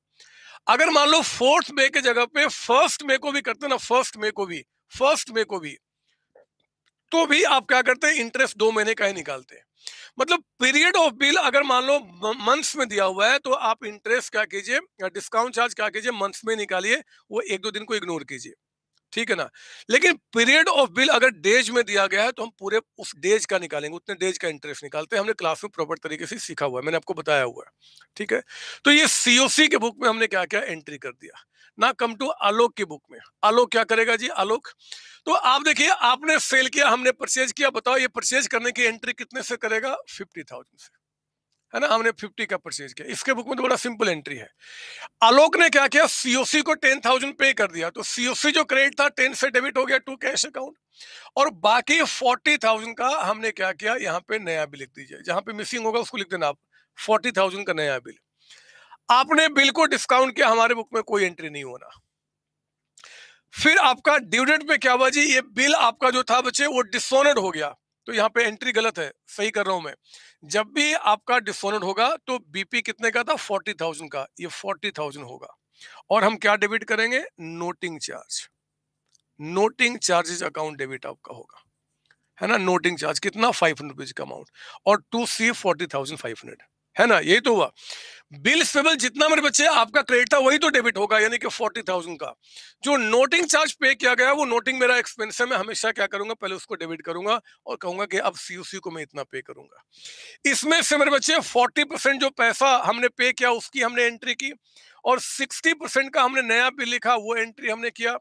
अगर मान लो फोर्थ मे के जगह पे फर्स्ट मे को भी करते ना फर्स्ट मे को भी फर्स्ट मे को भी तो भी आप क्या करते हैं इंटरेस्ट दो महीने का ही निकालते हैं मतलब पीरियड ऑफ बिल अगर मान लो मंथ्स में दिया हुआ है तो आप इंटरेस्ट क्या कीजिए डिस्काउंट चार्ज क्या कीजिए मंथ्स में निकालिए वो एक दो दिन को इग्नोर कीजिए ठीक है ना लेकिन पीरियड ऑफ बिल अगर डेज में दिया गया है तो हम पूरे उस डेज का निकालेंगे उतने डेज का इंटरेस्ट निकालते हैं हमने क्लास में प्रॉपर तरीके से सीखा हुआ है मैंने आपको बताया हुआ है ठीक है तो ये सीओसी के बुक में हमने क्या क्या एंट्री कर दिया ना कम टू आलोक की बुक में आलोक क्या करेगा जी आलोक तो आप देखिए आपने सेल किया हमने परचेज किया बताओ ये परचेज करने की एंट्री कितने से करेगा फिफ्टी थाउजेंड से है ना हमने 50 का परचेज किया इसके बुक में तो बड़ा सिंपल एंट्री है आलोक ने क्या किया सीओसी को 10,000 पे कर दिया तो सीओसी जो क्रेडिट था 10 से डेबिट हो गया टू कैश अकाउंट और बाकी 40,000 का हमने क्या किया यहाँ पे नया बिल लिख दीजिए जहां पे मिसिंग होगा उसको लिख देना आप फोर्टी का नया बिल आपने बिल को डिस्काउंट किया हमारे बुक में कोई एंट्री नहीं होना फिर आपका डिविडेंड पे क्या हुआ जी ये बिल आपका जो था बच्चे वो डिसोनेड हो गया तो यहाँ पे एंट्री गलत है सही कर रहा हूं मैं जब भी आपका डिस्काउंट होगा तो बीपी कितने का था फोर्टी थाउजेंड का ये फोर्टी थाउजेंड होगा और हम क्या डेबिट करेंगे noting charge noting charges account debit आपका होगा है ना नोटिंग चार्ज कितना फाइव हंड्रेड रुपीज का अमाउंट और to C forty thousand five hundred है ना यही तो हुआ बिल्स पेबल जितना मेरे बच्चे आपका क्रेडिट था वही तो डेबिट होगा यानी कि फोर्टी थाउजेंड का जो नोटिंग चार्ज पे किया गया वो नोटिंग मेरा एक्सपेंस है मैं हमेशा क्या करूंगा पहले उसको डेबिट करूंगा और कहूंगा कि अब सीयूसी को मैं इतना पे करूंगा इसमें से मेरे बच्चे फोर्टी परसेंट जो पैसा हमने पे किया उसकी हमने एंट्री की और सिक्सटी परसेंट का हमने नया बिल लिखा वो एंट्री हमने किया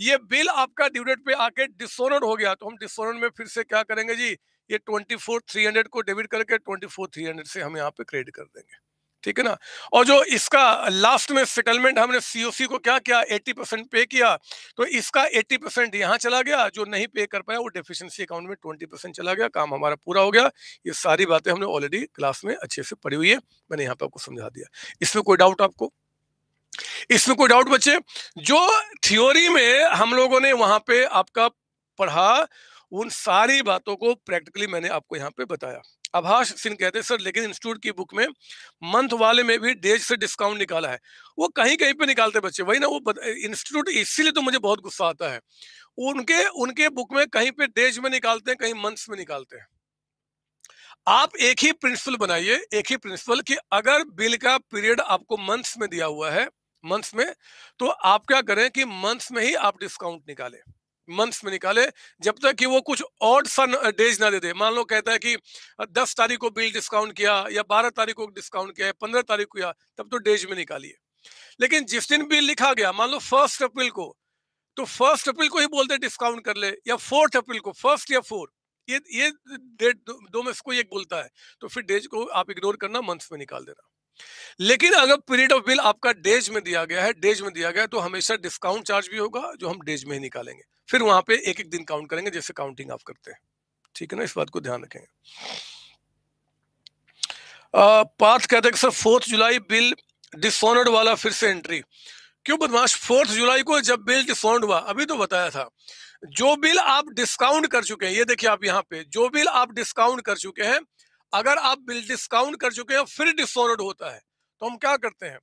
ये बिल आपका ड्यूडेट पे आके डिसोनर हो गया तो हम डिसोनर में फिर से क्या करेंगे जी ये ट्वेंटी फोर थ्री हंड्रेड को डेबिट करके ट्वेंटी फोर थ्री हंड्रेड से हम यहाँ पे क्रेडिट कर देंगे ठीक है ना और जो इसका लास्ट में सेटलमेंट हमने सीओसी को क्या किया 80 परसेंट पे किया तो इसका 80 परसेंट यहाँ चला गया जो नहीं पे कर पाया वो डेफिशिएंसी अकाउंट में 20 परसेंट चला गया काम हमारा पूरा हो गया ये सारी बातें हमने ऑलरेडी क्लास में अच्छे से पढ़ी हुई है मैंने यहाँ पे आपको समझा दिया इसमें कोई डाउट आपको इसमें कोई डाउट बच्चे जो थ्योरी में हम लोगों ने वहां पे आपका पढ़ा उन सारी बातों को प्रैक्टिकली मैंने आपको यहाँ पे बताया अभाष सिंह कहते हैं सर लेकिन इंस्टीट्यूट की बुक में मंथ वाले में भी डेज से डिस्काउंट निकाला है वो कहीं कहीं पे निकालते बच्चे वही ना वो इंस्टीट्यूट इसीलिए तो मुझे बहुत गुस्सा आता है उनके उनके बुक में कहीं पे डेज में निकालते हैं कहीं मंथ्स में निकालते हैं आप एक ही प्रिंसिपल बनाइए एक ही प्रिंसिपल कि अगर बिल का पीरियड आपको मंथ्स में दिया हुआ है मंथ्स में तो आप क्या करें कि मंथ्स में ही आप डिस्काउंट निकालें मंथ्स में निकाले जब तक कि वो कुछ और सन डेज ना दे दे मान लो कहता है कि दस तारीख को बिल डिस्काउंट किया या बारह तारीख को डिस्काउंट किया या पंद्रह तारीख को किया तब तो डेज में निकालिए लेकिन जिस दिन बिल लिखा गया मान लो फर्स्ट अप्रैल को तो फर्स्ट अप्रैल को ही बोलते डिस्काउंट कर ले या फोर्थ अप्रैल को फर्स्ट या फोर्थ ये ये डेट दो, दो में से कोई एक बोलता है तो फिर डेज को आप इग्नोर करना मंथ में निकाल देना लेकिन अगर पीरियड ऑफ बिल आपका डेज में दिया गया है डेज में दिया गया है तो हमेशा डिस्काउंट चार्ज भी होगा जो हम डेज में ही निकालेंगे फिर वहां पे एक एक दिन काउंट करेंगे जैसे काउंटिंग आप करते हैं ठीक है ना इस बात को ध्यान रखेंगे पार्थ कहते हैं sir fourth July bill dishonoured वाला फिर से एंट्री क्यों बदमाश फोर्थ जुलाई को जब बिल डिसऑनर्ड हुआ अभी तो बताया था जो बिल आप डिस्काउंट कर चुके हैं ये देखिए आप यहाँ पे जो बिल आप डिस्काउंट कर चुके हैं अगर आप बिल डिस्काउंट कर चुके हैं फिर डिसऑर्डर होता है तो हम क्या करते हैं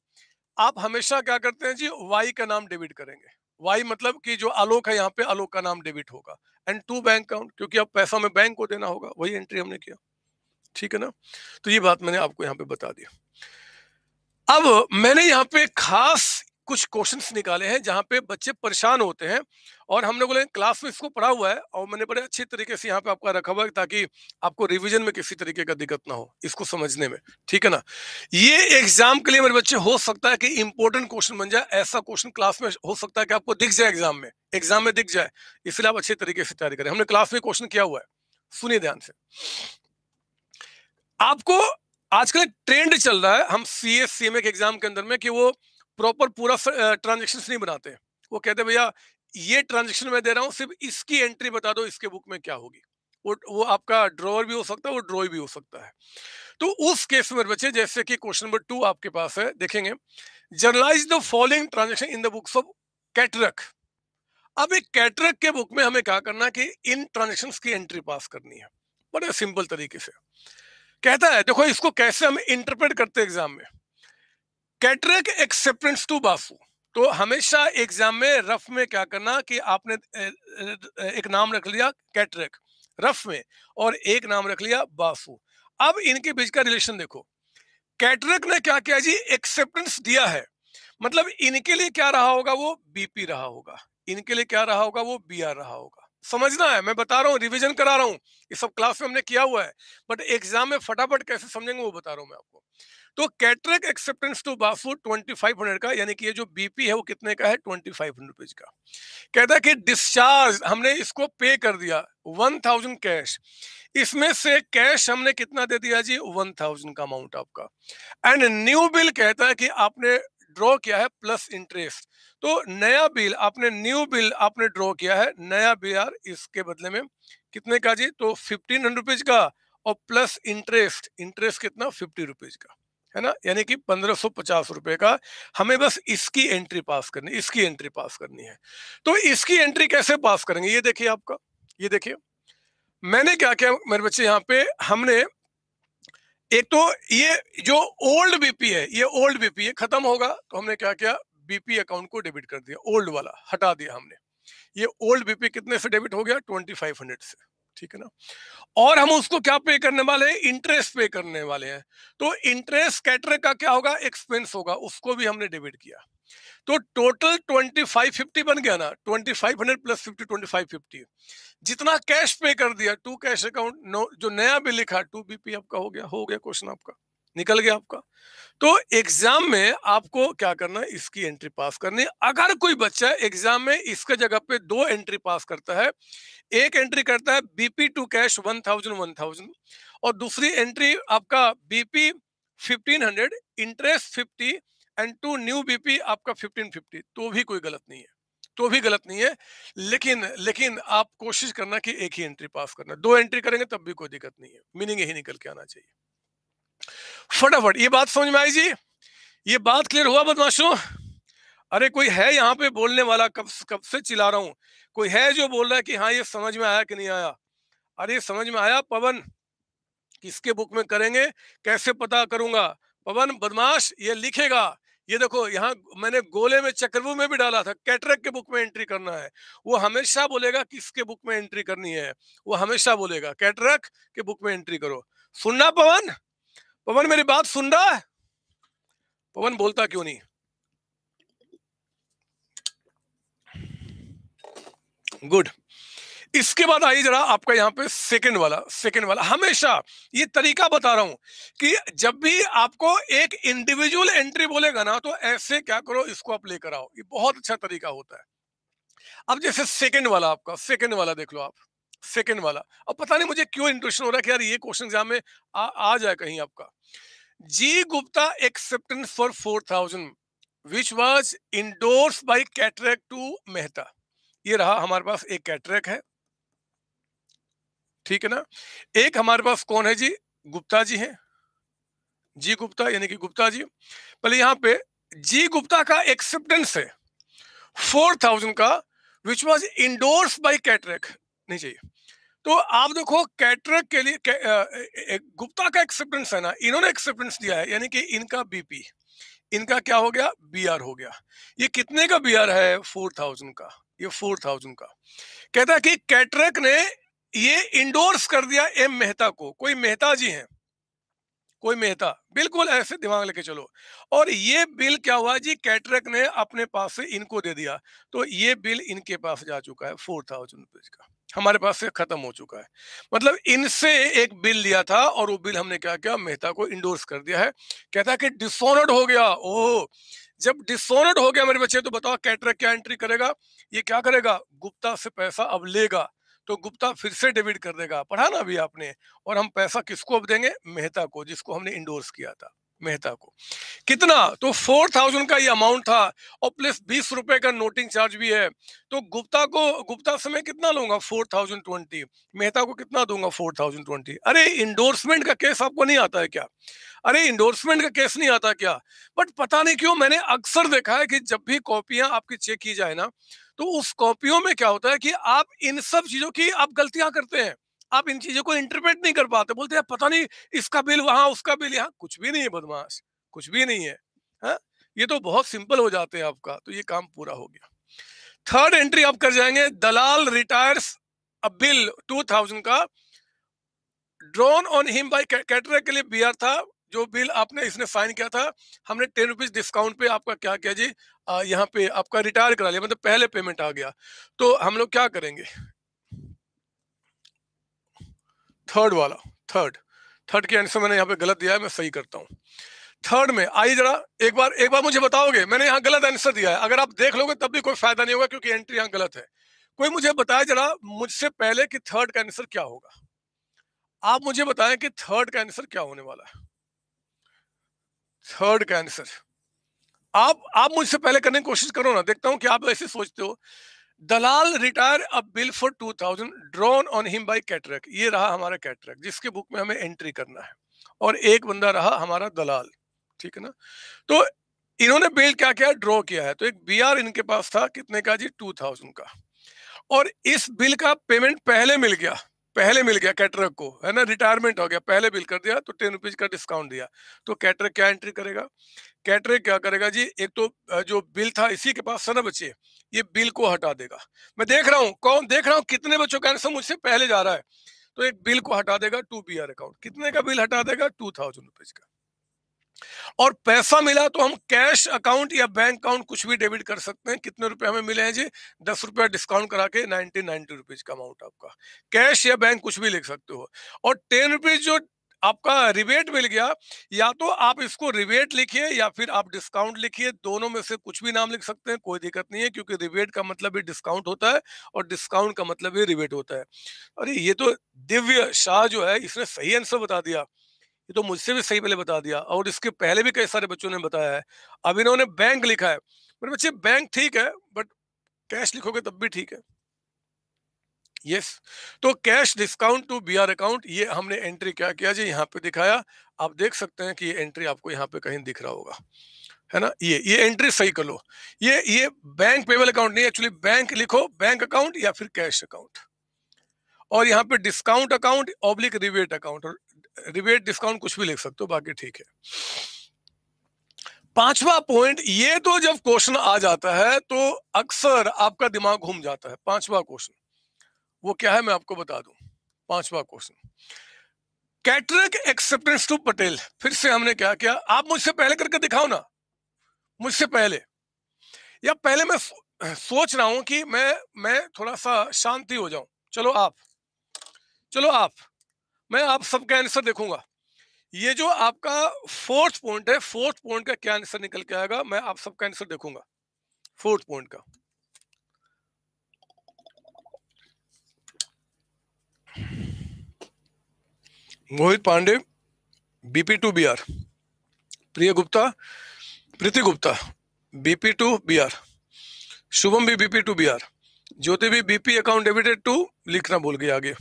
आप हमेशा क्या करते हैं जी वाई का नाम डेबिट करेंगे वाई मतलब कि जो आलोक है यहाँ पे आलोक का नाम डेबिट होगा एंड टू बैंक अकाउंट क्योंकि अब पैसा में बैंक को देना होगा वही एंट्री हमने किया ठीक है ना तो ये बात मैंने आपको यहाँ पे बता दिया अब मैंने यहाँ पे खास कुछ क्वेश्चंस निकाले हैं जहाँ पे बच्चे परेशान होते हैं और हम लोगों ने क्लास में इसको पढ़ा हुआ है और मैंने बड़े अच्छे तरीके से यहाँ पे आपका रखा हुआ है ताकि आपको रिविजन में किसी तरीके का दिक्कत ना हो इसको समझने में ठीक है ना ये एग्जाम के लिए मेरे बच्चे हो सकता है कि इंपॉर्टेंट क्वेश्चन बन जाए ऐसा क्वेश्चन क्लास में हो सकता है कि आपको दिख जाए एग्जाम में एग्जाम में दिख जाए इसलिए आप अच्छे तरीके से तैयारी करें हमने क्लास में क्वेश्चन किया हुआ है सुनिए ध्यान से आपको आजकल ट्रेंड चल रहा है हम C S C M exam के अंदर में कि वो प्रॉपर पूरा ट्रांजेक्शन नहीं बनाते वो कहते भैया ये ट्रांजेक्शन मैं दे रहा हूँ सिर्फ इसकी एंट्री बता दो इसके बुक में क्या होगी वो वो आपका ड्रॉवर भी हो सकता है वो ड्रॉ भी हो सकता है तो उस केस में बचे जैसे कि क्वेश्चन नंबर टू आपके पास है देखेंगे journalise the following transaction in the books of Katrak अब एक कैटरक के बुक में हमें क्या करना है कि इन ट्रांजेक्शन की एंट्री पास करनी है बड़े सिंपल तरीके से कहता है देखो इसको कैसे हम इंटरप्रेट करते एग्जाम में कैटरक एक्सेप्टेंस टू बाफू तो हमेशा एग्जाम में रफ में क्या करना कि आपने एक नाम रख लिया कैटरक रफ में और एक नाम रख लिया बाफू अब इनके बीच का रिलेशन देखो कैटरक ने क्या किया जी एक्सेप्टेंस दिया है मतलब इनके लिए क्या रहा होगा वो बीपी रहा होगा इनके लिए क्या रहा होगा वो बी रहा होगा समझना है मैं बता रहा हूँ रिविजन करा रहा हूँ ये सब क्लास में हमने किया हुआ है बट एग्जाम में फटाफट कैसे समझेंगे वो बता रहा हूँ मैं आपको तो कैटरक एक्सेप्टेंस टू तो बाफूड ट्वेंटी फाइव हंड्रेड का यानी कि ये जो बीपी है वो कितने का है ट्वेंटी फाइव हंड्रेड रुपीज का कहता है कि डिस्चार्ज हमने इसको पे कर दिया वन थाउजेंड कैश इसमें से कैश हमने कितना दे दिया जी वन थाउजेंड का अमाउंट आपका एंड न्यू बिल कहता है कि आपने ड्रॉ किया है प्लस इंटरेस्ट तो नया बिल आपने न्यू बिल आपने ड्रॉ किया है नया बिल यार इसके बदले में कितने का जी तो फिफ्टीन हंड्रेड रुपीज का और प्लस इंटरेस्ट इंटरेस्ट कितना फिफ्टी रुपीज का है ना यानी कि पंद्रह सौ पचास रुपए का हमें बस इसकी एंट्री पास करनी इसकी एंट्री पास करनी है तो इसकी एंट्री कैसे पास करेंगे ये देखिए आपका ये देखिए मैंने क्या किया मेरे बच्चे यहाँ पे हमने एक तो ये जो ओल्ड बीपी है ये ओल्ड बीपी है खत्म होगा तो हमने क्या किया बीपी अकाउंट को डेबिट कर दिया ओल्ड वाला हटा दिया हमने ये ओल्ड बीपी कितने से डेबिट हो गया ट्वेंटी फाइव हंड्रेड से ठीक है ना और हम उसको क्या पे करने वाले हैं इंटरेस्ट पे करने वाले हैं तो इंटरेस्ट कैटर का क्या होगा एक्सपेंस होगा उसको भी हमने डेबिट किया तो टोटल ट्वेंटी फाइव फिफ्टी बन गया ना twenty five hundred plus fifty twenty five fifty जितना कैश पे कर दिया टू कैश अकाउंट नो जो नया बिल लिखा टू बीपी आपका हो गया हो गया क्वेश्चन आपका निकल गया आपका तो एग्जाम में आपको क्या करना है इसकी एंट्री पास करनी अगर कोई बच्चा एग्जाम में इसके जगह पे दो एंट्री पास करता है एक एंट्री करता है BP to cash one thousand one thousand और दूसरी एंट्री आपका BP fifteen hundred interest fifty and to new BP आपका फिफ्टीन फिफ्टी तो भी कोई गलत नहीं है तो भी गलत नहीं है लेकिन लेकिन आप कोशिश करना कि एक ही एंट्री पास करना दो एंट्री करेंगे तब भी कोई दिक्कत नहीं है मीनिंग यही निकल के आना चाहिए फटाफट ये बात समझ में आई जी ये बात क्लियर हुआ बदमाशों अरे कोई है यहाँ पे बोलने वाला कब कब से चिल्ला रहा हूं कोई है जो बोल रहा है कि हाँ ये समझ में आया कि नहीं आया अरे समझ में आया पवन किसके बुक में करेंगे कैसे पता करूंगा पवन बदमाश ये लिखेगा ये देखो यहाँ मैंने गोले में चक्रवू में भी डाला था कैटरक के बुक में एंट्री करना है वो हमेशा बोलेगा किसके बुक में एंट्री करनी है वो हमेशा बोलेगा कैटरक के बुक में एंट्री करो सुनना पवन पवन मेरी बात सुन रहा है पवन बोलता क्यों नहीं गुड इसके बाद आइए जरा आपका यहाँ पे सेकंड वाला सेकंड वाला हमेशा ये तरीका बता रहा हूं कि जब भी आपको एक इंडिविजुअल एंट्री बोलेगा ना तो ऐसे क्या करो इसको आप लेकर आओ ये बहुत अच्छा तरीका होता है अब जैसे सेकंड वाला आपका सेकंड वाला देख लो आप सेकंड वाला अब पता नहीं मुझे क्यों इंट्रेशन हो रहा है कि यार ये क्वेश्चन एग्जाम में आ, आ जाए कहीं आपका जी Gupta acceptance for four thousand which was endorse by Katrak to Mehta ये रहा हमारे पास एक कैटरेक है ठीक है ना एक हमारे पास कौन है जी गुप्ता जी हैं जी गुप्ता यानी कि गुप्ता जी पहले यहां पे जी गुप्ता का एक्सेप्टेंस है फोर थाउजेंड का which was endorse by Katrak नहीं चाहिए तो आप देखो कैटरेक के लिए गुप्ता का एक्सेप्टेंस है ना इन्होंने एक्सेप्टेंस दिया है यानी कि इनका बीपी इनका क्या हो गया बीआर हो गया ये कितने का बीआर है फोर थाउजेंड का ये फोर थाउजेंड का कहता कि कैटरक ने ये इंडोर्स कर दिया एम मेहता को कोई मेहता जी हैं कोई मेहता बिल्कुल ऐसे दिमाग लेके चलो और ये बिल क्या हुआ जी कैटरक ने अपने पास से इनको दे दिया तो ये बिल इनके पास जा चुका है फोर थाउजेंड रुपीज का हमारे पास से खत्म हो चुका है मतलब इनसे एक बिल लिया था और वो बिल हमने क्या किया मेहता को इंडोर्स कर दिया है कहता कि डिसऑनर्ड हो गया ओह जब डिसोनर्ड हो गया मेरे बच्चे तो बताओ कैटर क्या एंट्री करेगा ये क्या करेगा गुप्ता से पैसा अब लेगा तो गुप्ता फिर से डेबिट कर देगा पढ़ा ना अभी आपने और हम पैसा किसको अब देंगे मेहता को जिसको हमने इंडोर्स किया था मेहता को कितना तो फोर थाउजेंड का ये अमाउंट था और प्लस बीस रुपए का नोटिंग चार्ज भी है तो गुप्ता को गुप्ता समय कितना लूंगा फोर थाउजेंड ट्वेंटी मेहता को कितना दूंगा फोर थाउजेंड ट्वेंटी अरे इंडोर्समेंट का केस आपको नहीं आता है क्या अरे इंडोर्समेंट का केस नहीं आता क्या बट पता नहीं क्यों मैंने अक्सर देखा है कि जब भी कॉपियां आपकी चेक की जाए ना तो उस कॉपियों में क्या होता है कि आप इन सब चीजों की आप गलतियां करते हैं आप इन चीजों को इंटरप्रेट नहीं कर पाते बोलते हैं पता नहीं इसका बिल वहां उसका बिल यहाँ कुछ भी नहीं है बदमाश कुछ भी नहीं है हा? ये तो बहुत सिंपल हो जाते हैं आपका तो ये काम पूरा हो गया थर्ड एंट्री आप कर जाएंगे Dalal retire a bill thousand का drawn on him by Katrak के लिए बियर था जो बिल आपने इसने साइन किया था हमने टेन रुपीज डिस्काउंट पे आपका क्या किया जी आ, यहां पे आपका रिटायर करा लिया मतलब पहले पेमेंट आ गया तो हम लोग क्या करेंगे थर्ड वाला थर्ड थर्ड के आंसर मैंने यहाँ पे गलत दिया है मैं सही करता हूँ थर्ड में आइए जरा एक बार एक बार मुझे बताओगे मैंने यहाँ गलत आंसर दिया है अगर आप देख लोगे तब भी कोई फायदा नहीं होगा क्योंकि एंट्री यहाँ गलत है कोई मुझे बताए जरा मुझसे पहले कि थर्ड का आंसर क्या होगा आप मुझे बताएं कि थर्ड का आंसर क्या होने वाला है थर्ड का आंसर आप आप मुझसे पहले करने की कोशिश करो ना देखता हूं कि आप ऐसे सोचते हो Dalal retire a bill for 2000 drawn on him by Katrak ये रहा हमारा कैटरक जिसके बुक में हमें एंट्री करना है और एक बंदा रहा हमारा दलाल ठीक है ना तो इन्होंने बिल क्या क्या ड्रॉ किया है तो एक बी इनके पास था कितने का जी टू थाउजेंड का और इस बिल का पेमेंट पहले मिल गया पहले मिल गया कैटरक को है ना रिटायरमेंट हो गया पहले बिल कर दिया तो टेन रुपीज का डिस्काउंट दिया तो कैटरक क्या एंट्री करेगा कैटरे क्या करेगा जी एक तो जो बिल था इसी के पास सना बच्चे ये बिल को हटा देगा मैं देख रहा हूँ कौन देख रहा हूँ कितने बच्चों का आंसर मुझसे पहले जा रहा है तो एक बिल को हटा देगा टू बी अकाउंट कितने का बिल हटा देगा टू थाउजेंड रुपीज का और पैसा मिला तो हम कैश अकाउंट या बैंक अकाउंट कुछ भी डेबिट कर सकते हैं कितने रुपए हमें मिले हैं जी दस रुपया डिस्काउंट करा के नाइनटी नाइनटी रुपीज का अमाउंट आपका कैश या बैंक कुछ भी लिख सकते हो और टेन रुपीज जो आपका रिबेट मिल गया या तो आप इसको रिबेट लिखिए या फिर आप डिस्काउंट लिखिए दोनों में से कुछ भी नाम लिख सकते हैं कोई दिक्कत नहीं है क्योंकि रिबेट का मतलब भी डिस्काउंट होता है और डिस्काउंट का मतलब भी रिबेट होता है अरे ये तो दिव्य शाह जो है इसने सही आंसर बता दिया ये तो मुझसे भी सही पहले बता दिया और इसके पहले भी कई सारे बच्चों ने बताया है अब इन्होंने बैंक लिखा है मेरे बच्चे बैंक ठीक है बट कैश लिखोगे तब भी ठीक है यस तो cash discount to B R account ये हमने एंट्री क्या किया जी यहाँ पे दिखाया आप देख सकते हैं कि ये एंट्री आपको यहाँ पे कहीं दिख रहा होगा है ना ये ये एंट्री सही कर लो ये ये बैंक पेबल अकाउंट नहीं एक्चुअली बैंक लिखो बैंक अकाउंट या फिर कैश अकाउंट और यहाँ पे discount account oblique rebate account rebate discount कुछ भी लिख सकते हो बाकी ठीक है पांचवा पॉइंट ये तो जब क्वेश्चन आ जाता है तो अक्सर आपका दिमाग घूम जाता है पांचवा क्वेश्चन वो क्या है मैं आपको बता दूं पांचवा question Katrak acceptance to Patel फिर से हमने क्या किया आप मुझसे पहले करके दिखाओ ना मुझसे पहले या पहले मैं सोच रहा हूं कि मैं मैं थोड़ा सा शांति हो जाऊं चलो आप चलो आप मैं आप सबका आंसर देखूंगा ये जो आपका फोर्थ पॉइंट है फोर्थ पॉइंट का क्या आंसर निकल के आएगा मैं आप सबका आंसर देखूंगा फोर्थ पॉइंट का Mohit Pandey BP to B R Priya Gupta Preeti Gupta BP to B R Shubham भी BP to B R Jyoti भी बीपी अकाउंट डेबिटेड टू लिखना भूल गया आगे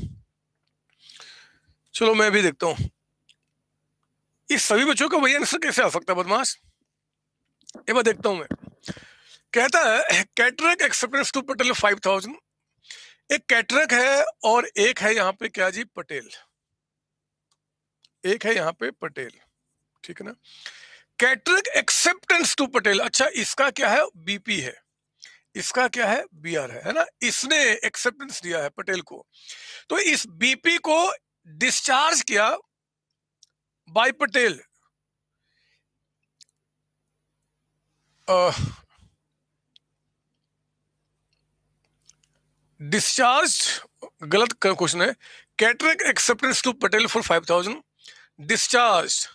चलो मैं भी देखता हूँ इस सभी बच्चों का वही आंसर कैसे आ सकता है बदमाश ये मैं देखता हूं मैं कहता है Katrak express to Patel five thousand एक कैटरक है और एक है यहाँ पे क्या जी पटेल एक है यहाँ पे पटेल ठीक है ना कैटरिक एक्सेप्टेंस टू पटेल अच्छा इसका क्या है बीपी है इसका क्या है बीआर है है ना इसने एक्सेप्टेंस दिया है पटेल को तो इस बीपी को डिस्चार्ज किया बाय पटेल डिस्चार्ज गलत क्वेश्चन है Katrak acceptance to Patel for five thousand discharge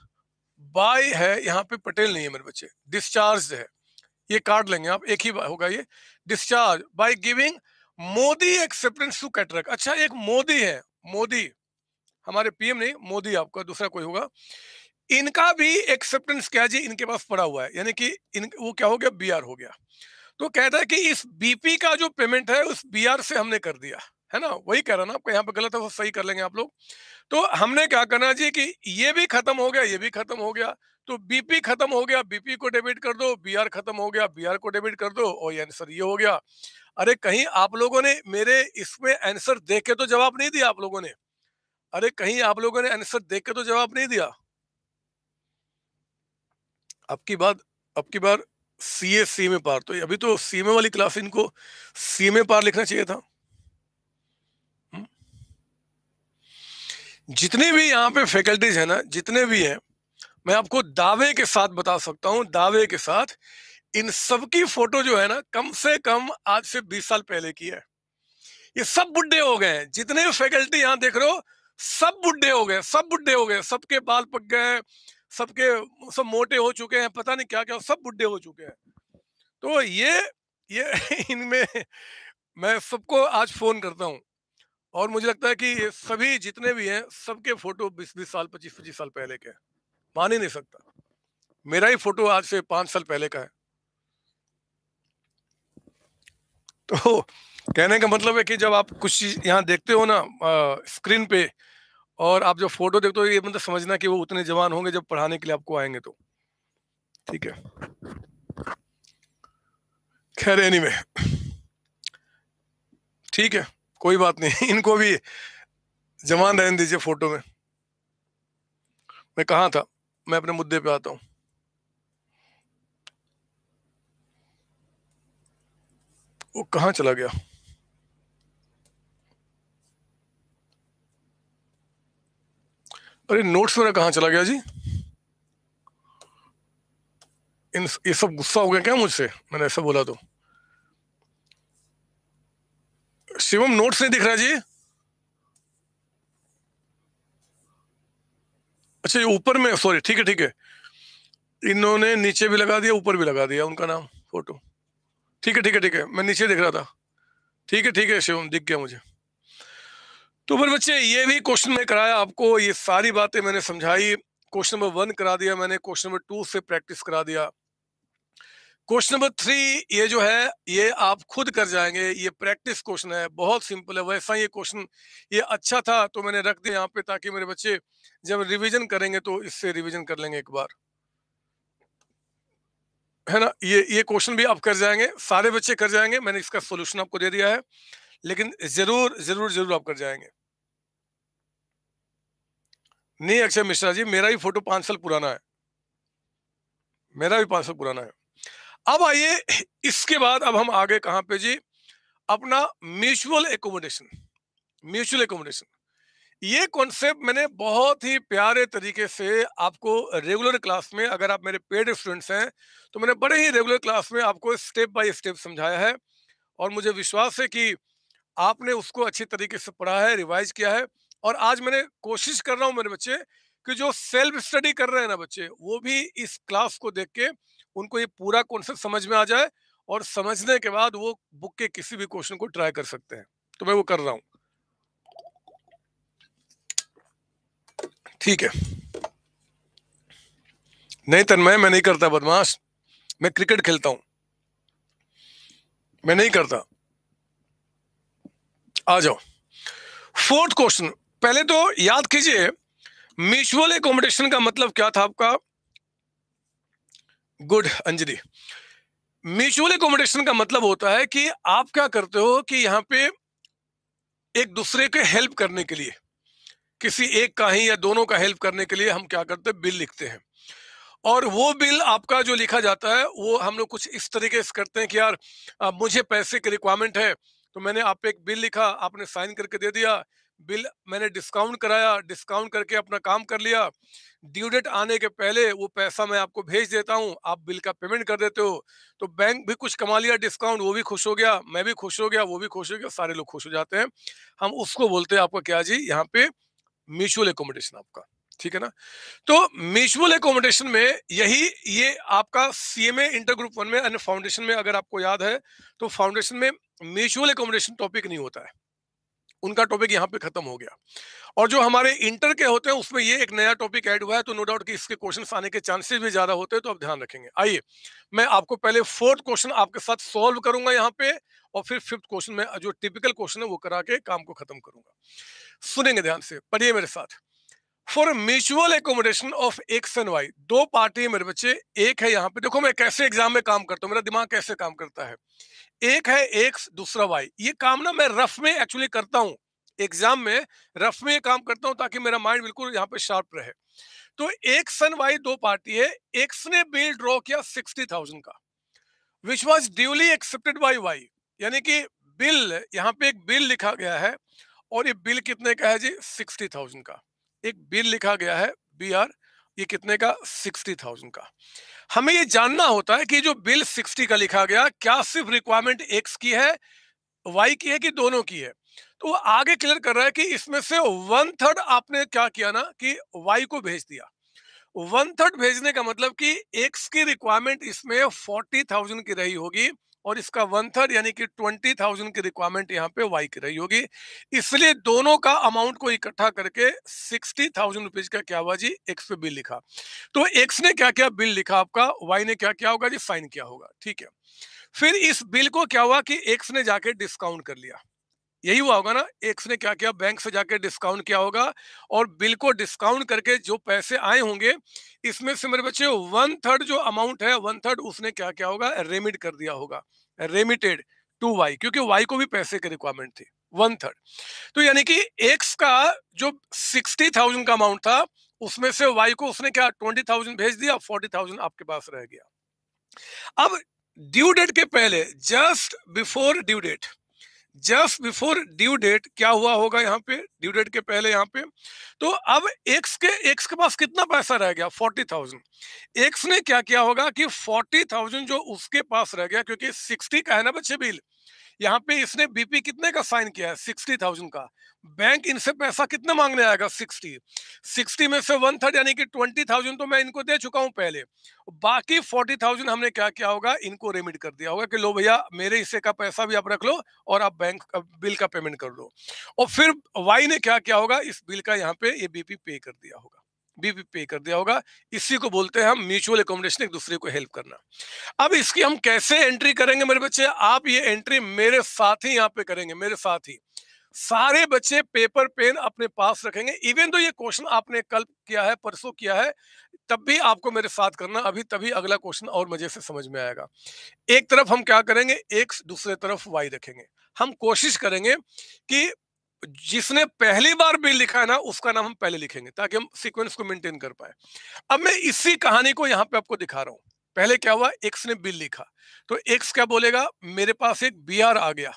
by है यहाँ पे पटेल नहीं है मेरे बच्चे डिस्चार्ज है ये कार्ड लेंगे आप एक ही होगा ये discharge by giving Modi acceptance to Katrak अच्छा एक मोदी है मोदी हमारे पीएम नहीं मोदी आपका दूसरा कोई होगा इनका भी एक्सेप्टेंस क्या जी इनके पास पड़ा हुआ है यानी कि इन वो क्या हो गया बीआर हो गया तो कहता है कि इस बीपी का जो पेमेंट है उस बीआर से हमने कर दिया है ना वही कह रहा ना आपको यहाँ पे गलत है वो सही कर लेंगे आप लोग तो हमने क्या करना जी कि ये भी खत्म हो गया ये भी खत्म हो गया तो बीपी खत्म हो गया बीपी को डेबिट कर दो बीआर खत्म हो गया बीआर को डेबिट कर दो और ये आंसर ये हो गया अरे कहीं आप लोगों ने मेरे इसमें आंसर देख के तो जवाब नहीं दिया आप लोगों ने अरे कहीं आप लोगों ने आंसर देख के तो जवाब नहीं दिया अब की बात अब की बार सी ए सी में पार तो अभी तो सी में वाली क्लास इनको सी में पार लिखना चाहिए था जितने भी यहाँ पे फैकल्टीज है ना जितने भी हैं मैं आपको दावे के साथ बता सकता हूँ दावे के साथ इन सबकी फोटो जो है ना कम से कम आज से 20 साल पहले की है ये सब बुढ़े हो गए हैं जितने फैकल्टी यहाँ देख रहे हो सब बुढ़े हो गए सब बुढ़े हो गए सबके बाल पक गए सबके सब मोटे हो चुके हैं पता नहीं क्या क्या सब बुढ़े हो चुके हैं तो ये ये *laughs* इनमें मैं सबको आज फोन करता हूँ और मुझे लगता है कि सभी जितने भी हैं सबके फोटो 20-20 साल 25-25 साल पहले के हैं मान ही नहीं सकता मेरा ही फोटो आज से पांच साल पहले का है तो कहने का मतलब है कि जब आप कुछ चीज यहाँ देखते हो ना स्क्रीन पे और आप जब फोटो देखते हो ये मतलब समझना कि वो उतने जवान होंगे जब पढ़ाने के लिए आपको आएंगे तो ठीक है खैर एनी में ठीक है कोई बात नहीं *laughs* इनको भी जवान रहने दीजिए फोटो में मैं कहा था मैं अपने मुद्दे पे आता हूं वो कहा चला गया अरे नोट्स मेरा कहा चला गया जी इन ये सब गुस्सा हो गया क्या मुझसे मैंने ऐसा बोला तो शिवम नोट्स नहीं दिख रहा जी अच्छा ये ऊपर में सॉरी ठीक है ठीक है इन्होंने नीचे भी लगा दिया ऊपर भी लगा दिया उनका नाम फोटो ठीक है ठीक है ठीक है मैं नीचे दिख रहा था ठीक है ठीक है शिवम दिख गया मुझे तो फिर बच्चे ये भी क्वेश्चन में कराया आपको ये सारी बातें मैंने समझाई क्वेश्चन नंबर वन करा दिया मैंने क्वेश्चन नंबर टू से प्रैक्टिस करा दिया क्वेश्चन नंबर थ्री ये जो है ये आप खुद कर जाएंगे ये प्रैक्टिस क्वेश्चन है बहुत सिंपल है वैसा ये क्वेश्चन ये अच्छा था तो मैंने रख दिया यहाँ पे ताकि मेरे बच्चे जब रिवीजन करेंगे तो इससे रिवीजन कर लेंगे एक बार है ना ये ये क्वेश्चन भी आप कर जाएंगे सारे बच्चे कर जाएंगे मैंने इसका सोल्यूशन आपको दे दिया है लेकिन जरूर जरूर जरूर आप कर जाएंगे नहीं अक्षय मिश्रा जी मेरा भी फोटो पांच साल पुराना है मेरा भी पांच साल पुराना है अब आइए इसके बाद अब हम आगे कहां पे जी अपना म्यूचुअल एकोमोडेशन म्यूचुअल एकोमोडेशन ये कॉन्सेप्ट मैंने बहुत ही प्यारे तरीके से आपको रेगुलर क्लास में अगर आप मेरे पेड स्टूडेंट्स हैं तो मैंने बड़े ही रेगुलर क्लास में आपको स्टेप बाय स्टेप समझाया है और मुझे विश्वास है कि आपने उसको अच्छे तरीके से पढ़ा है रिवाइज किया है और आज मैंने कोशिश कर रहा हूँ मेरे बच्चे कि जो सेल्फ स्टडी कर रहे हैं ना बच्चे वो भी इस क्लास को देख के उनको ये पूरा कॉन्सेप्ट समझ में आ जाए और समझने के बाद वो बुक के किसी भी क्वेश्चन को ट्राई कर सकते हैं तो मैं वो कर रहा हूं ठीक है नहीं तन्मय मैं नहीं करता बदमाश मैं क्रिकेट खेलता हूं मैं नहीं करता आ जाओ फोर्थ क्वेश्चन पहले तो याद कीजिए म्यूचुअल एकोमोडेशन का मतलब क्या था आपका गुड अंजलि म्यूचुअल एकोमोडेशन का मतलब होता है कि आप क्या करते हो कि यहाँ पे एक दूसरे के हेल्प करने के लिए किसी एक का ही या दोनों का हेल्प करने के लिए हम क्या करते हैं बिल लिखते हैं और वो बिल आपका जो लिखा जाता है वो हम लोग कुछ इस तरीके से करते हैं कि यार मुझे पैसे की रिक्वायरमेंट है तो मैंने आप पे एक बिल लिखा आपने साइन करके दे दिया बिल मैंने डिस्काउंट कराया डिस्काउंट करके अपना काम कर लिया ड्यू डेट आने के पहले वो पैसा मैं आपको भेज देता हूँ आप बिल का पेमेंट कर देते हो तो बैंक भी कुछ कमा लिया डिस्काउंट वो भी खुश हो गया मैं भी खुश हो गया वो भी खुश हो गया सारे लोग खुश हो जाते हैं हम उसको बोलते हैं आपका क्या जी यहाँ पे म्यूचुअल एकोमोडेशन आपका ठीक है ना तो म्यूचुअल एकोमोडेशन में यही ये आपका सीएमए इंटर ग्रुप वन में फाउंडेशन में अगर आपको याद है तो फाउंडेशन में म्यूचुअल एकोमोडेशन टॉपिक नहीं होता है उनका टॉपिक यहाँ पे खत्म हो गया और जो हमारे इंटर के होते हैं उसमें ये एक नया टॉपिक ऐड हुआ है तो नो डाउट कि इसके क्वेश्चन आने के चांसेस भी ज्यादा होते हैं तो आप ध्यान रखेंगे आइए मैं आपको पहले फोर्थ क्वेश्चन आपके साथ सॉल्व करूंगा यहाँ पे और फिर फिफ्थ क्वेश्चन में जो टिपिकल क्वेश्चन है वो करा के काम को खत्म करूंगा सुनेंगे ध्यान से पढ़िए मेरे साथ for mutual accommodation of X and Y दो पार्टी है मेरे बच्चे एक है यहाँ पे देखो मैं कैसे एग्जाम में काम करता हूँ मेरा दिमाग कैसे काम करता है एक है एक दूसरा वाई ये काम ना मैं रफ में एक्चुअली करता हूँ एग्जाम में रफ में काम करता हूँ ताकि मेरा माइंड बिल्कुल यहाँ पे शार्प रहे तो एक सन वाई दो पार्टी है एक्स ने बिल ड्रॉ किया सिक्सटी थाउजेंड का which was duly accepted by Y यानी कि बिल यहाँ पे एक बिल लिखा गया है और ये बिल कितने का है जी सिक्सटी थाउजेंड का एक बिल लिखा गया है बी आर ये कितने का सिक्सटी थाउजेंड का हमें ये जानना होता है कि जो बिल सिक्सटी का लिखा गया क्या सिर्फ रिक्वायरमेंट एक्स की है वाई की है कि दोनों की है तो वो आगे क्लियर कर रहा है कि इसमें से वन थर्ड आपने क्या किया ना कि वाई को भेज दिया वन थर्ड भेजने का मतलब कि एक्स की रिक्वायरमेंट इसमें फोर्टी थाउजेंड की रही होगी और इसका वन थर्ड यानी कि ट्वेंटी थाउजेंड की रिक्वायरमेंट यहाँ पे वाई की रही होगी इसलिए दोनों का अमाउंट को इकट्ठा करके सिक्सटी थाउजेंड रुपीज का क्या हुआ जी एक्स पे बिल लिखा तो एक्स ने क्या क्या बिल लिखा आपका वाई ने क्या क्या होगा जी साइन किया होगा ठीक है फिर इस बिल को क्या हुआ कि एक्स ने जाके डिस्काउंट कर लिया यही हुआ होगा ना एक्स ने क्या किया बैंक से जाकर डिस्काउंट किया होगा और बिल को डिस्काउंट करके जो पैसे आए होंगे इसमें से मेरे बच्चे वन थर्ड जो अमाउंट है वन थर्ड उसने क्या क्या होगा रेमिट कर दिया होगा रेमिटेड टू वाई क्योंकि वाई को भी पैसे की रिक्वायरमेंट थी वन थर्ड तो यानी कि एक्स का जो सिक्सटी थाउजेंड का अमाउंट था उसमें से वाई को उसने क्या ट्वेंटी थाउजेंड भेज दिया फोर्टी थाउजेंड आपके पास रह गया अब ड्यू डेट के पहले just before due date just before due date क्या हुआ होगा यहाँ पे ड्यू डेट के पहले यहाँ पे तो अब एक्स के एक्स के पास कितना पैसा रह गया फोर्टी थाउजेंड एक्स ने क्या किया होगा कि फोर्टी थाउजेंड जो उसके पास रह गया क्योंकि सिक्सटी का है ना बच्चे बिल यहाँ पे इसने बीपी कितने का साइन किया है सिक्सटी थाउजेंड का बैंक इनसे पैसा कितना मांगने आएगा सिक्सटी सिक्सटी में से वन थर्ड यानी कि ट्वेंटी थाउजेंड तो मैं इनको दे चुका हूं पहले बाकी फोर्टी थाउजेंड हमने क्या किया होगा इनको रेमिट कर दिया होगा कि लो भैया मेरे हिस्से का पैसा भी आप रख लो और आप बैंक बिल का पेमेंट कर लो और फिर वाई ने क्या किया होगा इस बिल का यहाँ पे ये बीपी पे कर दिया होगा भी, भी पे कर दिया होगा इसी को बोलते हैं हम म्यूचुअल एकोमोडेशन एक दूसरे को हेल्प करना अब इसकी हम कैसे एंट्री करेंगे मेरे बच्चे आप ये एंट्री मेरे साथ ही यहाँ पे करेंगे मेरे साथ ही सारे बच्चे पेपर पेन अपने पास रखेंगे इवन तो ये क्वेश्चन आपने कल किया है परसों किया है तब भी आपको मेरे साथ करना अभी तभी अगला क्वेश्चन और मजे से समझ में आएगा एक तरफ हम क्या करेंगे एक दूसरे तरफ वाई रखेंगे हम कोशिश करेंगे कि जिसने पहली बार बिल लिखा है ना उसका नाम हम पहले लिखेंगे ताकि हम सीक्वेंस को मेंटेन कर पाए अब मैं इसी कहानी को यहाँ पे आपको दिखा रहा हूँ पहले क्या हुआ एक्स ने बिल लिखा तो एक्स क्या बोलेगा मेरे पास एक बी आर आ गया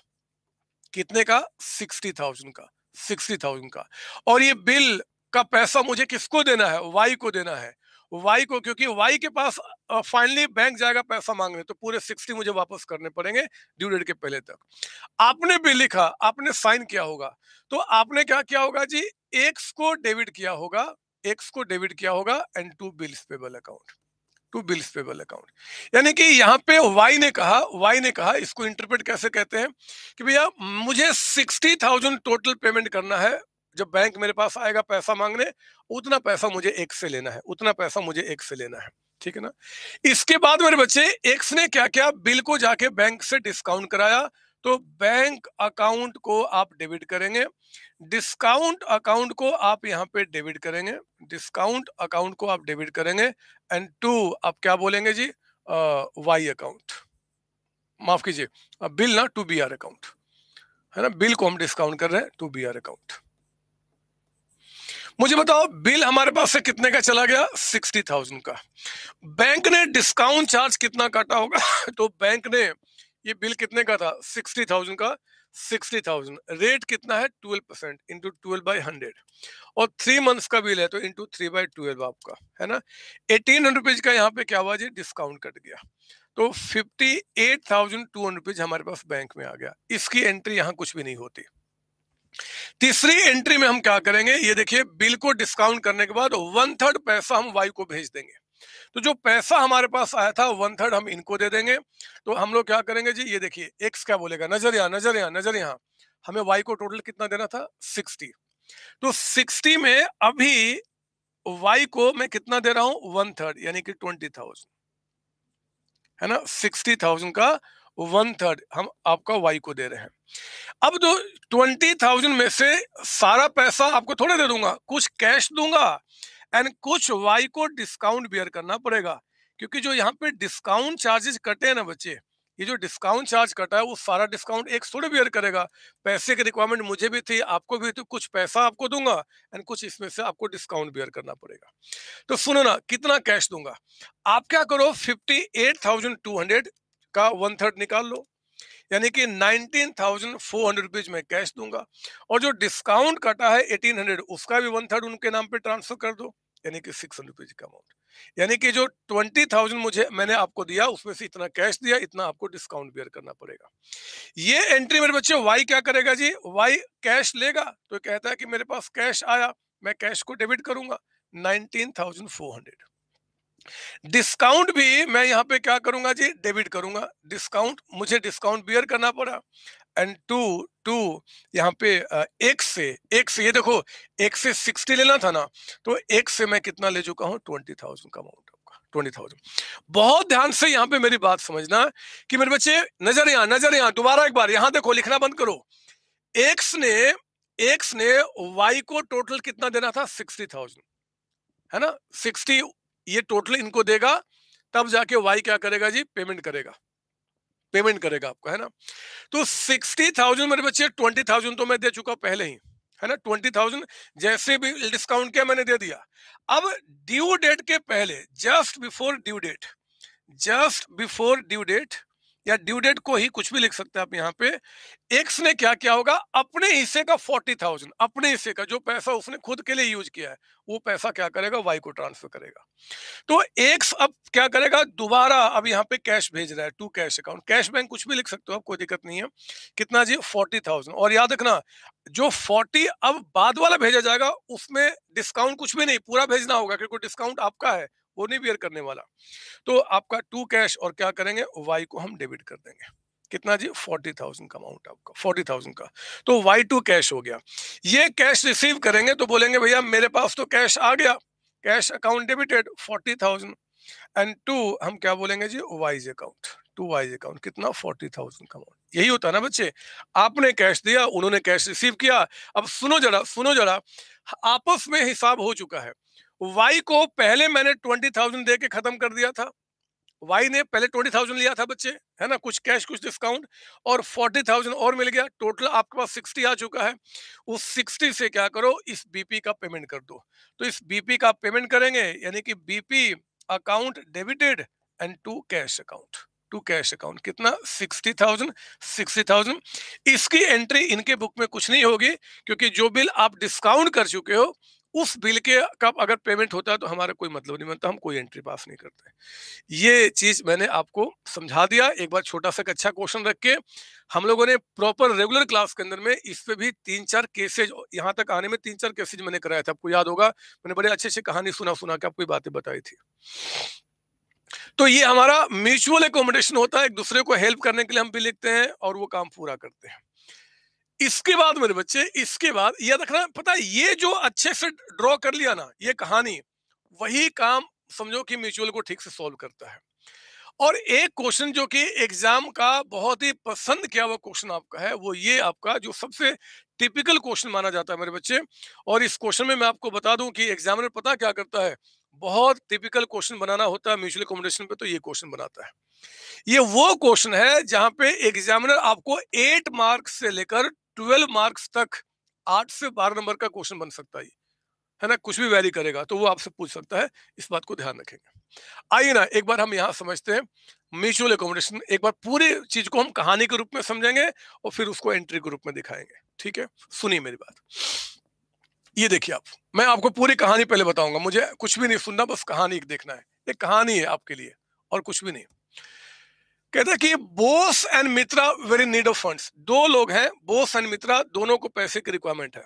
कितने का सिक्सटी थाउजेंड का सिक्सटी थाउजेंड का और ये बिल का पैसा मुझे किसको देना है वाई को देना है वाई को क्योंकि वाई के पास फाइनली बैंक जाएगा पैसा मांगने तो पूरे सिक्सटी मुझे वापस करने पड़ेंगे ड्यू डेट के पहले तक आपने भी लिखा आपने साइन किया होगा तो आपने क्या किया होगा जी एक्स को डेबिट किया होगा एक्स को डेबिट किया होगा and to bills payable account to bills payable account यानी कि यहाँ पे वाई ने कहा वाई ने कहा इसको इंटरप्रेट कैसे कहते हैं कि भैया मुझे सिक्सटी थाउजेंड टोटल पेमेंट करना है जब बैंक मेरे पास आएगा पैसा मांगने उतना पैसा मुझे एक से लेना है उतना पैसा मुझे एक से लेना है ठीक है ना इसके बाद मेरे बच्चे एक्स ने क्या क्या बिल को जाके बैंक से डिस्काउंट कराया तो बैंक अकाउंट को आप डेबिट करेंगे डिस्काउंट अकाउंट को आप यहां पे डेबिट करेंगे डिस्काउंट अकाउंट को आप डेबिट करेंगे एंड टू आप क्या बोलेंगे जी वाई अकाउंट माफ कीजिए बिल ना टू बी आर अकाउंट है ना बिल को हम डिस्काउंट कर रहे हैं टू बी आर अकाउंट मुझे बताओ बिल हमारे पास से कितने का चला गया सिक्सटी थाउजेंड का बैंक ने डिस्काउंट चार्ज कितना काटा होगा *laughs* तो बैंक ने ये बिल कितने का था सिक्सटी थाउजेंड का सिक्सटी थाउजेंड रेट कितना है twelve percent into twelve by hundred और थ्री मंथ्स का बिल है तो इंटू थ्री बाई ट्वेल्व आपका है ना एटीन हंड्रेड रुपीज का यहाँ पे क्या हुआ जी डिस्काउंट कट गया तो fifty eight thousand two hundred rupees हमारे पास बैंक में आ गया इसकी एंट्री यहाँ कुछ भी नहीं होती तीसरी एंट्री में हम क्या करेंगे ये देखिए बिल को डिस्काउंट करने के बाद वन थर्ड पैसा हम वाई को भेज देंगे तो जो पैसा हमारे पास आया था वन थर्ड हम इनको दे देंगे तो हम लोग क्या करेंगे जी ये देखिए एक्स क्या बोलेगा नजर यहाँ नजर यहाँ नजर यहाँ हमें वाई को टोटल कितना देना था सिक्सटी तो सिक्सटी में अभी वाई को मैं कितना दे रहा हूं वन थर्ड यानी कि ट्वेंटी थाउजेंड है ना सिक्सटी थाउजेंड का वन थर्ड हम आपका वाई को दे रहे हैं अब जो ट्वेंटी थाउजेंड में से सारा पैसा आपको थोड़ा दे दूंगा कुछ कैश दूंगा एंड कुछ वाई को डिस्काउंट बियर करना पड़ेगा क्योंकि जो यहाँ पे डिस्काउंट चार्जेस कटे हैं ना बच्चे ये जो डिस्काउंट चार्ज कटा है वो सारा डिस्काउंट एक थोड़ी बियर करेगा पैसे की रिक्वायरमेंट मुझे भी थी आपको भी थी कुछ पैसा आपको दूंगा एंड कुछ इसमें से आपको डिस्काउंट बियर करना पड़ेगा तो सुनो ना कितना कैश दूंगा आप क्या करो fifty eight thousand two hundred का वन थर्ड निकाल लो यानी कि nineteen thousand four hundred rupees में कैश दूंगा और जो डिस्काउंट कटा है एटीन हंड्रेड उसका भी वन थर्ड उनके नाम पे ट्रांसफर कर दो यानी कि सिक्स हंड्रेड रुपीज का अमाउंट यानी कि जो ट्वेंटी थाउजेंड मुझे मैंने आपको दिया उसमें से इतना कैश दिया इतना आपको डिस्काउंट बेयर करना पड़ेगा ये एंट्री मेरे बच्चे वाई क्या करेगा जी वाई कैश लेगा तो कहता है कि मेरे पास कैश आया मैं कैश को डेबिट करूंगा nineteen thousand four hundred discount भी मैं यहाँ पे क्या करूंगा जी डेबिट करूंगा डिस्काउंट मुझे डिस्काउंट बियर करना पड़ा एंड टू टू यहाँ पे एक से एक से ये देखो एक से सिक्सटी लेना था ना तो एक से मैं कितना ले चुका हूँ ट्वेंटी थाउजेंड का अमाउंट होगा ट्वेंटी थाउजेंड बहुत ध्यान से यहाँ पे मेरी बात समझना कि मेरे बच्चे नजर यहाँ नजर यहाँ दोबारा एक बार यहाँ देखो लिखना बंद करो एक्स ने एक्स ने वाई को टोटल कितना देना था सिक्सटी थाउजेंड है ना सिक्सटी ये टोटल इनको देगा तब जाके वाई क्या करेगा जी पेमेंट करेगा पेमेंट करेगा आपको है ना तो सिक्सटी थाउजेंड मेरे बच्चे ट्वेंटी थाउजेंड तो मैं दे चुका पहले ही है ना ट्वेंटी थाउजेंड जैसे भी डिस्काउंट किया मैंने दे दिया अब ड्यू डेट के पहले just before due date just before due date या ड्यू डेट को ही कुछ भी लिख सकते हैं आप यहाँ पे एक्स ने क्या किया होगा अपने हिस्से का फोर्टी थाउजेंड अपने हिस्से का जो पैसा उसने खुद के लिए यूज किया है वो पैसा क्या करेगा वाई को ट्रांसफर करेगा तो एक्स अब क्या करेगा दोबारा अब यहाँ पे कैश भेज रहा है to cash account cash bank कुछ भी लिख सकते हो आप कोई दिक्कत नहीं है कितना जी फोर्टी और याद रखना जो फोर्टी अब बाद वाला भेजा जाएगा उसमें डिस्काउंट कुछ भी नहीं पूरा भेजना होगा क्योंकि डिस्काउंट आपका है वो नहीं बियर करने वाला तो आपका टू कैश और क्या करेंगे वाई को हम डेबिट कर देंगे कितना जी फोर्टी थाउजेंड का अमाउंट आपका फोर्टी थाउजेंड का तो वाई टू कैश हो गया ये कैश रिसीव करेंगे तो बोलेंगे भैया मेरे पास तो कैश आ गया cash account debited forty thousand and to हम क्या बोलेंगे जी Y's account to Y's account कितना फोर्टी थाउजेंड का अमाउंट यही होता है ना बच्चे आपने कैश दिया उन्होंने कैश रिसीव किया अब सुनो जरा सुनो जरा आपस में हिसाब हो चुका है वाई को पहले मैंने ट्वेंटी थाउजेंड दे के खत्म कर दिया था वाई ने पहले ट्वेंटी थाउजेंड लिया था बच्चे है ना कुछ कैश कुछ डिस्काउंट और फोर्टी थाउजेंड और मिल गया टोटल आपके पास सिक्सटी आ चुका है उस सिक्सटी से क्या करो इस बीपी का पेमेंट कर दो तो इस बीपी का पेमेंट करेंगे यानी कि BP account debited and to cash account to cash account कितना सिक्सटी थाउजेंड सिक्सटी थाउजेंड इसकी एंट्री इनके बुक में कुछ नहीं होगी क्योंकि जो बिल आप डिस्काउंट कर चुके हो उस बिल के का अगर पेमेंट होता है तो हमारा कोई मतलब नहीं बनता हम कोई एंट्री पास नहीं करते ये चीज मैंने आपको समझा दिया एक बार छोटा सा अच्छा क्वेश्चन रख के हम लोगों ने प्रॉपर रेगुलर क्लास के अंदर में इस पे भी तीन चार केसेज यहाँ तक आने में तीन चार केसेज मैंने कराया था आपको याद होगा मैंने बड़े अच्छे अच्छे कहानी सुना सुना के आपको बातें बताई थी तो ये हमारा म्यूचुअल एकोमोडेशन होता है एक दूसरे को हेल्प करने के लिए हम भी लिखते हैं और वो काम पूरा करते हैं इसके बाद मेरे बच्चे इसके बाद ये रखना पता है ये जो अच्छे से ड्रॉ कर लिया ना ये कहानी वही काम समझो कि म्यूचुअल को ठीक से सॉल्व करता है और एक क्वेश्चन जो कि एग्जाम का बहुत ही पसंद किया हुआ क्वेश्चन आपका है वो ये आपका जो सबसे टिपिकल क्वेश्चन माना जाता है मेरे बच्चे और इस क्वेश्चन में मैं आपको बता दूं कि एग्जामिनर पता क्या करता है बहुत टिपिकल क्वेश्चन बनाना होता है म्यूचुअल अकोमोडेशन पे तो ये क्वेश्चन बनाता है ये वो क्वेश्चन है जहां पे एग्जामिनर आपको एट मार्क्स से लेकर ट्वेल्व मार्क्स तक आठ से बारह नंबर का क्वेश्चन बन सकता है है ना कुछ भी वैरी करेगा तो वो आपसे पूछ सकता है इस बात को ध्यान रखेंगे आइए ना एक बार हम यहाँ समझते हैं म्यूचुअल एकोमोडेशन एक बार पूरे चीज को हम कहानी के रूप में समझेंगे और फिर उसको एंट्री के रूप में दिखाएंगे ठीक है सुनिए मेरी बात ये देखिए आप मैं आपको पूरी कहानी पहले बताऊंगा मुझे कुछ भी नहीं सुनना बस कहानी देखना है एक कहानी है आपके लिए और कुछ भी नहीं कहते कि Bose and Mitra very need of funds दो लोग हैं बोस एंड मित्रा दोनों को पैसे की रिक्वायरमेंट है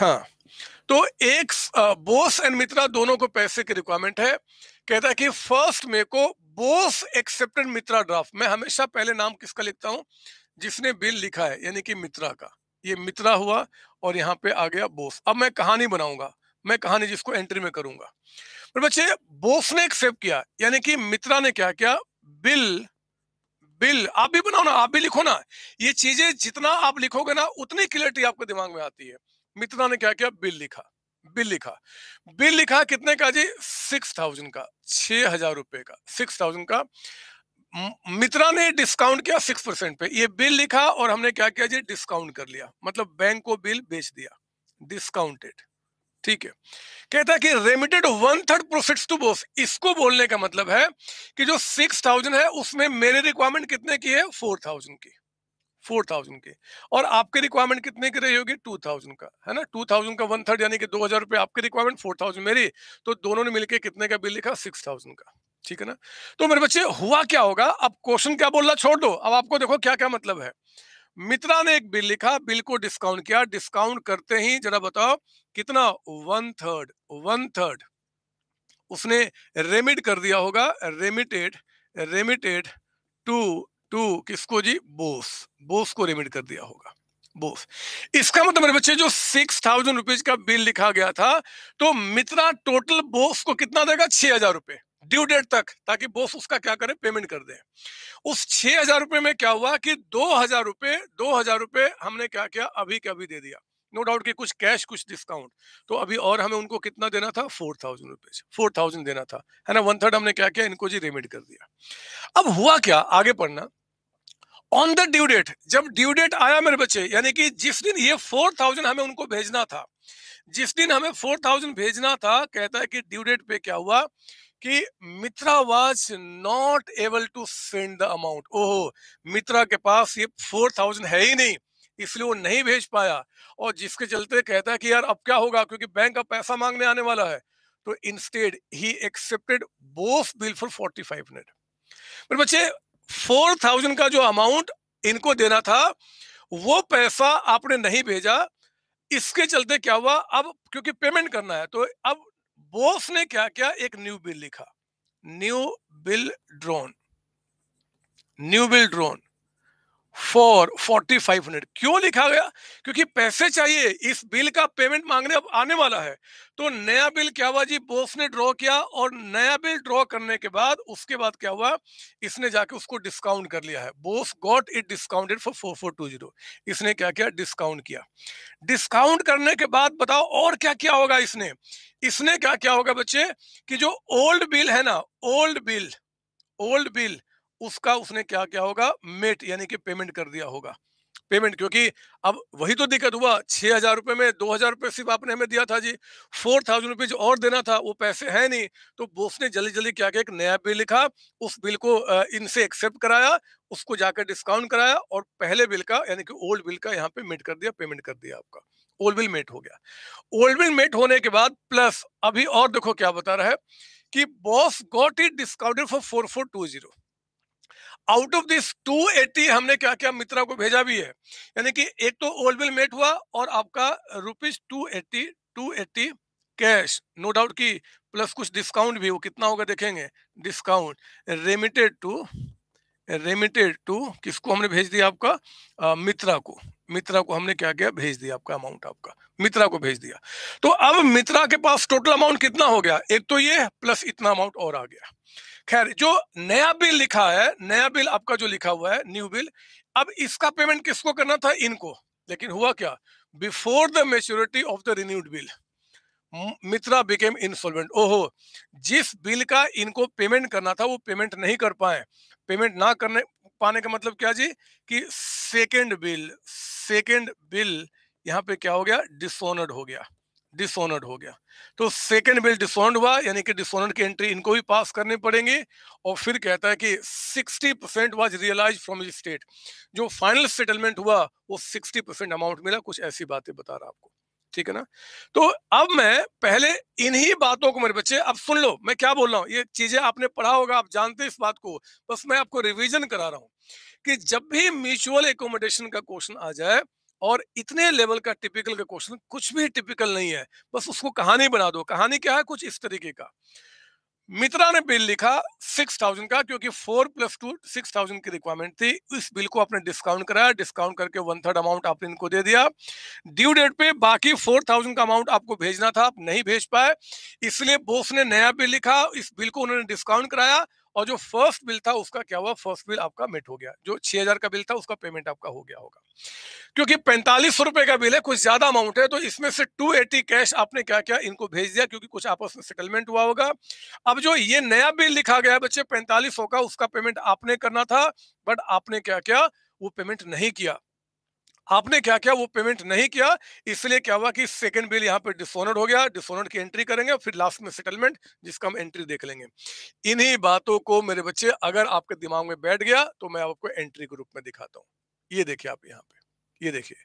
हाँ तो एक बोस एंड मित्रा दोनों को पैसे की रिक्वायरमेंट है कहता है कि फर्स्ट मे को बोस एक्सेप्टेड मित्रा ड्राफ्ट मैं हमेशा पहले नाम किसका लिखता हूं जिसने बिल लिखा है यानी कि मित्रा का ये मित्रा हुआ और यहाँ पे आ गया बोस अब मैं कहानी बनाऊंगा मैं कहानी जिसको एंट्री में करूंगा फिर बच्चे बोफ ने एक्सेप्ट किया यानी कि मित्रा ने क्या किया बिल बिल आप भी बनाओ ना आप भी लिखो ना ये चीजें जितना आप लिखोगे ना उतनी क्लियरिटी आपके दिमाग में आती है मित्रा ने क्या किया बिल लिखा बिल लिखा बिल लिखा कितने का जी सिक्स थाउजेंड का छह हजार रुपए का सिक्स थाउजेंड का मित्रा ने डिस्काउंट किया सिक्स परसेंट पे ये बिल लिखा और हमने क्या किया जी डिस्काउंट कर लिया मतलब बैंक को बिल बेच दिया डिस्काउंटेड ठीक है कहता है कि remitted one third profit to Bose इसको बोलने का मतलब है कि जो सिक्स थाउजेंड है उसमें मेरे रिक्वायरमेंट कितने की है फोर थाउजेंड की फोर थाउजेंड की और आपके रिक्वायरमेंट कितने की रही होगी टू थाउजेंड का है ना टू थाउजेंड का वन थर्ड यानी कि दो हजार रुपये आपके रिक्वायरमेंट फोर थाउजेंड मेरी तो दोनों ने मिलकर कितने का बिल लिखा सिक्स थाउजेंड का ठीक है ना तो मेरे बच्चे हुआ क्या होगा अब क्वेश्चन क्या बोलना छोड़ दो अब आपको देखो क्या क्या मतलब है मित्रा ने एक बिल लिखा बिल को डिस्काउंट किया डिस्काउंट करते ही जरा बताओ कितना वन थर्ड वन थर्ड उसने रेमिट कर दिया होगा रेमिटेड रेमिटेड टू टू किसको जी बोस बोस को रेमिट कर दिया होगा बोस इसका मतलब मेरे बच्चे जो सिक्स थाउजेंड रुपीज का बिल लिखा गया था तो मित्रा टोटल बोस को कितना देगा छह हजार रुपए ड्यू डेट तक ताकि बॉस उसका क्या करे पेमेंट कर दे उस छह हजार रुपए में क्या हुआ कि दो हजार रुपए दो हजार रुपए हमने क्या किया अभी के अभी दे दिया नो no डाउट कि कुछ कैश कुछ डिस्काउंट तो अभी और हमें उनको कितना देना था four thousand rupees four thousand देना था है ना वन थर्ड हमने क्या किया इनको जी रेमिट कर दिया अब हुआ क्या आगे पढ़ना ऑन द ड्यू डेट जब ड्यू डेट आया मेरे बच्चे यानी कि जिस दिन ये फोर थाउजेंड हमें उनको भेजना था जिस दिन हमें फोर थाउजेंड भेजना था कहता है कि ड्यू डेट पे क्या हुआ कि Mitra was not able to send the amount ओहो मित्रा के पास ये फोर थाउजेंड है ही नहीं इसलिए वो नहीं भेज पाया और जिसके चलते कहता है कि यार अब क्या होगा क्योंकि बैंक का पैसा मांगने आने वाला है तो इंस्टेड ही एक्सेप्टेड बोफ bill for forty five hundred मेरे बच्चे फोर थाउजेंड का जो अमाउंट इनको देना था वो पैसा आपने नहीं भेजा इसके चलते क्या हुआ अब क्योंकि पेमेंट करना है तो अब बोस ने क्या किया एक न्यू बिल लिखा new bill drawn new bill drawn for forty five hundred क्यों लिखा गया क्योंकि पैसे चाहिए इस बिल का पेमेंट मांगने अब आने वाला है तो नया बिल क्या हुआ जी बोस ने ड्रॉ किया और नया बिल ड्रॉ करने के बाद उसके बाद क्या हुआ इसने जाके उसको डिस्काउंट कर लिया है Bose got it discounted for four four two zero इसने क्या किया डिस्काउंट किया डिस्काउंट करने के बाद बताओ और क्या क्या होगा इसने इसने क्या क्या होगा बच्चे कि जो ओल्ड बिल है ना ओल्ड बिल ओल्ड बिल उसका उसने क्या क्या होगा मेट यानी कि पेमेंट कर दिया होगा पेमेंट क्योंकि अब वही तो दिक्कत हुआ छह हजार रुपए में दो हजार रुपए सिर्फ आपने हमें दिया था जी फोर थाउजेंड रुपीज और देना था वो पैसे है नहीं तो बोस ने जल्दी जल्दी क्या किया एक नया बिल लिखा उस बिल को इनसे एक्सेप्ट कराया उसको जाकर डिस्काउंट कराया और पहले बिल का यानी कि ओल्ड बिल का यहाँ पे मेट कर दिया पेमेंट कर दिया आपका ओल्ड बिल मेट हो गया ओल्ड बिल मेट होने के बाद प्लस अभी और देखो क्या बता रहा है कि Bose got it discounted for four four two zero out of this 280 हमने क्या क्या मित्रा को भेजा भी है यानी कि एक तो ओल्ड बिल मेट हुआ और आपका rupees two eighty two eighty cash no doubt की प्लस कुछ डिस्काउंट भी वो कितना होगा देखेंगे discount remitted to remitted to किसको हमने भेज दिया आपका आ, मित्रा को मित्रा को हमने क्या किया भेज दिया आपका अमाउंट आपका मित्रा को भेज दिया तो अब मित्रा के पास टोटल अमाउंट कितना हो गया एक तो ये प्लस इतना अमाउंट और आ गया खैर जो नया बिल लिखा है नया बिल आपका जो लिखा हुआ है न्यू बिल अब इसका पेमेंट किसको करना था इनको लेकिन हुआ क्या before the maturity of the renewed bill Mitra became insolvent ओहो जिस बिल का इनको पेमेंट करना था वो पेमेंट नहीं कर पाए पेमेंट ना करने पाने का मतलब क्या जी कि सेकेंड बिल सेकेंड बिल यहाँ पे क्या हो गया डिसऑनर्ड हो गया डिसऑनर्ड हो गया तो सेकेंड बिल डिसऑनर्ड हुआ यानी कि डिसऑनर्ड की एंट्री इनको भी पास करने पड़ेंगे और फिर कहता है कि 60 percent was realise from estate जो फाइनल सेटलमेंट हुआ वो 60 परसेंट अमाउंट मिला कुछ ऐसी बातें बता रहा आपको ठीक है ना तो अब मैं पहले इन्हीं बातों को मेरे बच्चे अब सुन लो मैं क्या बोल रहा हूँ ये चीजें आपने पढ़ा होगा आप जानते इस बात को बस मैं आपको रिविजन करा रहा हूँ कि जब भी म्यूचुअल एकोमोडेशन का क्वेश्चन आ जाए और इतने लेवल का टिपिकल का क्वेश्चन कुछ भी टिपिकल नहीं है बस उसको कहानी बना दो कहानी क्या है कुछ इस तरीके का मित्रा ने बिल लिखा सिक्स थाउजेंड का क्योंकि four plus two six thousand की रिक्वायरमेंट थी इस बिल को आपने डिस्काउंट कराया डिस्काउंट करके वन थर्ड अमाउंट आपने इनको दे दिया ड्यू डेट पे बाकी फोर थाउजेंड का अमाउंट आपको भेजना था आप नहीं भेज पाए इसलिए बोस ने नया बिल लिखा इस बिल को उन्होंने डिस्काउंट कराया और जो फर्स्ट बिल था उसका क्या हुआ फर्स्ट बिल आपका मिट हो गया जो छह हजार का बिल था उसका पेमेंट आपका हो गया होगा क्योंकि पैंतालीस रुपए का बिल है कुछ ज्यादा अमाउंट है तो इसमें से टू एटी कैश आपने क्या क्या इनको भेज दिया क्योंकि कुछ आपस में सेटलमेंट हुआ होगा अब जो ये नया बिल लिखा गया बच्चे पैंतालीस का उसका पेमेंट आपने करना था बट आपने क्या क्या वो पेमेंट नहीं किया आपने क्या किया वो पेमेंट नहीं किया इसलिए क्या हुआ कि सेकंड बिल यहाँ पे डिसोनर्ड हो गया डिसोनर्ड की एंट्री करेंगे फिर लास्ट में सेटलमेंट जिसका हम एंट्री देख लेंगे इन्हीं बातों को मेरे बच्चे अगर आपके दिमाग में बैठ गया तो मैं आपको एंट्री के रूप में दिखाता हूँ ये देखिए आप यहाँ पे ये देखिए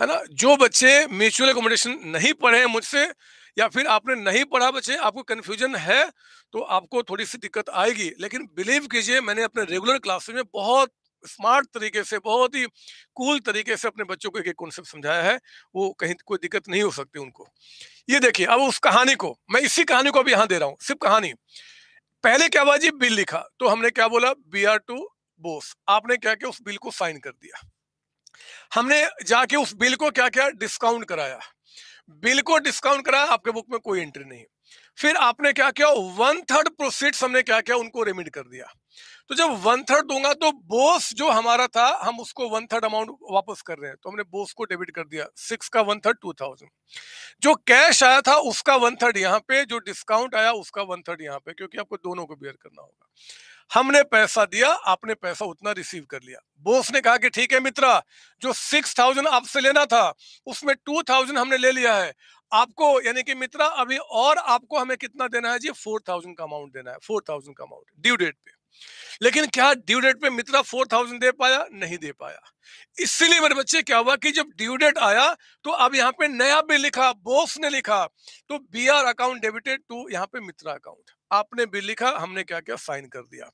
है ना जो बच्चे म्यूचुअल एकोमोडेशन नहीं पढ़े मुझसे या फिर आपने नहीं पढ़ा बच्चे आपको कन्फ्यूजन है तो आपको थोड़ी सी दिक्कत आएगी लेकिन बिलीव कीजिए मैंने अपने रेगुलर क्लासेस में बहुत स्मार्ट तरीके से बहुत ही कूल तरीके से अपने बच्चों को एक कॉन्सेप्ट समझाया है वो कहीं कोई दिक्कत नहीं हो सकती उनको ये देखिए अब उस कहानी को मैं इसी कहानी को अभी यहाँ दे रहा हूँ सिर्फ कहानी पहले क्या हुआ जी बिल लिखा तो हमने क्या बोला बी आर टू बोस आपने क्या किया उस बिल को साइन कर दिया हमने जाके उस बिल को क्या क्या डिस्काउंट कराया बिल को डिस्काउंट कराया आपके बुक में कोई एंट्री नहीं फिर आपने क्या किया वन थर्ड प्रोसीड्स हमने क्या किया उनको रेमिट कर दिया तो जब वन थर्ड दूंगा तो बोस जो हमारा था हम उसको वन थर्ड अमाउंट वापस कर रहे हैं तो हमने बोस को डेबिट कर दिया सिक्स का वन थर्ड टू थाउजेंड जो कैश आया था उसका वन थर्ड यहाँ पे जो डिस्काउंट आया उसका वन थर्ड यहाँ पे क्योंकि आपको दोनों को बियर करना होगा हमने पैसा दिया आपने पैसा उतना रिसीव कर लिया बोस ने कहा कि ठीक है मित्रा जो सिक्स थाउजेंड आपसे लेना था उसमें टू थाउजेंड हमने ले लिया है आपको यानी कि मित्रा अभी और आपको हमें कितना देना है जी फोर थाउजेंड का अमाउंट देना है फोर थाउजेंड का अमाउंट ड्यू डेट पे लेकिन क्या ड्यू डेट पे मित्रा फोर थाउजेंड दे पाया नहीं दे पाया इसलिए मेरे बच्चे क्या हुआ कि जब ड्यू डेट आया तो अब यहाँ पे नया बिल लिखा बोस ने लिखा तो B R account debited to यहाँ पे मित्रा अकाउंट आपने बिल लिखा हमने क्या क्या साइन कर दिया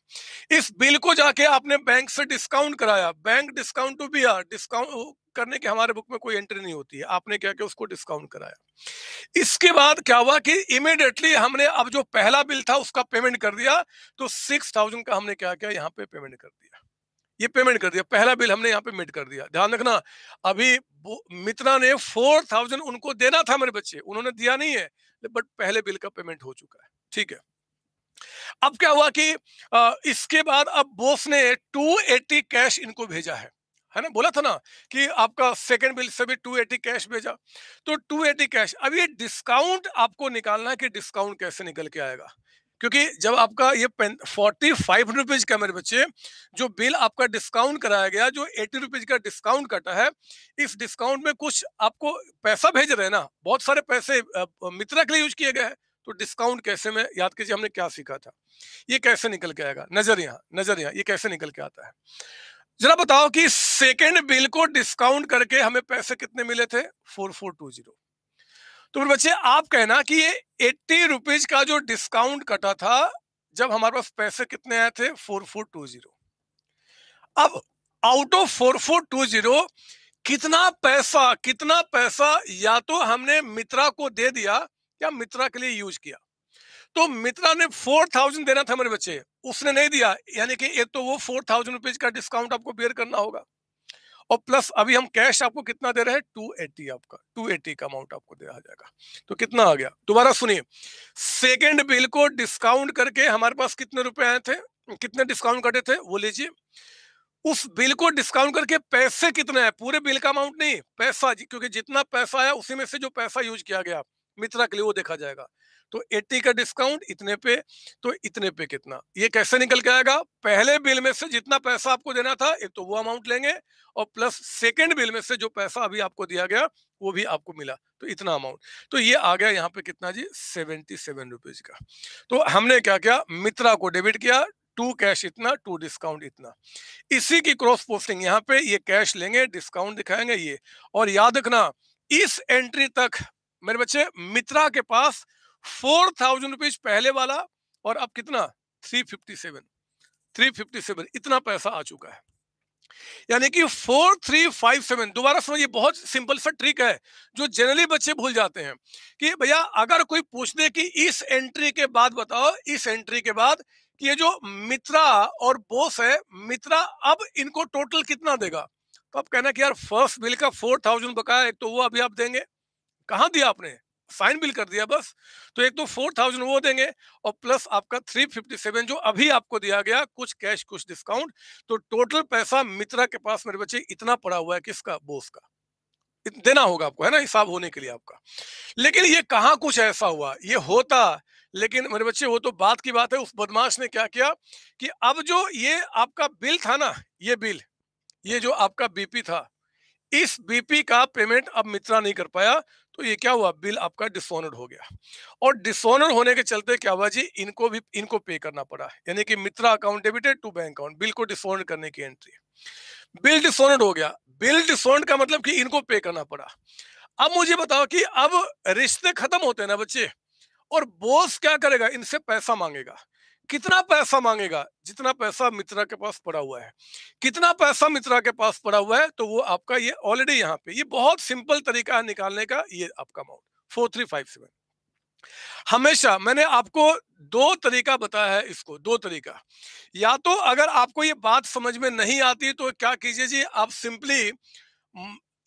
इस बिल को जाके आपने बैंक से डिस्काउंट कराया bank discount to B R discount करने के हमारे बुक में कोई एंट्री नहीं होती है आपने क्या क्या उसको डिस्काउंट कराया इसके बाद क्या हुआ कि इमिडिएटली हमने अब जो पहला बिल था उसका पेमेंट कर दिया तो सिक्स थाउजेंड का हमने क्या क्या यहाँ पे पेमेंट कर दिया ये पेमेंट कर दिया पहला बिल हमने यहाँ पे मिट कर दिया ध्यान रखना अभी मित्रा ने फोर थाउजेंड उनको देना था मेरे बच्चे उन्होंने दिया नहीं है बट पहले बिल का पेमेंट हो चुका है ठीक है अब क्या हुआ कि आ, इसके बाद अब बोस ने 280 कैश इनको भेजा है है ना बोला था ना कि आपका सेकंड बिल से भी 280 कैश भेजा तो 280 कैश अब ये डिस्काउंट आपको निकालना है कि डिस्काउंट कैसे निकल के आएगा क्योंकि जब आपका ये फोर्टी फाइव रुपीज का मेरे बच्चे जो बिल आपका डिस्काउंट कराया गया जो एटी रुपीज का डिस्काउंट कटा है इस डिस्काउंट में कुछ आपको पैसा भेज रहे ना बहुत सारे पैसे मित्रा के लिए यूज किए गए हैं तो डिस्काउंट कैसे में याद कीजिए हमने क्या सीखा था ये कैसे निकल के आएगा नजर यहाँ नजर यहाँ ये कैसे निकल के आता है जरा बताओ कि सेकेंड बिल को डिस्काउंट करके हमें पैसे कितने मिले थे फोर फोर टू जीरो तो मेरे बच्चे आप कहना कि ये एट्टी रुपीज का जो डिस्काउंट कटा था जब हमारे पास पैसे कितने आए थे फोर फोर टू जीरो अब out of four four two zero कितना पैसा कितना पैसा या तो हमने मित्रा को दे दिया या मित्रा के लिए यूज किया तो मित्रा ने फोर थाउजेंड देना था मेरे बच्चे उसने नहीं दिया यानी कि एक तो वो फोर थाउजेंड रुपीज का डिस्काउंट आपको बेयर करना होगा और प्लस अभी हम कैश आपको कितना दे रहे हैं टू एटी आपका टू एटी का अमाउंट आपको दिया जाएगा तो कितना आ गया दोबारा सुनिए सेकेंड बिल को डिस्काउंट करके हमारे पास कितने रुपए आए थे कितने डिस्काउंट कटे थे वो लीजिए उस बिल को डिस्काउंट करके पैसे कितने हैं पूरे बिल का अमाउंट नहीं पैसा क्योंकि जितना पैसा आया उसी में से जो पैसा यूज किया गया मित्रा के लिए वो देखा जाएगा तो 80 का डिस्काउंट इतने पे तो इतने पे कितना ये कैसे निकल के आएगा पहले बिल में से जितना पैसा आपको देना था एक तो वो अमाउंट लेंगे और प्लस सेकेंड बिल में से जो पैसा अभी आपको दिया गया वो भी आपको मिला तो इतना अमाउंट तो ये आ गया यहाँ पे कितना जी सेवेंटी सेवन रुपीज का तो हमने क्या किया मित्रा को डेबिट किया टू कैश इतना टू डिस्काउंट इतना इसी की क्रॉस पोस्टिंग यहाँ पे ये कैश लेंगे डिस्काउंट दिखाएंगे ये और याद रखना इस एंट्री तक मेरे बच्चे मित्रा के पास फोर थाउजेंड रुपीज पहले वाला और अब कितना three fifty seven three fifty seven इतना पैसा आ चुका है यानी कि फोर थ्री फाइव सेवन दोबारा समझिए बहुत सिंपल सा ट्रिक है जो जनरली बच्चे भूल जाते हैं कि भैया अगर कोई पूछ दे कि इस एंट्री के बाद बताओ इस एंट्री के बाद कि ये जो मित्रा और बोस है मित्रा अब इनको टोटल कितना देगा तो आप कहना कि यार फर्स्ट बिल का फोर थाउजेंड बकाया एक तो वो अभी आप देंगे कहा दिया आपने साइन बिल कर दिया बस तो एक तो फोर थाउजेंड वो देंगे और प्लस आपका थ्री फिफ्टी सेवन जो अभी आपको दिया गया कुछ कैश कुछ डिस्काउंट तो टोटल पैसा मित्रा के पास मेरे बच्चे इतना पड़ा हुआ है किसका बोस का देना होगा आपको है ना हिसाब होने के लिए आपका लेकिन ये कहाँ कुछ ऐसा हुआ ये होता लेकिन मेरे बच्चे वो तो बात की बात है उस बदमाश ने क्या किया कि अब जो ये आपका बिल था ना ये बिल ये जो आपका बीपी था इस बीपी का पेमेंट अब मित्रा नहीं कर पाया तो ये क्या हुआ बिल आपका डिसऑनर हो गया और डिसऑनर होने के चलते क्या हुआ जी इनको भी इनको पे करना पड़ा यानी कि Mitra account debited to bank account bill को डिसऑनर करने की एंट्री बिल डिसऑनर हो गया बिल डिसऑनर का मतलब कि इनको पे करना पड़ा अब मुझे बताओ कि अब रिश्ते खत्म होते हैं ना बच्चे और बॉस क्या करेगा इनसे पैसा मांगेगा कितना पैसा मांगेगा जितना पैसा मित्रा के पास पड़ा हुआ है कितना पैसा मित्रा के पास पड़ा हुआ है तो वो आपका ये ऑलरेडी यहाँ पे ये बहुत सिंपल तरीका है निकालने का ये आपका amount four three five seven हमेशा मैंने आपको दो तरीका बताया है इसको दो तरीका या तो अगर आपको ये बात समझ में नहीं आती तो क्या कीजिए जी आप सिंपली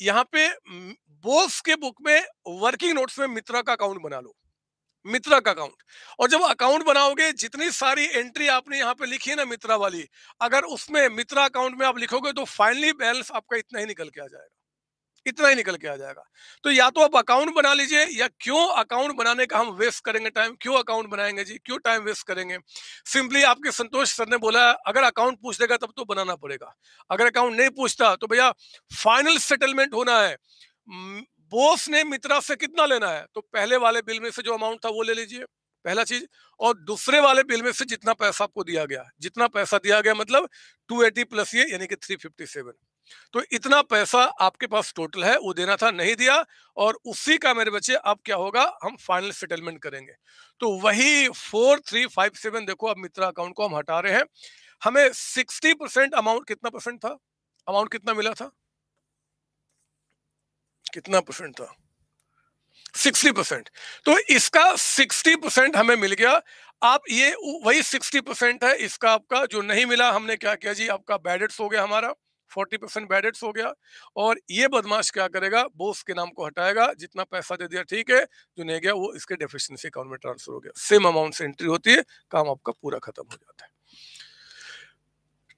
यहाँ पे बोस के बुक में वर्किंग नोट्स में मित्रा का अकाउंट बना लो मित्रा का अकाउंट और जब अकाउंट बनाओगे जितनी सारी एंट्री आपने यहाँ पे लिखी है ना मित्रा वाली अगर उसमें मित्रा अकाउंट में आप लिखोगे तो फाइनली बैलेंस आपका इतना ही निकल के आ जाएगा इतना ही निकल के आ जाएगा तो या तो आप अकाउंट बना लीजिए या क्यों अकाउंट बनाने का हम वेस्ट करेंगे टाइम क्यों अकाउंट बनाएंगे जी क्यों टाइम वेस्ट करेंगे सिंपली आपके संतोष सर ने बोला अगर अकाउंट पूछ देगा तब तो बनाना पड़ेगा अगर अकाउंट नहीं पूछता तो भैया फाइनल सेटलमेंट होना है बोस ने मित्रा से कितना लेना है तो पहले वाले बिल में से जो अमाउंट था वो ले लीजिए पहला चीज और दूसरे वाले बिल में से जितना पैसा आपको दिया गया जितना पैसा दिया गया मतलब 280 प्लस ये यानी कि 357 तो इतना पैसा आपके पास टोटल है वो देना था नहीं दिया और उसी का मेरे बच्चे अब क्या होगा हम फाइनल सेटलमेंट करेंगे तो वही फोर थ्री फाइव सेवन देखो अब मित्रा अकाउंट को हम हटा रहे हैं हमें सिक्सटी परसेंट अमाउंट कितना परसेंट था अमाउंट कितना मिला था कितना परसेंट था सिक्सटी परसेंट तो इसका सिक्सटी परसेंट हमें मिल गया आप ये वही सिक्सटी परसेंट है इसका आपका जो नहीं मिला हमने क्या किया जी आपका बैडेट्स हो गया हमारा फोर्टी परसेंट बैडेट्स हो गया और ये बदमाश क्या करेगा बोस के नाम को हटाएगा जितना पैसा दे दिया ठीक है जो नहीं गया वो इसके डेफिशिएंसी अकाउंट में ट्रांसफर हो गया सेम अमाउंट से एंट्री होती है काम आपका पूरा खत्म हो जाता है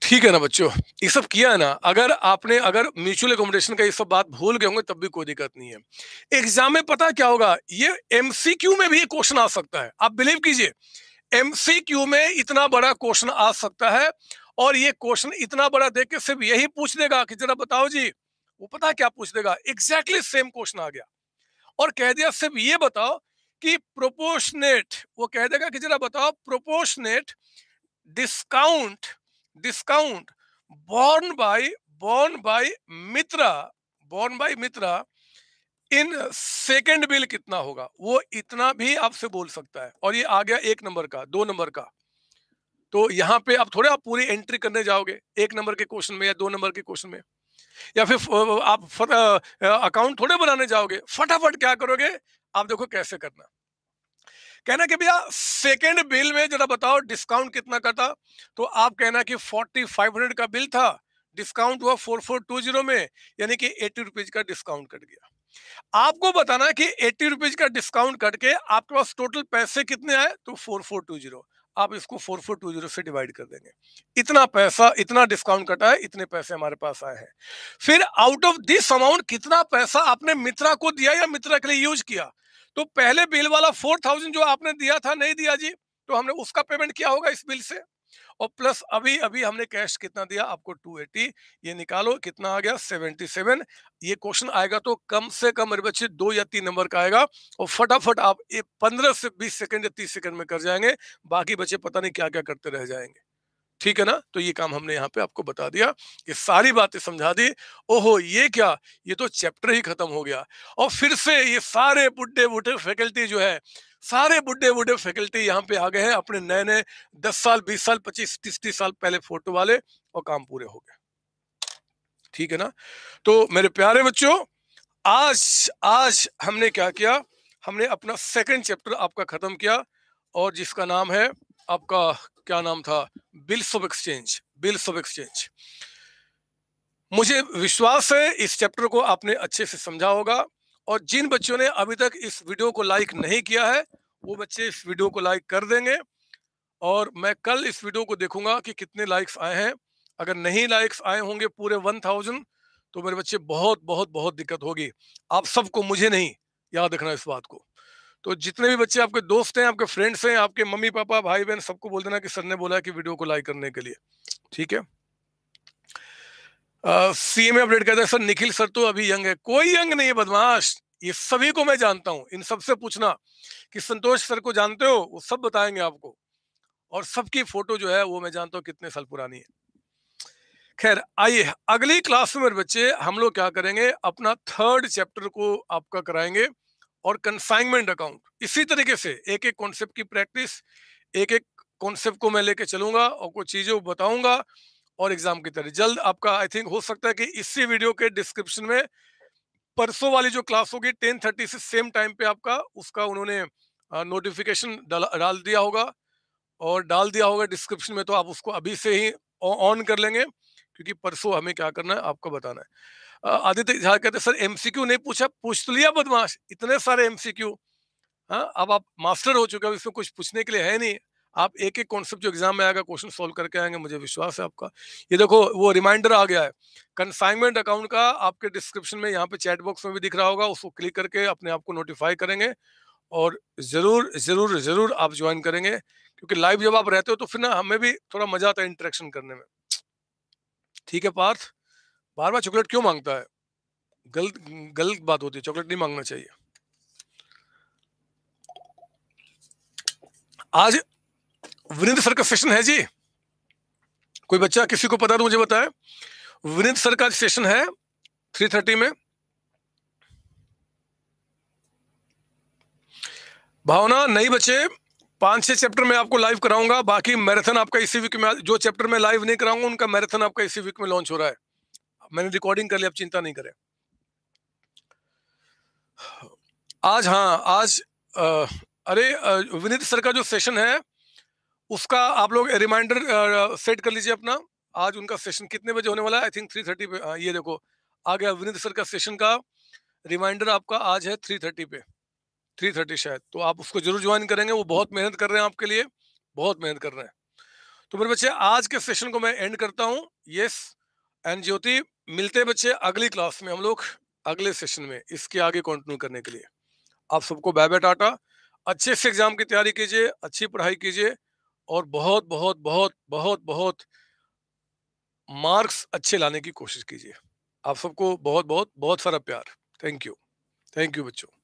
ठीक है ना बच्चों ये सब किया है ना अगर आपने अगर म्यूचुअल एकोमोडेशन का ये सब बात भूल गए होंगे तब भी कोई दिक्कत नहीं है एग्जाम में पता क्या होगा ये एमसीक्यू में भी क्वेश्चन आ सकता है आप बिलीव कीजिए एमसीक्यू में इतना बड़ा क्वेश्चन आ सकता है और ये क्वेश्चन इतना बड़ा देख के सिर्फ यही पूछ देगा कि जरा बताओ जी वो पता क्या पूछ देगा एग्जैक्टली सेम क्वेश्चन आ गया और कह दिया सिर्फ ये बताओ कि प्रोपोर्शनेट वो कह देगा कि जरा बताओ proportionate discount discount borne by borne by Mitra borne by Mitra in second bill कितना होगा वो इतना भी आपसे बोल सकता है और ये आ गया एक नंबर का दो नंबर का तो यहाँ पे आप थोड़े आप पूरी एंट्री करने जाओगे एक नंबर के क्वेश्चन में या दो नंबर के क्वेश्चन में या फिर आप अकाउंट थोड़े बनाने जाओगे फटाफट क्या करोगे आप देखो कैसे करना कहना कि भैया सेकंड बिल में जरा बताओ डिस्काउंट कितना का था तो आप कहना कि फोर्टी फाइव हंड्रेड का बिल था डिस्काउंट हुआ फोर फोर टू जीरो में यानी कि एट्टी रुपीज का डिस्काउंट कट गया आपको बताना कि एट्टी रुपीज का डिस्काउंट कट के आपके पास टोटल पैसे कितने आए तो फोर फोर टू जीरो आप इसको फोर फोर टू जीरो से डिवाइड कर देंगे इतना पैसा इतना डिस्काउंट कटा है इतने पैसे हमारे पास आए हैं फिर आउट ऑफ दिस अमाउंट कितना पैसा आपने मित्रा को दिया या मित्रा के लिए यूज किया तो पहले बिल वाला फोर थाउजेंड जो आपने दिया था नहीं दिया जी तो हमने उसका पेमेंट किया होगा इस बिल से और प्लस अभी अभी हमने कैश कितना दिया आपको 280 ये निकालो कितना आ गया 77 ये क्वेश्चन आएगा तो कम से कम मेरे बच्चे दो या तीन नंबर का आएगा और फटाफट आप ये 15 से 20 सेकंड या 30 सेकंड में कर जाएंगे बाकी बच्चे पता नहीं क्या क्या करते रह जाएंगे ठीक है ना तो ये काम हमने यहाँ पे आपको बता दिया ये सारी बातें समझा दी ओहो ये क्या ये तो चैप्टर ही खत्म हो गया और फिर से ये सारे बुढ़े बूढ़े फैकल्टी जो है सारे बुढ़े बूढ़े फैकल्टी यहाँ पे आ गए हैं अपने नए नए दस साल बीस साल पच्चीस तीस तीस साल पहले फोटो वाले और काम पूरे हो गए ठीक है ना तो मेरे प्यारे बच्चों आज आज हमने क्या किया हमने अपना सेकंड चैप्टर आपका खत्म किया और जिसका नाम है आपका क्या नाम था bills of exchange bills of exchange मुझे विश्वास है इस चैप्टर को आपने अच्छे से समझा होगा और जिन बच्चों ने अभी तक इस वीडियो को लाइक नहीं किया है वो बच्चे इस वीडियो को लाइक कर देंगे और मैं कल इस वीडियो को देखूंगा कि कितने लाइक्स आए हैं अगर नहीं लाइक्स आए होंगे पूरे वन थाउजेंड तो मेरे बच्चे बहुत बहुत बहुत दिक्कत होगी आप सबको मुझे नहीं याद रखना इस बात को तो जितने भी बच्चे आपके दोस्त हैं आपके फ्रेंड्स हैं आपके मम्मी पापा भाई बहन सबको बोल देना कि सर ने बोला कि वीडियो को लाइक करने के लिए ठीक है सी uh, अपडेट कहते हैं सर निखिल सर तो अभी यंग है कोई यंग नहीं है बदमाश ये सभी को मैं जानता हूं इन सबसे पूछना कि संतोष सर को जानते हो वो सब बताएंगे आपको और सबकी फोटो जो है वो मैं जानता हूँ कितने साल पुरानी है खैर आइए अगली क्लास में मेरे बच्चे हम लोग क्या करेंगे अपना थर्ड चैप्टर को आपका कराएंगे और कंसाइनमेंट अकाउंट इसी तरीके से एक एक कॉन्सेप्ट की प्रैक्टिस एक एक कॉन्सेप्ट को मैं लेके चलूंगा और कुछ चीजें बताऊंगा और एग्जाम की तरह जल्द आपका आई थिंक हो सकता है कि इसी वीडियो के डिस्क्रिप्शन में परसों वाली जो क्लास होगी टेन थर्टी से सेम टाइम पे आपका उसका उन्होंने नोटिफिकेशन डाल दिया होगा और डाल दिया होगा डिस्क्रिप्शन में तो आप उसको अभी से ही ऑन कर लेंगे क्योंकि परसों हमें क्या करना है आपको बताना है आदित्य झा कहते सर एमसीक्यू नहीं पूछा पूछ तो लिया बदमाश इतने सारे एमसीक्यू हाँ अब आप मास्टर हो चुके हो इसमें कुछ पूछने के लिए है नहीं आप एक एक कॉन्सेप्ट जो एग्जाम में आएगा क्वेश्चन सॉल्व करके आएंगे मुझे विश्वास है आपका ये देखो वो रिमाइंडर आ गया है कंसाइनमेंट अकाउंट का आपके डिस्क्रिप्शन में यहाँ पे चैट बॉक्स में भी दिख रहा होगा उसको क्लिक करके अपने आप को नोटिफाई करेंगे और जरूर जरूर जरूर आप ज्वाइन करेंगे क्योंकि लाइव जब आप रहते हो तो फिर ना हमें भी थोड़ा मजा आता है इंटरेक्शन करने में ठीक है पार्थ बार बार चॉकलेट क्यों मांगता है गलत गलत बात होती है चॉकलेट नहीं मांगना चाहिए आज विनिंद सर का सेशन है जी कोई बच्चा किसी को पता तो मुझे बताए विनिंद सर का सेशन है थ्री थर्टी में भावना नहीं बचे पांच छह चैप्टर में आपको लाइव कराऊंगा बाकी मैराथन आपका इसी वीक में जो चैप्टर में लाइव नहीं कराऊंगा उनका मैराथन आपका इसी वीक में लॉन्च हो रहा है मैंने रिकॉर्डिंग कर ली अब चिंता नहीं करें आज हाँ आज आ, अरे विनीत सर का जो सेशन है उसका आप लोग रिमाइंडर सेट कर लीजिए अपना आज उनका सेशन कितने बजे होने वाला है आई थिंक थ्री थर्टी पे आ, ये देखो आ गया विनीत सर का सेशन का रिमाइंडर आपका आज है थ्री थर्टी पे थ्री थर्टी शायद तो आप उसको जरूर ज्वाइन करेंगे वो बहुत मेहनत कर रहे हैं आपके लिए बहुत मेहनत कर रहे हैं तो मेरे बच्चे आज के सेशन को मैं एंड करता हूँ यस एंड ज्योति मिलते बच्चे अगली क्लास में हम लोग अगले सेशन में इसके आगे कंटिन्यू करने के लिए आप सबको बाय बाय टाटा अच्छे से एग्जाम की तैयारी कीजिए अच्छी पढ़ाई कीजिए और बहुत बहुत बहुत बहुत बहुत मार्क्स अच्छे लाने की कोशिश कीजिए आप सबको बहुत बहुत बहुत सारा प्यार थैंक यू थैंक यू बच्चों